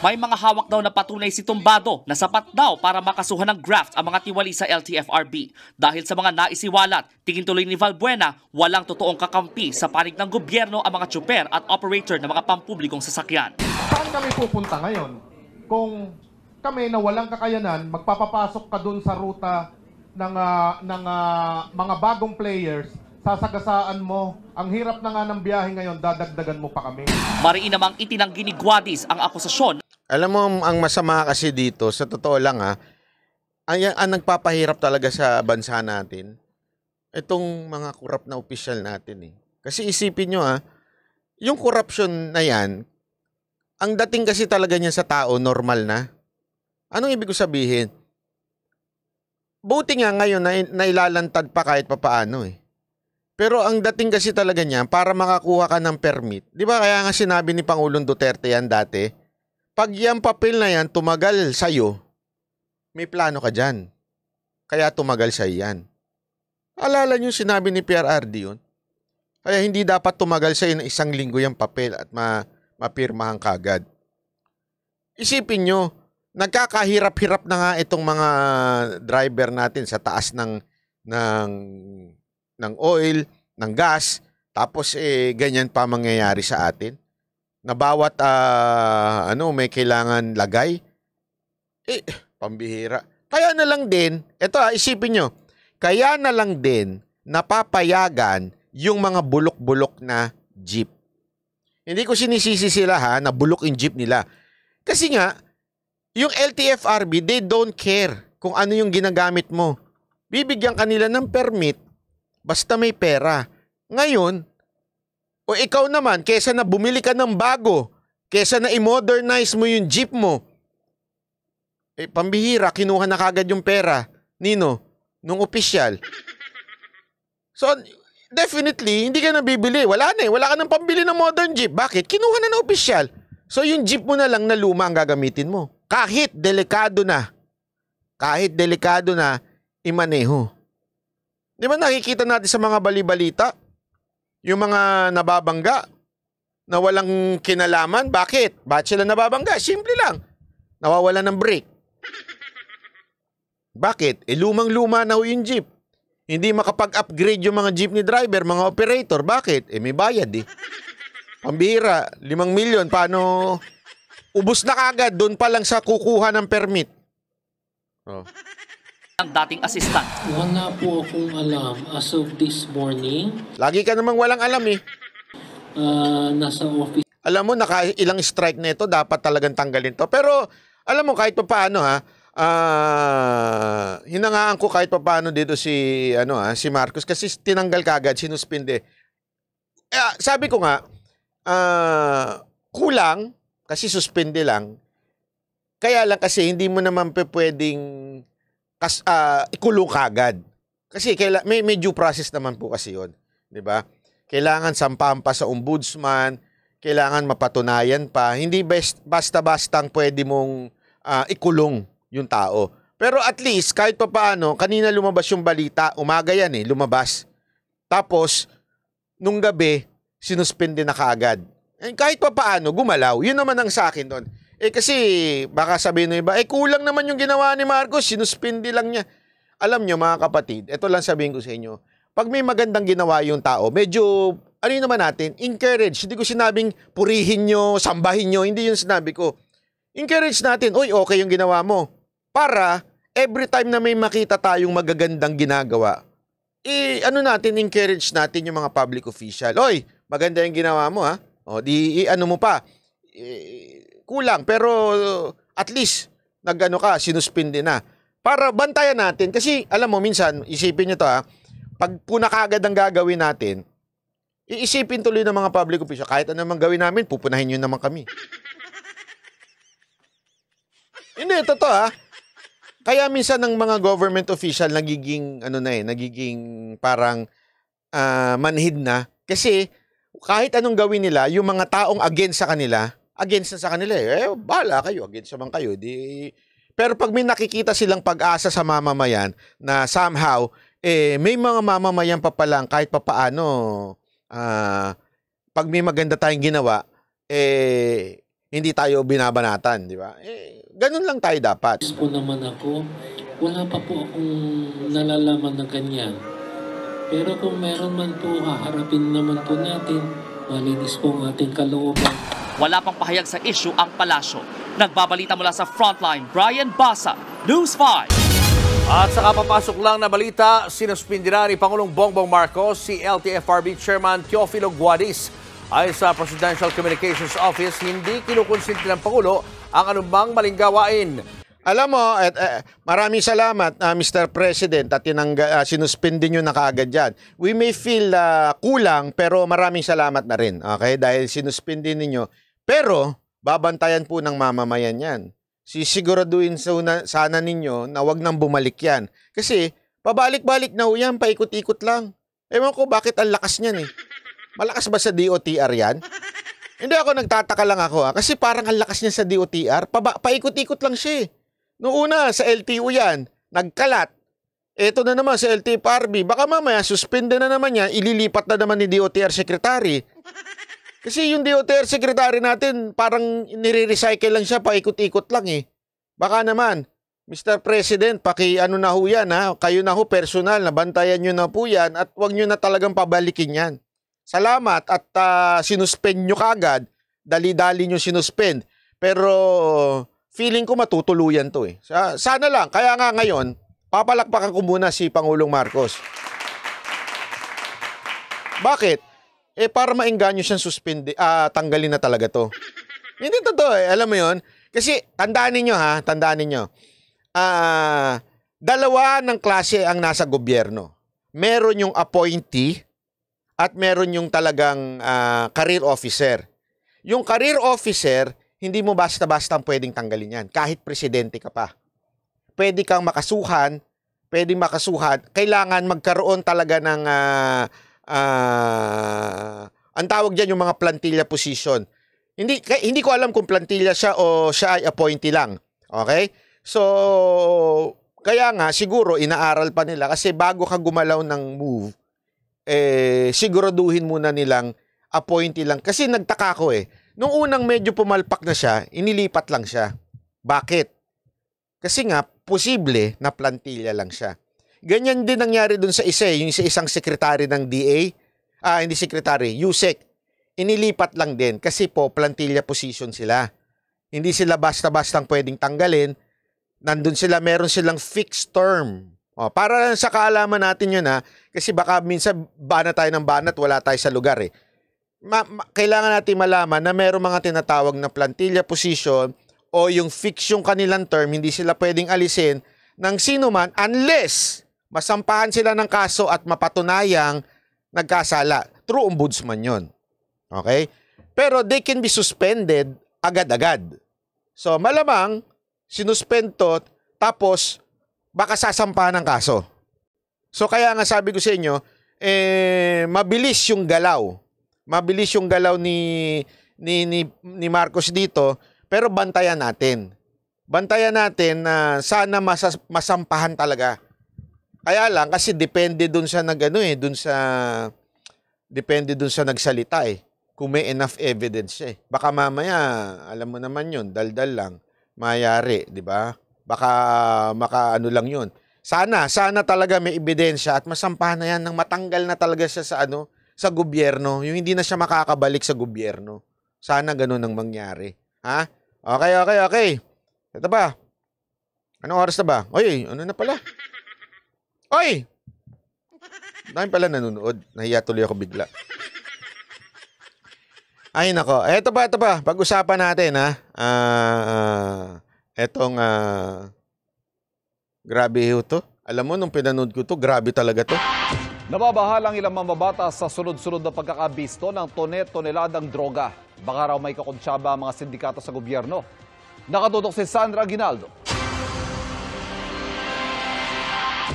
May mga hawak daw na patunay si Tumbado na sapat daw para makasuhan ng graft ang mga tiwali sa LTFRB. Dahil sa mga naisiwalat, tingin tuloy ni Valbuena, walang totoong kakampi sa panig ng gobyerno ang mga tsuper at operator ng mga pampublikong sasakyan. Saan kami pupunta ngayon? Kung kami na walang kakayanan, magpapapasok ka dun sa ruta ng, uh, ng uh, mga bagong players sasagasaan mo. Ang hirap na nga ng biyahe ngayon, dadagdagan mo pa kami. Mariin namang itinanggi ni Guadis ang akusasyon. Alam mo, ang masama kasi dito, sa totoo lang ha, ah, ang, ang, ang nagpapahirap talaga sa bansa natin, itong mga kurap na opisyal natin eh. Kasi isipin nyo ha, ah, yung corruption na yan, ang dating kasi talaga niya sa tao, normal na. Anong ibig ko sabihin? Buti nga ngayon na nailalantad pa kahit papaano eh. Pero ang dating kasi talaga niya, para makakuha ka ng permit, di ba kaya nga sinabi ni Pangulong Duterte yan dati, pag yung papel na yan tumagal sa'yo, may plano ka dyan. Kaya tumagal sa'yo yan. Alala niyo sinabi ni PRRD yun? Kaya hindi dapat tumagal sa'yo ng isang linggo yung papel at ma mapirmahan ka agad. Isipin nyo, nagkakahirap-hirap na nga itong mga driver natin sa taas ng ng ng oil, ng gas, tapos eh ganyan pa mangyayari sa atin. Na bawat uh, ano may kailangan lagay eh pambihira. Kaya na lang din, ito ah, isipin nyo, kaya na lang din napapayagan yung mga bulok-bulok na jeep. Hindi ko sinisisi sila ha, na bulok in jeep nila. Kasi nga, yung LTFRB, they don't care kung ano yung ginagamit mo. Bibigyan kanila ng permit Basta may pera. Ngayon, o ikaw naman, kesa na bumili ka ng bago, kesa na i-modernize mo yung jeep mo, eh, pambihira, kinuha na kagad yung pera, Nino, nung opisyal. So, definitely, hindi ka na bibili. Wala na eh. Wala ka nang pambili ng modern jeep. Bakit? Kinuha na ng opisyal. So, yung jeep mo na lang na luma ang gagamitin mo. Kahit delikado na. Kahit delikado na, imaneho. Di ba nakikita natin sa mga balibalita? Yung mga nababangga na walang kinalaman. Bakit? Bakit sila nababangga? Simple lang. Nawawala ng brake. Bakit? E lumang-luma na yung jeep. Hindi makapag-upgrade yung mga jeepney driver, mga operator. Bakit? E may bayad eh. Pambihira, 5 milyon, paano? Ubus na kagad, doon pa lang sa kukuha ng permit. Oh ang dating assistant. Wala po akong alam as of this morning. Lagi ka namang walang alam eh. Uh, nasa office. Alam mo, naka ilang strike na ito, dapat talagang tanggalin to. Pero alam mo, kahit pa paano ha, uh, hinangaan ko kahit pa paano dito si, ano, ha, si Marcos kasi tinanggal kagad, sinuspinde. Eh, ah, sabi ko nga, uh, kulang, kasi suspinde lang, kaya lang kasi hindi mo naman pwedeng kas, uh, ikulong kagad. Kasi kaila, may, may due process naman po kasi 'yon, Di ba? Kailangan sampahan pa sa ombudsman, kailangan mapatunayan pa. Hindi basta-bastang pwede mong uh, ikulong yung tao. Pero at least, kahit pa paano, kanina lumabas yung balita, umaga yan eh, lumabas. Tapos, nung gabi, sinuspende na kaagad. And kahit pa paano, gumalaw. Yun naman ang sa akin doon. Eh kasi baka sabihin ng iba, eh kulang naman yung ginawa ni Marcos, sinuspindi lang niya. Alam nyo mga kapatid, ito lang sabihin ko sa inyo, pag may magandang ginawa yung tao, medyo, ano naman natin, encourage. Hindi ko sinabing purihin nyo, sambahin nyo, hindi yun sinabi ko. Encourage natin, oy okay yung ginawa mo. Para every time na may makita tayong magagandang ginagawa, eh, ano natin, encourage natin yung mga public official. Oy, maganda yung ginawa mo ha. O, di, ano mo pa, eh, kulang pero uh, at least nagano ka, sinuspindi na. Para bantayan natin kasi alam mo minsan isipin niyo to ha, pag puna kaagad ang gagawin natin, iisipin tuloy ng mga public official kahit ano mang gawin namin, pupunahin niyo naman kami. Hindi to ha. Kaya minsan ng mga government official nagiging ano na eh, nagiging parang uh, manhid na kasi kahit anong gawin nila, yung mga taong against sa kanila, against na sa kanila eh. eh bala kayo, against naman kayo. Di... Pero pag may nakikita silang pag-asa sa mamamayan na somehow, eh, may mga mamamayan pa palang kahit papaano, uh, pag may maganda tayong ginawa, eh, hindi tayo binabanatan, di ba? Eh, ganun lang tayo dapat. Po naman ako, wala pa po akong nalalaman na ganyan. Pero kung meron man po, haharapin naman po natin, malinis po ang ating kalooban wala pang pahayag sa isyu ang palasyo. Nagbabalita mula sa frontline, Brian Basa, News 5. At sa kapapasok lang na balita, sinuspindira ni Pangulong Bongbong Marcos si LTFRB Chairman Teofilo Guadis. Ayon sa Presidential Communications Office, hindi kinukonsinti ng Pangulo ang anumang maling gawain. Alam mo, at, uh, eh, maraming salamat uh, ah, Mr. President at tinangga, uh, sinuspindi nyo na kaagad yan. We may feel uh, kulang pero maraming salamat na rin. Okay? Dahil sinuspindi ninyo pero, babantayan po ng mamamayan yan. Sisiguraduhin sana ninyo na wag nang bumalik yan. Kasi, pabalik-balik na ho yan, paikot-ikot lang. Ewan ko bakit ang lakas niyan eh. Malakas ba sa DOTR yan? Hindi ako nagtataka lang ako ha, ah. kasi parang ang lakas niya sa DOTR, pa paikot-ikot lang siya eh. Noong una, sa LTO yan, nagkalat. Ito na naman sa LTFRB, baka mamaya suspende na naman yan, ililipat na naman ni DOTR Secretary. Kasi yung DOTR secretary natin, parang nire-recycle lang siya, paikot-ikot lang eh. Baka naman, Mr. President, paki ano na ho yan ha, kayo na ho personal, nabantayan nyo na po yan at huwag nyo na talagang pabalikin yan. Salamat at uh, sinuspend nyo kagad, dali-dali nyo sinuspend. Pero feeling ko matutuluyan to eh. Sana lang, kaya nga ngayon, papalakpakan ko muna si Pangulong Marcos. Bakit? Eh, para maengganyo siyang suspindi, ah, tanggalin na talaga to. Hindi totoo eh. Alam mo yon Kasi, tandaan niyo ha, tandaan niyo. Ah, dalawa ng klase ang nasa gobyerno. Meron yung appointee at meron yung talagang ah, career officer. Yung career officer, hindi mo basta-basta pwedeng tanggalin yan. Kahit presidente ka pa. Pwede kang makasuhan, pwede makasuhan. Kailangan magkaroon talaga ng ah, uh, ang tawag diyan yung mga plantilla position. Hindi hindi ko alam kung plantilla siya o siya ay appointee lang. Okay? So kaya nga siguro inaaral pa nila kasi bago ka gumalaw ng move eh siguraduhin muna nilang appointee lang kasi nagtaka ko eh. Nung unang medyo pumalpak na siya, inilipat lang siya. Bakit? Kasi nga posible na plantilla lang siya. Ganyan din nangyari dun sa isa, eh, yung sa isang sekretary ng DA, ah, hindi sekretary, USEC. Inilipat lang din kasi po plantilla position sila. Hindi sila basta-bastang pwedeng tanggalin. Nandun sila, meron silang fixed term. O, oh, para lang sa kaalaman natin yun ha, kasi baka minsan banat tayo ng banat, wala tayo sa lugar eh. Ma ma kailangan natin malaman na meron mga tinatawag na plantilla position o yung fixed yung kanilang term, hindi sila pwedeng alisin ng sino man unless masampahan sila ng kaso at mapatunayang nagkasala. True ombudsman yon. Okay? Pero they can be suspended agad-agad. So malamang, sinuspend to, tapos baka sasampahan ng kaso. So kaya nga sabi ko sa inyo, eh, mabilis yung galaw. Mabilis yung galaw ni, ni, ni, ni Marcos dito, pero bantayan natin. Bantayan natin na sana masas, masampahan talaga kaya lang kasi depende dun sa nagano eh, dun sa depende dun sa nagsalita eh. Kung may enough evidence eh. Baka mamaya, alam mo naman 'yun, daldal lang mayari, 'di ba? Baka makaano lang 'yun. Sana, sana talaga may ebidensya at masampahan na 'yan nang matanggal na talaga siya sa ano, sa gobyerno, yung hindi na siya makakabalik sa gobyerno. Sana ganun ang mangyari. Ha? Okay, okay, okay. Ito ba? Anong oras na ba? Oy, ano na pala? Ay! Dahil pala nanonood. Nahiya tuloy ako bigla. Ay nako. Ito pa, eto pa. Pag-usapan natin ha. Ah, uh, etong uh, grabe ho to. Alam mo, nung pinanood ko to, grabe talaga to. Nababahalang ilang mababata sa sunod-sunod na pagkakabisto ng tone-toneladang droga. Baka raw may kakuntsaba ang mga sindikato sa gobyerno. Nakatutok si Sandra Ginaldo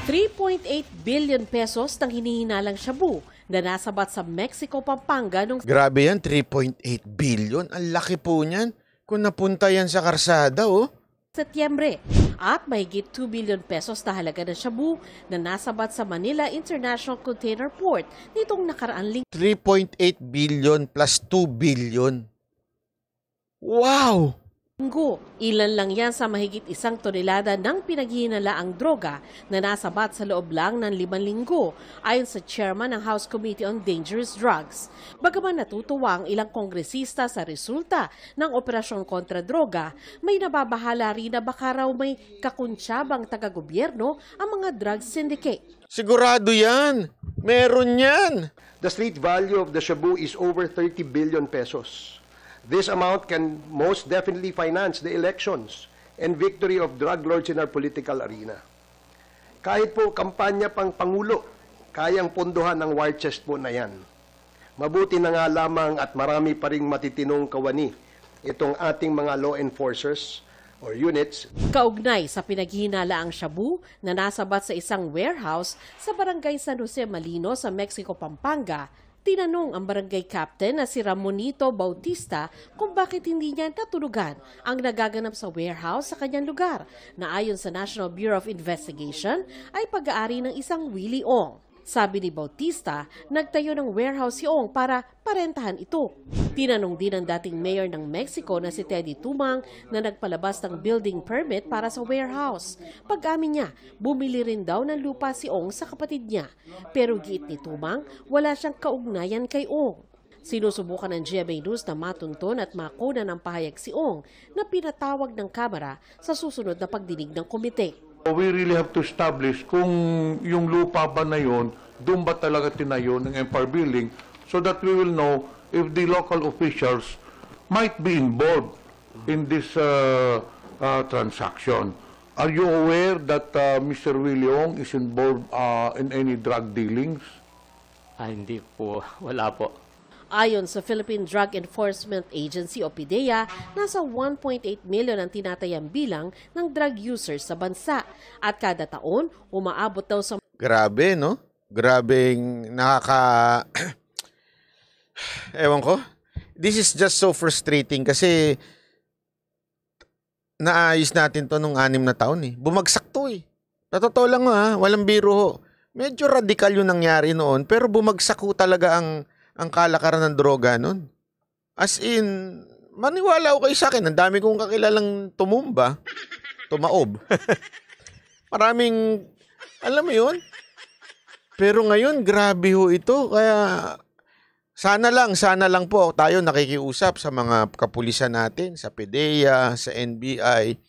3.8 billion pesos ng hinihinalang shabu na nasabat sa Mexico, Pampanga. Nung... Grabe yan, 3.8 billion. Ang laki po niyan. Kung napunta yan sa karsada, oh. Setyembre at mahigit 2 billion pesos na halaga ng shabu na nasabat sa Manila International Container Port nitong nakaraan ling 3.8 billion plus 2 billion. Wow! Linggo, ilan lang yan sa mahigit isang tonelada ng pinaghihinalaang droga na nasabat sa loob lang ng liban linggo ayon sa chairman ng House Committee on Dangerous Drugs. Bagaman natutuwa ang ilang kongresista sa resulta ng operasyon kontra droga, may nababahala rin na baka raw may kakuntsabang taga-gobyerno ang mga drug syndicate. Sigurado yan! Meron yan! The street value of the Shabu is over 30 billion pesos. This amount can most definitely finance the elections and victory of drug lords in our political arena. Kahit po kampanya pang Pangulo, kayang pondohan ng war chest po na yan. Mabuti na nga lamang at marami pa rin matitinong kawani itong ating mga law enforcers or units. Kaugnay sa pinaghinala ang shabu na nasabat sa isang warehouse sa barangay San Jose Malino sa Mexico, Pampanga, Tinanong ang barangay captain na si Ramonito Bautista kung bakit hindi niya natulugan ang nagaganap sa warehouse sa kanyang lugar na ayon sa National Bureau of Investigation ay pag-aari ng isang Willie Ong. Sabi ni Bautista, nagtayo ng warehouse si Ong para parentahan ito. Tinanong din ang dating mayor ng Mexico na si Teddy Tumang na nagpalabas ng building permit para sa warehouse. Pag-amin niya, bumili rin daw ng lupa si Ong sa kapatid niya. Pero giit ni Tumang, wala siyang kaugnayan kay Ong. Sinusubukan ng GMA News na matunton at makuna ng pahayag si Ong na pinatawag ng kamera sa susunod na pagdinig ng komite. We really have to establish kung yung lupa ba na yon, doon ba talaga tinayo ng Empire Building so that we will know if the local officials might be involved in this uh, uh, transaction. Are you aware that uh, Mr. William is involved uh, in any drug dealings? Ah, hindi po. Wala po. Ayon sa Philippine Drug Enforcement Agency o PDEA, nasa 1.8 million ang tinatayang bilang ng drug users sa bansa at kada taon umaabot daw sa Grabe, no? Grabing nakaka Ewan ko. This is just so frustrating kasi naayos natin to nung anim na taon eh. Bumagsak to eh. Natotoo lang ha, ah, walang biro ho. Medyo radical yung nangyari noon pero bumagsak ho talaga ang ang kalakaran ng droga nun. As in, maniwala ko kayo sa akin, eh, ang dami kong kakilalang tumumba, tumaob. Maraming, alam mo yun? Pero ngayon, grabe ho ito. Kaya, sana lang, sana lang po tayo nakikiusap sa mga kapulisan natin, sa PDEA, sa NBI.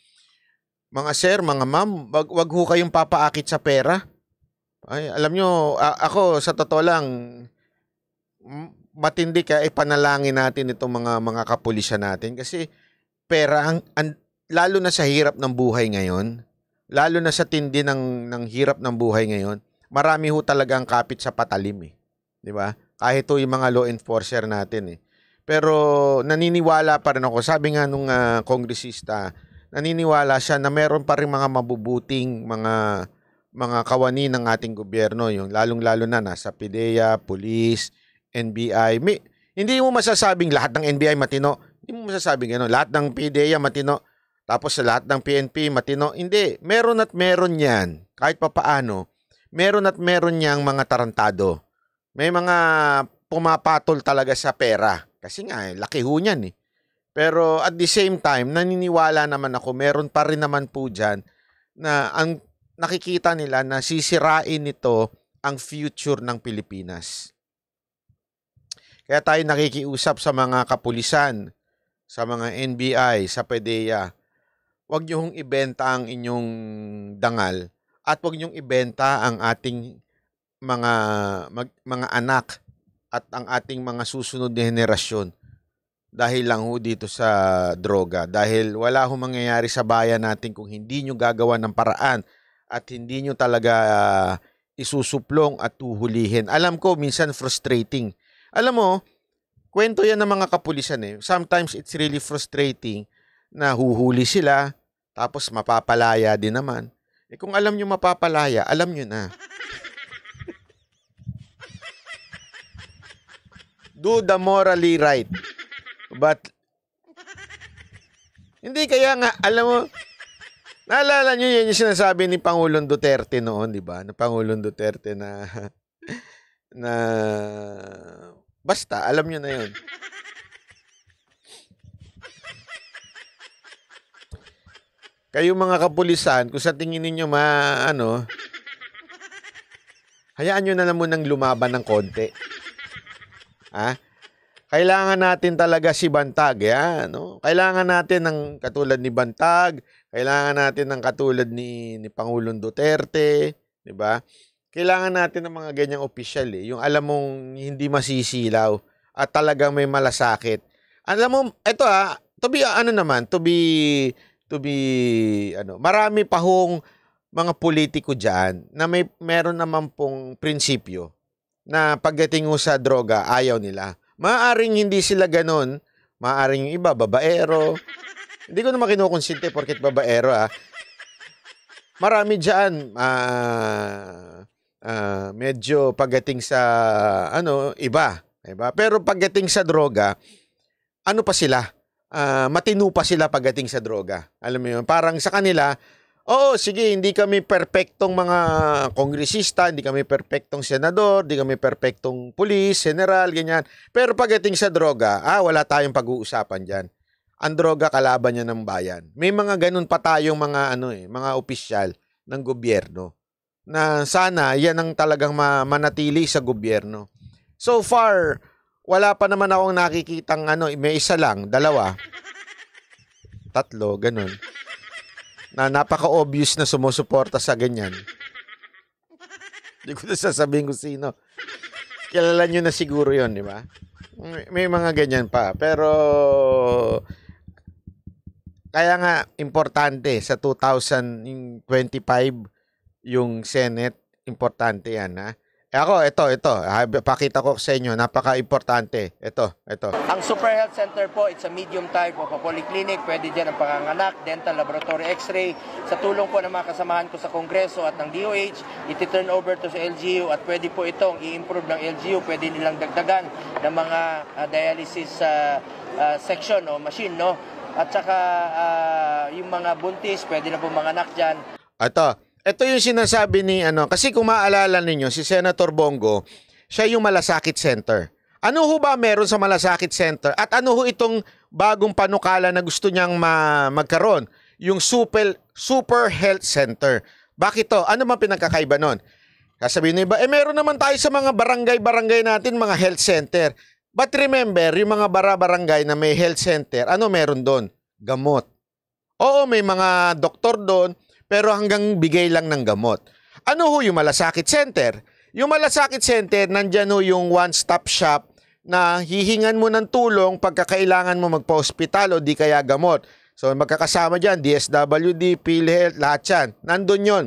Mga sir, mga ma'am, wag, wag ho kayong papaakit sa pera. Ay, alam nyo, a- ako sa totoo lang, matindi kaya ipanalangin natin itong mga mga kapulisya natin kasi pera ang, ang lalo na sa hirap ng buhay ngayon, lalo na sa tindi ng ng hirap ng buhay ngayon, marami ho talaga ang kapit sa patalim eh. 'Di ba? Kahit ho yung mga law enforcer natin eh. Pero naniniwala pa rin ako. Sabi nga nung uh, kongresista, naniniwala siya na meron pa rin mga mabubuting mga mga kawani ng ating gobyerno, yung lalong-lalo na nasa PDEA, police, NBI. May, hindi mo masasabing lahat ng NBI matino. Hindi mo masasabing ano, lahat ng PDEA matino. Tapos sa lahat ng PNP matino. Hindi, meron at meron yan. Kahit pa paano, meron at meron niyang mga tarantado. May mga pumapatol talaga sa pera. Kasi nga, eh, laki ho niyan eh. Pero at the same time, naniniwala naman ako, meron pa rin naman po dyan na ang nakikita nila na sisirain nito ang future ng Pilipinas. Kaya tayo nakikiusap sa mga kapulisan, sa mga NBI, sa PDEA. Huwag niyo ibenta ang inyong dangal at huwag niyong ibenta ang ating mga mag, mga anak at ang ating mga susunod na henerasyon dahil lang ho dito sa droga dahil wala ho mangyayari sa bayan natin kung hindi nyo gagawa ng paraan at hindi nyo talaga uh, isusuplong at tuhulihin. Alam ko minsan frustrating alam mo, kwento yan ng mga kapulisan eh. Sometimes it's really frustrating na huhuli sila, tapos mapapalaya din naman. Eh kung alam nyo mapapalaya, alam nyo na. Do the morally right. But, hindi kaya nga, alam mo, naalala nyo yan yung sinasabi ni Pangulong Duterte noon, di ba? Na Pangulong Duterte na, na Basta, alam nyo na yun. Kayo mga kapulisan, kung sa tingin ninyo ma, ano, hayaan nyo na lang munang lumaban ng konti. Ha? Kailangan natin talaga si Bantag, ya, eh, no? Kailangan natin ng katulad ni Bantag, kailangan natin ng katulad ni, ni Pangulong Duterte, di ba? kailangan natin ng mga ganyang opisyal eh. Yung alam mong hindi masisilaw at talagang may malasakit. Alam mo, ito ah, to be ah, ano naman, to be to be ano, marami pa hong mga politiko diyan na may meron naman pong prinsipyo na pagdating sa droga ayaw nila. Maaring hindi sila ganoon, maaring yung iba babaero. hindi ko naman kinukonsinte porket babaero ah. Marami diyan ah uh, uh, medyo pagdating sa ano iba, iba. Pero pagdating sa droga, ano pa sila? Uh, matino pa sila pagdating sa droga. Alam mo 'yun, parang sa kanila, oo, oh, sige, hindi kami perpektong mga kongresista, hindi kami perpektong senador, hindi kami perpektong pulis, general, ganyan. Pero pagdating sa droga, ah, wala tayong pag-uusapan diyan. Ang droga kalaban niya ng bayan. May mga ganun pa tayong mga ano eh, mga opisyal ng gobyerno na sana yan ang talagang ma- manatili sa gobyerno. So far, wala pa naman akong nakikitang ano, eh, may isa lang, dalawa, tatlo, ganun. Na napaka-obvious na sumusuporta sa ganyan. Hindi ko na sasabihin kung sino. Kilala nyo na siguro yon di ba? May, may mga ganyan pa. Pero, kaya nga, importante sa 2025, yung Senate, importante yan ha. E ako, ito, ito, pakita ko sa inyo, napaka-importante. Ito, ito. Ang Super Health Center po, it's a medium type of a polyclinic. Pwede dyan ang panganganak, dental, laboratory, x-ray. Sa tulong po ng mga kasamahan ko sa Kongreso at ng DOH, iti-turn over to sa LGU at pwede po itong i-improve ng LGU. Pwede nilang dagdagan ng mga uh, dialysis uh, uh, section o machine, no? At saka uh, yung mga buntis, pwede na po manganak dyan. Ito, ito yung sinasabi ni ano, kasi kung maalala ninyo, si Senator Bongo, siya yung Malasakit Center. Ano ho ba meron sa Malasakit Center? At ano ho itong bagong panukala na gusto niyang ma- magkaroon? Yung Super, Super Health Center. Bakit to? Ano man pinagkakaiba nun? Kasabihin niyo ba, eh meron naman tayo sa mga barangay-barangay natin, mga health center. But remember, yung mga bara-barangay na may health center, ano meron doon? Gamot. Oo, may mga doktor doon, pero hanggang bigay lang ng gamot. Ano ho yung Malasakit Center? Yung Malasakit Center, nandyan ho yung one-stop shop na hihingan mo ng tulong pagkakailangan mo magpa-hospital o di kaya gamot. So magkakasama dyan, DSWD, PhilHealth, lahat yan. Nandun yon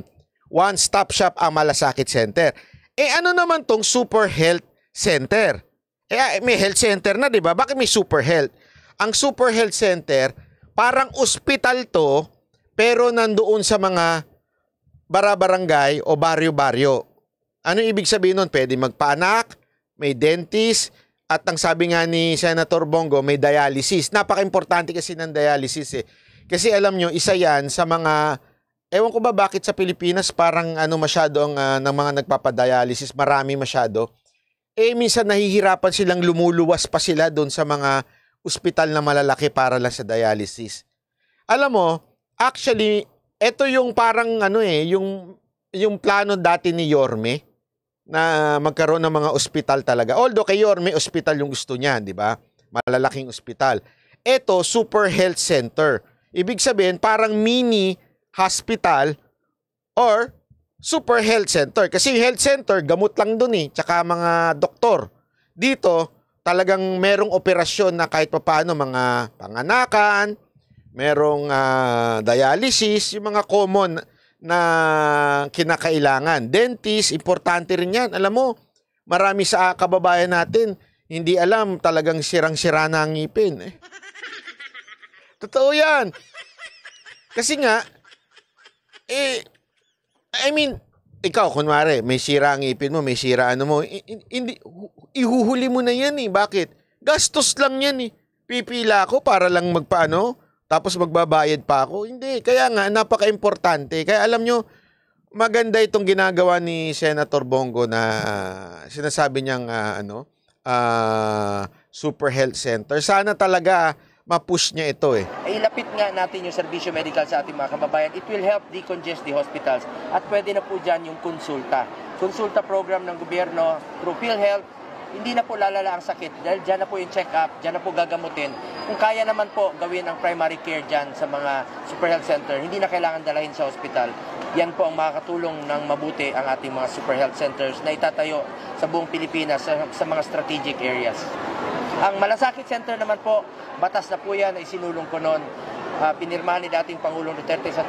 One-stop shop ang Malasakit Center. Eh ano naman tong Super Health Center? Eh ah, may health center na 'di ba? Bakit may Super Health? Ang Super Health Center parang ospital to pero nandoon sa mga barabarangay o baryo-baryo. Ano ibig sabihin nun? Pwede magpaanak, may dentist, at ang sabi nga ni Senator Bongo, may dialysis. Napaka-importante kasi ng dialysis eh. Kasi alam nyo, isa yan sa mga, ewan ko ba bakit sa Pilipinas parang ano masyado ang uh, ng mga nagpapadialysis, marami masyado. Eh minsan nahihirapan silang lumuluwas pa sila doon sa mga ospital na malalaki para lang sa dialysis. Alam mo, Actually, ito yung parang ano eh, yung, yung plano dati ni Yorme na magkaroon ng mga ospital talaga. Although kay Yorme, ospital yung gusto niya, di ba? Malalaking ospital. Ito, super health center. Ibig sabihin, parang mini hospital or super health center. Kasi health center, gamot lang dun eh, tsaka mga doktor. Dito, talagang merong operasyon na kahit papaano mga panganakan, merong uh, dialysis, yung mga common na kinakailangan. Dentist, importante rin yan. Alam mo, marami sa kababayan natin, hindi alam talagang sirang-sira na ang ngipin. Eh. Totoo yan. Kasi nga, eh, I mean, ikaw, kunwari, may sira ang ngipin mo, may sira ano mo, hindi, ihuhuli mo na yan eh. Bakit? Gastos lang yan eh. Pipila ako para lang magpaano, tapos magbabayad pa ako. Hindi. Kaya nga, napaka-importante. Kaya alam nyo, maganda itong ginagawa ni Senator Bongo na sinasabi niyang uh, ano, uh, Super Health Center. Sana talaga mapush niya ito eh. Ay lapit nga natin yung serbisyo medical sa ating mga kababayan. It will help decongest the hospitals at pwede na po dyan yung konsulta. Konsulta program ng gobyerno through PhilHealth hindi na po lalala ang sakit dahil dyan na po yung check-up, dyan na po gagamutin. Kung kaya naman po gawin ang primary care dyan sa mga super health center, hindi na kailangan dalahin sa hospital. Yan po ang makakatulong ng mabuti ang ating mga super health centers na itatayo sa buong Pilipinas sa, sa mga strategic areas. Ang Malasakit Center naman po, batas na po yan, isinulong ko noon uh, ah, pinirma ni dating Pangulong Duterte sa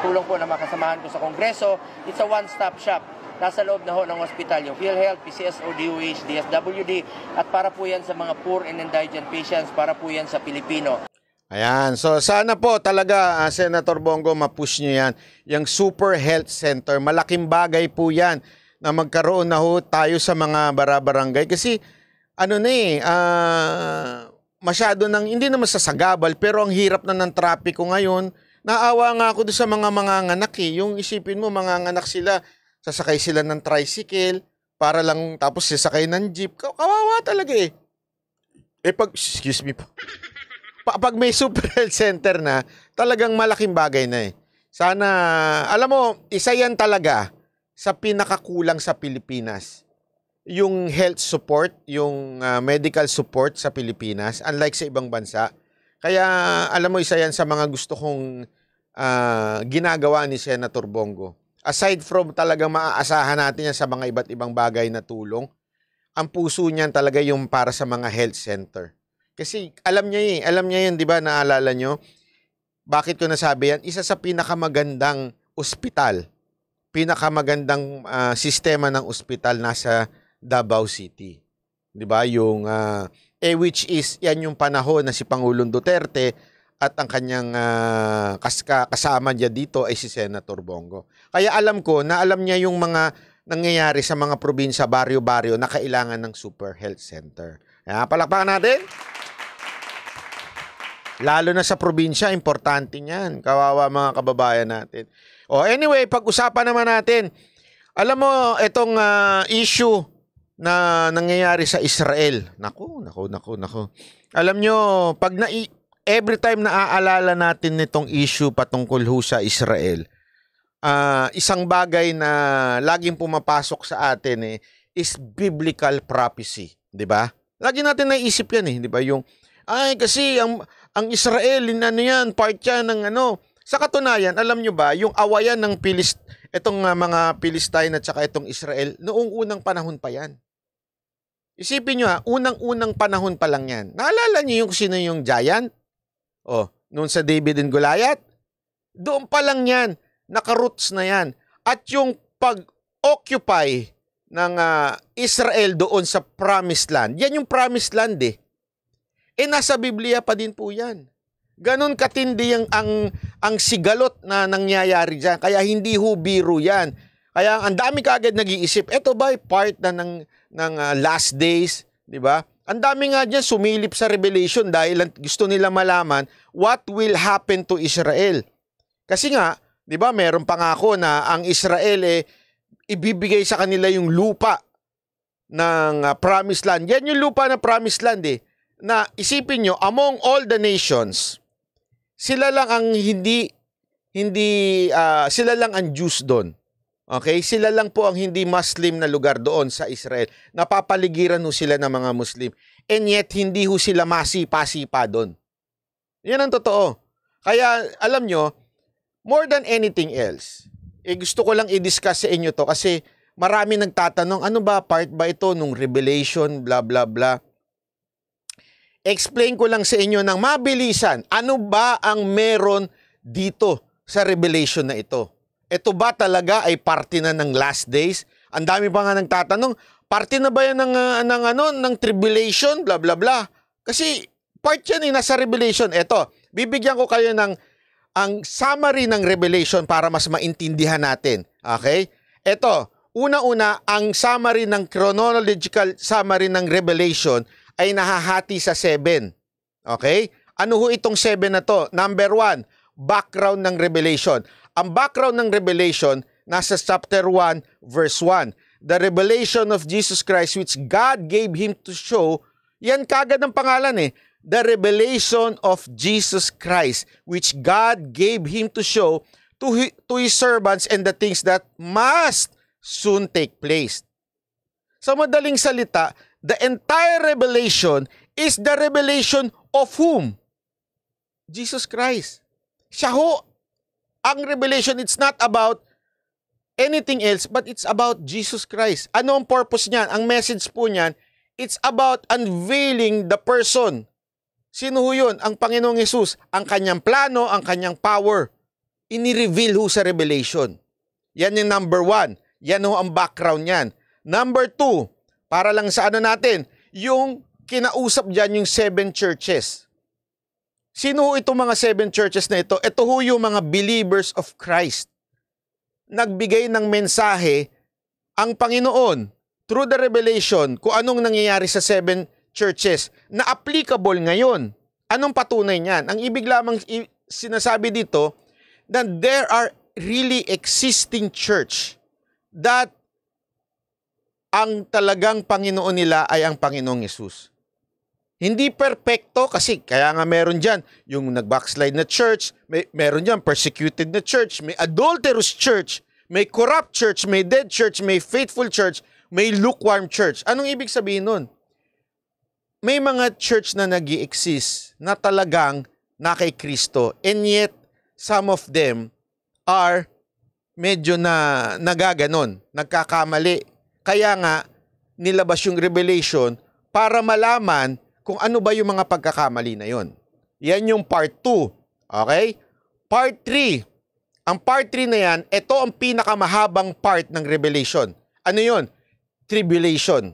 tulong po ng mga kasamahan ko sa Kongreso. It's a one-stop shop nasa loob na ho ng ospital yung PhilHealth, PCSO, DOH, DSWD at para po yan sa mga poor and indigent patients, para po yan sa Pilipino. Ayan. So sana po talaga uh, Senator Bongo mapush niyo 'yan, yung Super Health Center. Malaking bagay po 'yan na magkaroon na ho tayo sa mga barabarangay kasi ano na eh uh, masyado nang hindi naman sasagabal pero ang hirap na ng trapiko ngayon. Naawa nga ako do sa mga mga nganak eh. Yung isipin mo mga nganak sila sasakay sila ng tricycle para lang tapos sasakay ng jeep. Kawawa talaga eh. Eh pag, excuse me po. Pa, pag may super health center na, talagang malaking bagay na eh. Sana, alam mo, isa yan talaga sa pinakakulang sa Pilipinas. Yung health support, yung uh, medical support sa Pilipinas, unlike sa ibang bansa. Kaya, alam mo, isa yan sa mga gusto kong uh, ginagawa ni Senator Bongo aside from talagang maaasahan natin yan sa mga iba't ibang bagay na tulong, ang puso niyan talaga yung para sa mga health center. Kasi alam niya eh, alam niya yun, di ba, naalala niyo? Bakit ko nasabi yan? Isa sa pinakamagandang ospital, pinakamagandang uh, sistema ng ospital nasa Davao City. Di ba? Yung, uh, eh, which is, yan yung panahon na si Pangulong Duterte at ang kanyang uh, kaska, kasama niya dito ay si Senator Bongo. Kaya alam ko na alam niya yung mga nangyayari sa mga probinsya, baryo-baryo na kailangan ng super health center. Kaya palakpakan natin. Lalo na sa probinsya, importante niyan. Kawawa mga kababayan natin. oh, anyway, pag-usapan naman natin. Alam mo, itong uh, issue na nangyayari sa Israel. Nako, nako, nako, nako. Alam nyo, pag na every time naaalala natin nitong issue patungkol ho sa Israel, uh, isang bagay na laging pumapasok sa atin eh, is biblical prophecy, 'di ba? Lagi natin naiisip 'yan eh, 'di ba? Yung ay kasi ang ang Israel in ano 'yan, part 'yan ng ano. Sa katunayan, alam nyo ba, yung awayan ng Pilist itong uh, mga Philistine at saka itong Israel noong unang panahon pa 'yan. Isipin nyo ha, unang-unang panahon pa lang 'yan. Naalala niyo yung sino yung giant? Oh, noon sa David and Goliath? Doon pa lang 'yan Naka-roots na yan. At yung pag-occupy ng uh, Israel doon sa promised land, yan yung promised land eh. Eh nasa Biblia pa din po yan. Ganon katindi ang, ang, ang sigalot na nangyayari dyan. Kaya hindi ho biro yan. Kaya ang dami kagad nag-iisip, eto ba part na ng, ng uh, last days, di ba? Ang dami nga dyan sumilip sa Revelation dahil gusto nila malaman what will happen to Israel. Kasi nga, 'Di ba? Meron pangako na ang Israel eh ibibigay sa kanila yung lupa ng uh, promised land. Yan yung lupa ng promised land eh. Na isipin nyo, among all the nations, sila lang ang hindi hindi uh, sila lang ang Jews doon. Okay? Sila lang po ang hindi Muslim na lugar doon sa Israel. Napapaligiran ho sila ng mga Muslim. And yet, hindi ho sila masipa-sipa doon. Yan ang totoo. Kaya, alam nyo, more than anything else, eh, gusto ko lang i-discuss sa inyo to kasi marami nagtatanong, ano ba, part ba ito nung revelation, bla bla bla. Explain ko lang sa inyo ng mabilisan, ano ba ang meron dito sa revelation na ito? Ito ba talaga ay parte na ng last days? Ang dami pa nga nagtatanong, parte na ba yan ng, uh, ng, ano, ng tribulation, bla bla bla? Kasi part yan eh, nasa revelation. Ito, bibigyan ko kayo ng ang summary ng Revelation para mas maintindihan natin. Okay? Ito, una-una, ang summary ng chronological summary ng Revelation ay nahahati sa seven. Okay? Ano ho itong seven na to? Number one, background ng Revelation. Ang background ng Revelation nasa chapter 1 verse 1. The revelation of Jesus Christ which God gave him to show, yan kagad ng pangalan eh the revelation of Jesus Christ, which God gave him to show to, to his servants and the things that must soon take place. Sa madaling salita, the entire revelation is the revelation of whom? Jesus Christ. Siya ho, ang revelation, it's not about anything else, but it's about Jesus Christ. Ano ang purpose niyan? Ang message po niyan, it's about unveiling the person Sino ho yun? Ang Panginoong Yesus. Ang kanyang plano, ang kanyang power. Ini-reveal ho sa Revelation. Yan yung number one. Yan ho ang background niyan. Number two, para lang sa ano natin, yung kinausap dyan yung seven churches. Sino ho itong mga seven churches na ito? Ito ho yung mga believers of Christ. Nagbigay ng mensahe ang Panginoon through the revelation kung anong nangyayari sa seven churches churches na applicable ngayon. Anong patunay niyan? Ang ibig lamang sinasabi dito that there are really existing church that ang talagang Panginoon nila ay ang Panginoong Yesus. Hindi perpekto kasi kaya nga meron dyan yung nag-backslide na church, may, meron dyan persecuted na church, may adulterous church, may corrupt church, may dead church, may faithful church, may lukewarm church. Anong ibig sabihin nun? may mga church na nag exist na talagang na kay Kristo. And yet, some of them are medyo na nagaganon, nagkakamali. Kaya nga, nilabas yung revelation para malaman kung ano ba yung mga pagkakamali na yon. Yan yung part 2. Okay? Part 3. Ang part 3 na yan, ito ang pinakamahabang part ng revelation. Ano yon? Tribulation.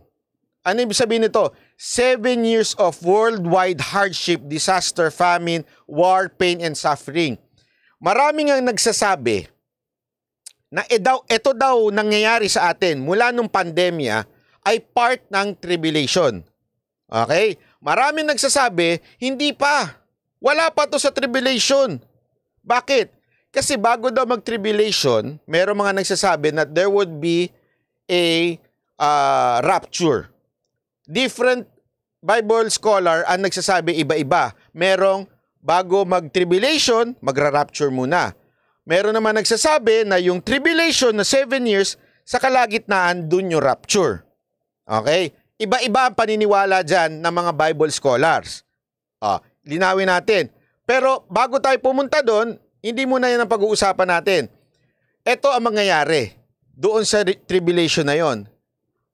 Ano ibig sabihin nito? seven years of worldwide hardship, disaster, famine, war, pain, and suffering. Maraming ang nagsasabi na edaw, ito daw nangyayari sa atin mula nung pandemya ay part ng tribulation. Okay? Maraming nagsasabi, hindi pa. Wala pa to sa tribulation. Bakit? Kasi bago daw mag-tribulation, merong mga nagsasabi na there would be a uh, rapture different Bible scholar ang nagsasabi iba-iba. Merong bago mag-tribulation, magra-rapture muna. Meron naman nagsasabi na yung tribulation na 7 years, sa kalagitnaan, dun yung rapture. Okay? Iba-iba ang paniniwala dyan ng mga Bible scholars. Oh, linawin natin. Pero bago tayo pumunta doon, hindi muna yan ang pag-uusapan natin. Ito ang mangyayari doon sa tribulation na yon.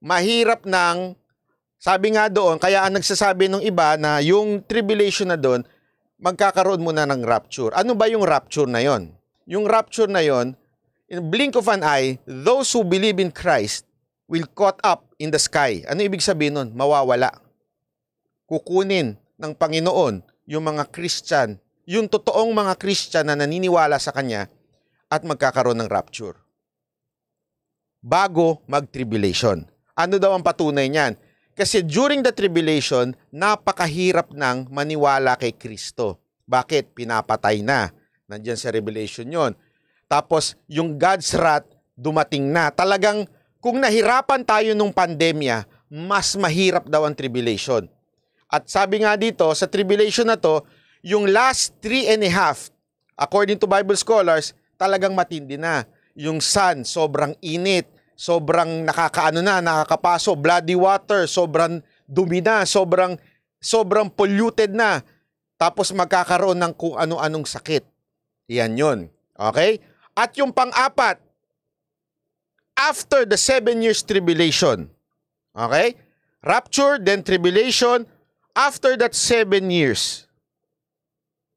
Mahirap ng sabi nga doon, kaya ang nagsasabi ng iba na yung tribulation na doon, magkakaroon muna ng rapture. Ano ba yung rapture na yon? Yung rapture na yon, in blink of an eye, those who believe in Christ will caught up in the sky. Ano ibig sabihin nun? Mawawala. Kukunin ng Panginoon yung mga Christian, yung totoong mga Christian na naniniwala sa Kanya at magkakaroon ng rapture. Bago mag-tribulation. Ano daw ang patunay niyan? Kasi during the tribulation, napakahirap ng maniwala kay Kristo. Bakit? Pinapatay na. Nandiyan sa Revelation yon. Tapos, yung God's wrath dumating na. Talagang kung nahirapan tayo nung pandemya, mas mahirap daw ang tribulation. At sabi nga dito, sa tribulation na to, yung last three and a half, according to Bible scholars, talagang matindi na. Yung sun, sobrang init sobrang nakakaano na, nakakapaso, bloody water, sobrang dumi na, sobrang, sobrang polluted na, tapos magkakaroon ng kung ano-anong sakit. Yan yon Okay? At yung pang-apat, after the seven years tribulation, okay? Rapture, then tribulation, after that seven years,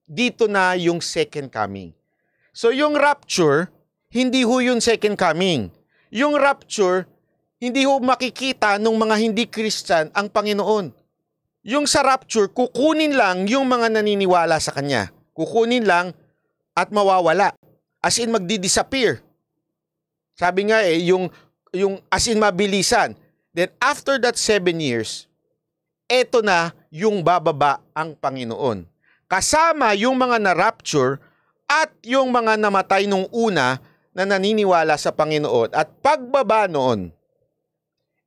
dito na yung second coming. So yung rapture, hindi ho yung second coming. Yung rapture, hindi ho makikita ng mga hindi Christian ang Panginoon. Yung sa rapture, kukunin lang yung mga naniniwala sa Kanya. Kukunin lang at mawawala. As in, magdi-disappear. Sabi nga eh, yung, yung as in mabilisan. Then after that seven years, eto na yung bababa ang Panginoon. Kasama yung mga na-rapture at yung mga namatay nung una na naniniwala sa Panginoon at pagbaba noon,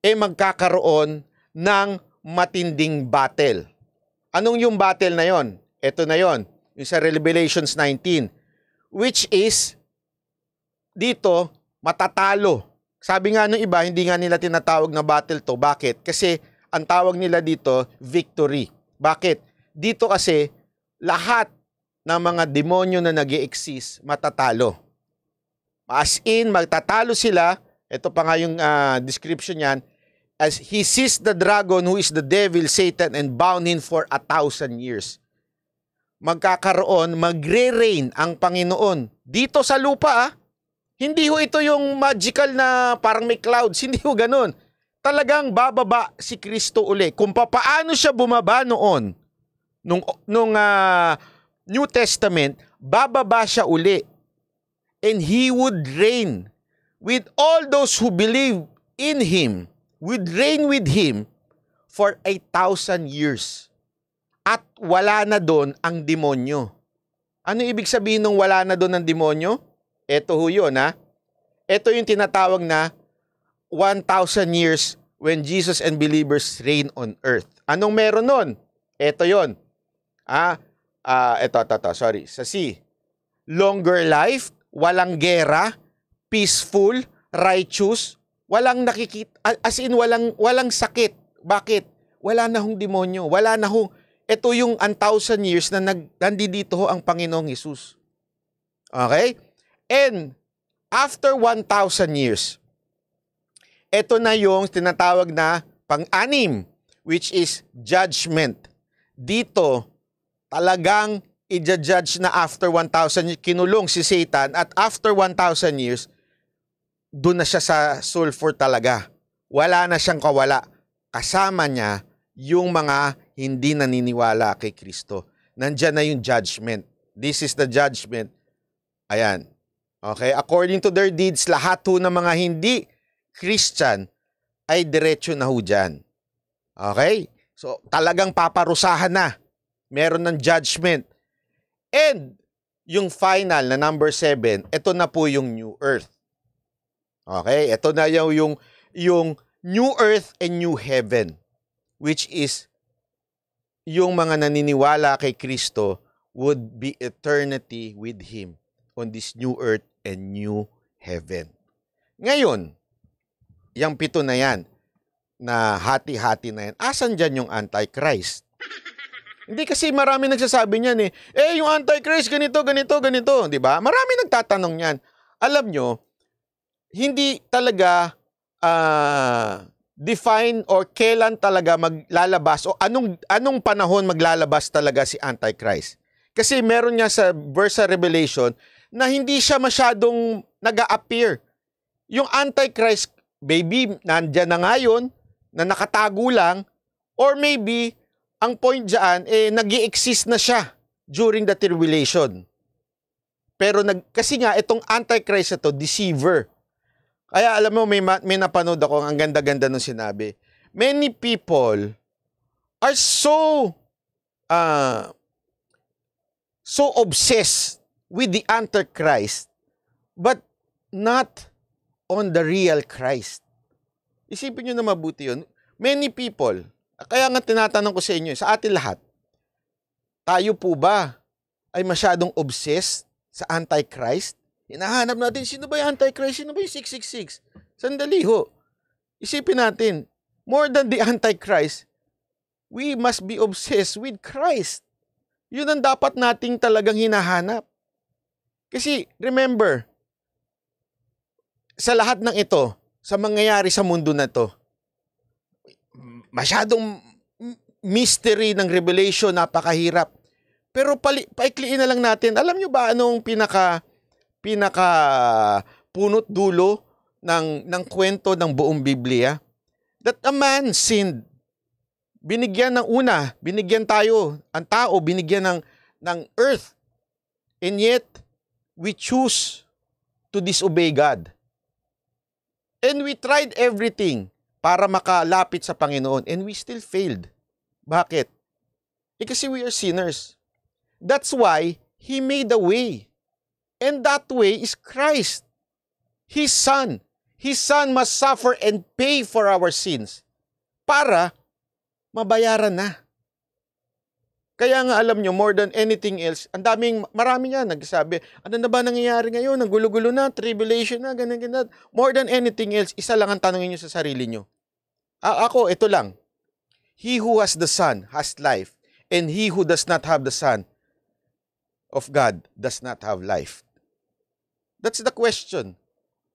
eh magkakaroon ng matinding battle. Anong yung battle na yon? Ito na yon, yung sa Revelations 19, which is dito matatalo. Sabi nga ng iba, hindi nga nila tinatawag na battle to. Bakit? Kasi ang tawag nila dito, victory. Bakit? Dito kasi lahat ng mga demonyo na nag exist matatalo. As in, magtatalo sila. Ito pa nga yung uh, description niyan. As he sees the dragon who is the devil, Satan, and bound him for a thousand years. Magkakaroon, magre-reign ang Panginoon. Dito sa lupa, ah. Hindi ho ito yung magical na parang may clouds. Hindi ho ganun. Talagang bababa si Kristo uli. Kung paano siya bumaba noon, nung, nung uh, New Testament, bababa siya uli and he would reign with all those who believe in him, would reign with him for a thousand years. At wala na doon ang demonyo. Ano ibig sabihin ng wala na doon ang demonyo? Ito ho yun, ha? Ito yung tinatawag na 1,000 years when Jesus and believers reign on earth. Anong meron nun? Ito yon. Ah, ah, ito, ito, ito, sorry. Sa C, longer life, walang gera, peaceful, righteous, walang nakikita, as in walang, walang sakit. Bakit? Wala na hong demonyo, wala na hong, ito yung 1,000 years na nag, nandito ho ang Panginoong Hesus. Okay? And after 1,000 years, ito na yung tinatawag na pang-anim, which is judgment. Dito, talagang i-judge na after 1,000 years, kinulong si Satan at after 1,000 years, doon na siya sa sulfur talaga. Wala na siyang kawala. Kasama niya yung mga hindi naniniwala kay Kristo. Nandiyan na yung judgment. This is the judgment. Ayan. Okay, according to their deeds, lahat ho ng mga hindi Christian ay diretso na ho dyan. Okay? So, talagang paparusahan na. Meron ng judgment And yung final na number 7, ito na po yung New Earth. Okay, ito na yung, yung, yung New Earth and New Heaven, which is yung mga naniniwala kay Kristo would be eternity with Him on this New Earth and New Heaven. Ngayon, yung pito na yan, na hati-hati na yan, asan dyan yung Antichrist? Hindi kasi marami nagsasabi niyan eh. Eh, yung Antichrist, ganito, ganito, ganito. ba? Diba? Marami nagtatanong niyan. Alam nyo, hindi talaga uh, define or kailan talaga maglalabas o anong anong panahon maglalabas talaga si Antichrist. Kasi meron niya sa verse Revelation na hindi siya masyadong nag-appear. Yung Antichrist, baby, nandiyan na ngayon, na nakatago lang, or maybe ang point diyan eh nag exist na siya during the tribulation. Pero nag, kasi nga itong antichrist ito deceiver. Kaya alam mo may may napanood ako ang ganda-ganda nung sinabi. Many people are so uh, so obsessed with the antichrist but not on the real Christ. Isipin niyo na mabuti 'yon. Many people kaya nga tinatanong ko sa inyo, sa atin lahat, tayo po ba ay masyadong obsessed sa Antichrist? Hinahanap natin, sino ba yung Antichrist? Sino ba yung 666? Sandali ho. Isipin natin, more than the Antichrist, we must be obsessed with Christ. Yun ang dapat nating talagang hinahanap. Kasi remember, sa lahat ng ito, sa mangyayari sa mundo na to, Masyadong mystery ng revelation, napakahirap. Pero pali, paikliin na lang natin. Alam nyo ba anong pinaka pinaka punot dulo ng ng kwento ng buong Biblia? That a man sinned. Binigyan ng una, binigyan tayo, ang tao binigyan ng ng earth. And yet we choose to disobey God. And we tried everything para makalapit sa Panginoon and we still failed. Bakit? Eh kasi we are sinners. That's why He made a way. And that way is Christ, His Son. His Son must suffer and pay for our sins para mabayaran na kaya nga alam nyo, more than anything else, ang daming, marami nga nagsabi, ano na ba nangyayari ngayon? Ang gulo-gulo na, tribulation na, ganun, ganun. More than anything else, isa lang ang tanongin nyo sa sarili nyo. A- ako, ito lang. He who has the Son has life, and he who does not have the Son of God does not have life. That's the question.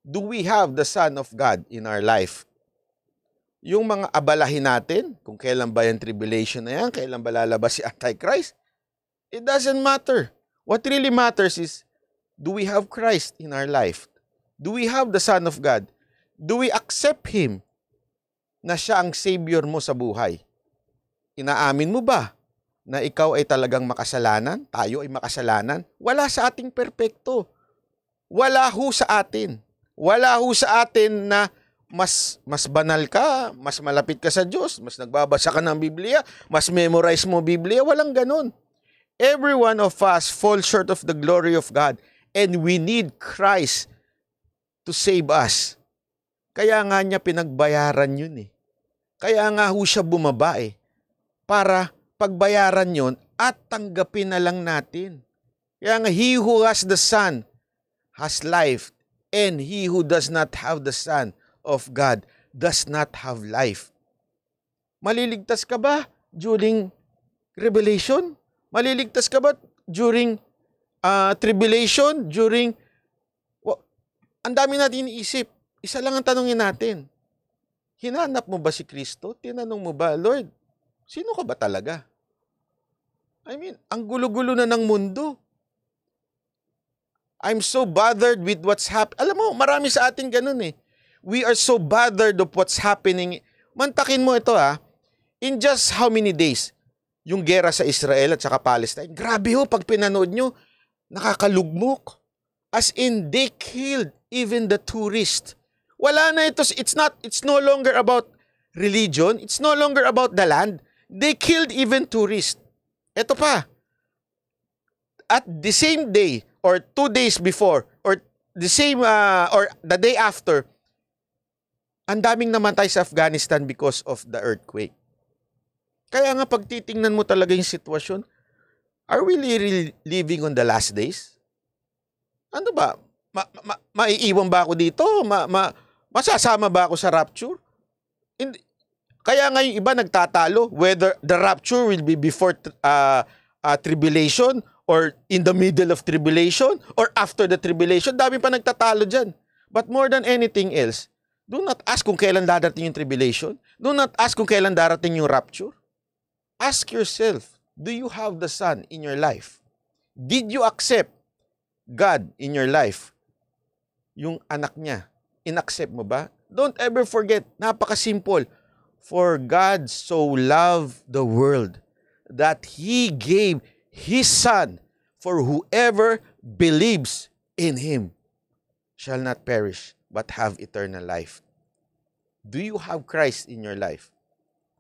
Do we have the Son of God in our life? yung mga abalahin natin, kung kailan ba yung tribulation na yan, kailan ba lalabas si Antichrist, it doesn't matter. What really matters is, do we have Christ in our life? Do we have the Son of God? Do we accept Him na siya ang Savior mo sa buhay? Inaamin mo ba na ikaw ay talagang makasalanan? Tayo ay makasalanan? Wala sa ating perpekto. Wala ho sa atin. Wala ho sa atin na mas mas banal ka, mas malapit ka sa Diyos, mas nagbabasa ka ng Biblia, mas memorize mo Biblia, walang ganun. Every one of us falls short of the glory of God and we need Christ to save us. Kaya nga niya pinagbayaran yun eh. Kaya nga ho siya bumaba eh. Para pagbayaran yun at tanggapin na lang natin. Kaya nga, he who has the Son has life and he who does not have the Son of God does not have life. Maliligtas ka ba during revelation? Maliligtas ka ba during uh, tribulation? During... Well, ang dami natin iniisip. Isa lang ang tanongin natin. Hinanap mo ba si Kristo? Tinanong mo ba, Lord, sino ka ba talaga? I mean, ang gulo-gulo na ng mundo. I'm so bothered with what's happening. Alam mo, marami sa atin ganun eh we are so bothered of what's happening. Mantakin mo ito ha, ah. in just how many days, yung gera sa Israel at saka Palestine, grabe ho, pag pinanood nyo, nakakalugmok. As in, they killed even the tourist. Wala na ito, it's not, it's no longer about religion, it's no longer about the land. They killed even tourist. Ito pa, at the same day, or two days before, or the same, uh, or the day after, ang daming namatay sa Afghanistan because of the earthquake. Kaya nga pagtitingnan mo talaga yung sitwasyon, are we really living on the last days? Ano ba? Ma, ma, maiiwan ba ako dito? Ma, ma, masasama ba ako sa rapture? In, kaya nga yung iba nagtatalo whether the rapture will be before uh, uh, tribulation or in the middle of tribulation or after the tribulation. Dami pa nagtatalo dyan. But more than anything else, Do not ask kung kailan darating yung tribulation. Do not ask kung kailan darating yung rapture. Ask yourself, do you have the Son in your life? Did you accept God in your life? Yung anak niya, inaccept mo ba? Don't ever forget, napaka-simple. For God so loved the world that He gave His Son for whoever believes in Him shall not perish but have eternal life. Do you have Christ in your life?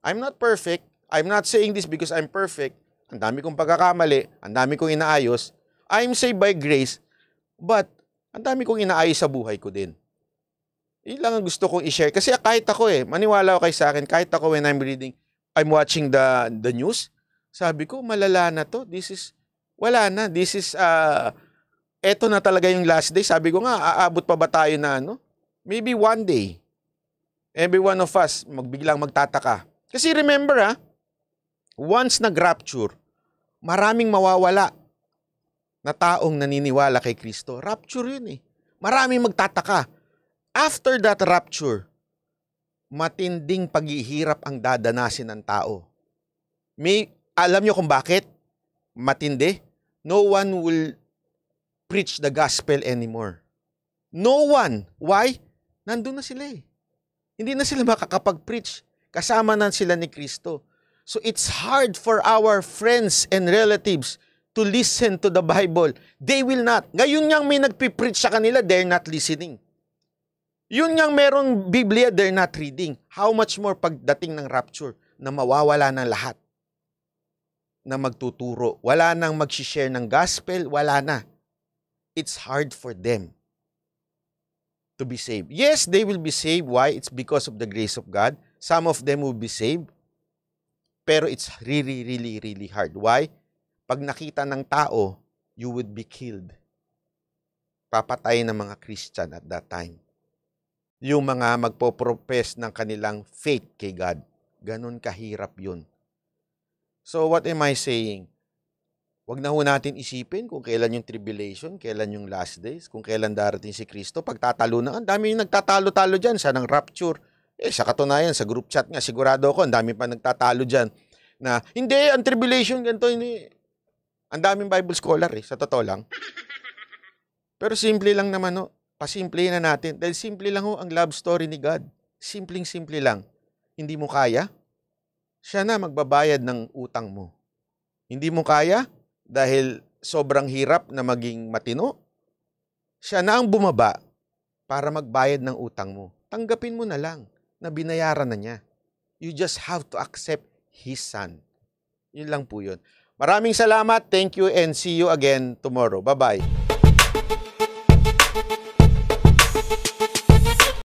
I'm not perfect. I'm not saying this because I'm perfect. Ang dami kong pagkakamali. Ang dami kong inaayos. I'm saved by grace. But, ang dami kong inaayos sa buhay ko din. Yun lang ang gusto kong i-share. Kasi kahit ako eh, maniwala ko kayo sa akin, kahit ako when I'm reading, I'm watching the, the news, sabi ko, malala na to. This is, wala na. This is, uh, eto na talaga yung last day. Sabi ko nga, aabot pa ba tayo na ano? Maybe one day, every one of us, magbiglang magtataka. Kasi remember ha, ah, once nag-rapture, maraming mawawala na taong naniniwala kay Kristo. Rapture yun eh. Maraming magtataka. After that rapture, matinding paghihirap ang dadanasin ng tao. May, alam nyo kung bakit? Matindi? No one will preach the gospel anymore. No one. Why? nandun na sila eh. Hindi na sila makakapag-preach. Kasama na sila ni Kristo. So it's hard for our friends and relatives to listen to the Bible. They will not. Ngayon niyang may nagpipreach sa kanila, they're not listening. Yun niyang merong Biblia, they're not reading. How much more pagdating ng rapture na mawawala ng lahat na magtuturo. Wala nang mag-share ng gospel, wala na. It's hard for them to be saved. Yes, they will be saved. Why? It's because of the grace of God. Some of them will be saved. Pero it's really, really, really hard. Why? Pag nakita ng tao, you would be killed. Papatay ng mga Christian at that time. Yung mga magpo-profess ng kanilang faith kay God. Ganun kahirap yun. So what am I saying? Huwag na ho natin isipin kung kailan yung tribulation, kailan yung last days, kung kailan darating si Kristo. Pagtatalo na, ang dami yung nagtatalo-talo dyan sa ng rapture. Eh, sa katunayan, sa group chat nga, sigurado ako, ang dami pa nagtatalo dyan. Na, hindi, ang tribulation, ganito, hindi. Ang daming Bible scholar eh, sa totoo lang. Pero simple lang naman, no? Oh. pasimple na natin. Dahil simple lang ho oh, ang love story ni God. Simpleng-simple lang. Hindi mo kaya? Siya na magbabayad ng utang mo. Hindi mo kaya? dahil sobrang hirap na maging matino, siya na ang bumaba para magbayad ng utang mo. Tanggapin mo na lang na binayaran na niya. You just have to accept his son. Yun lang po yun. Maraming salamat. Thank you and see you again tomorrow. Bye-bye.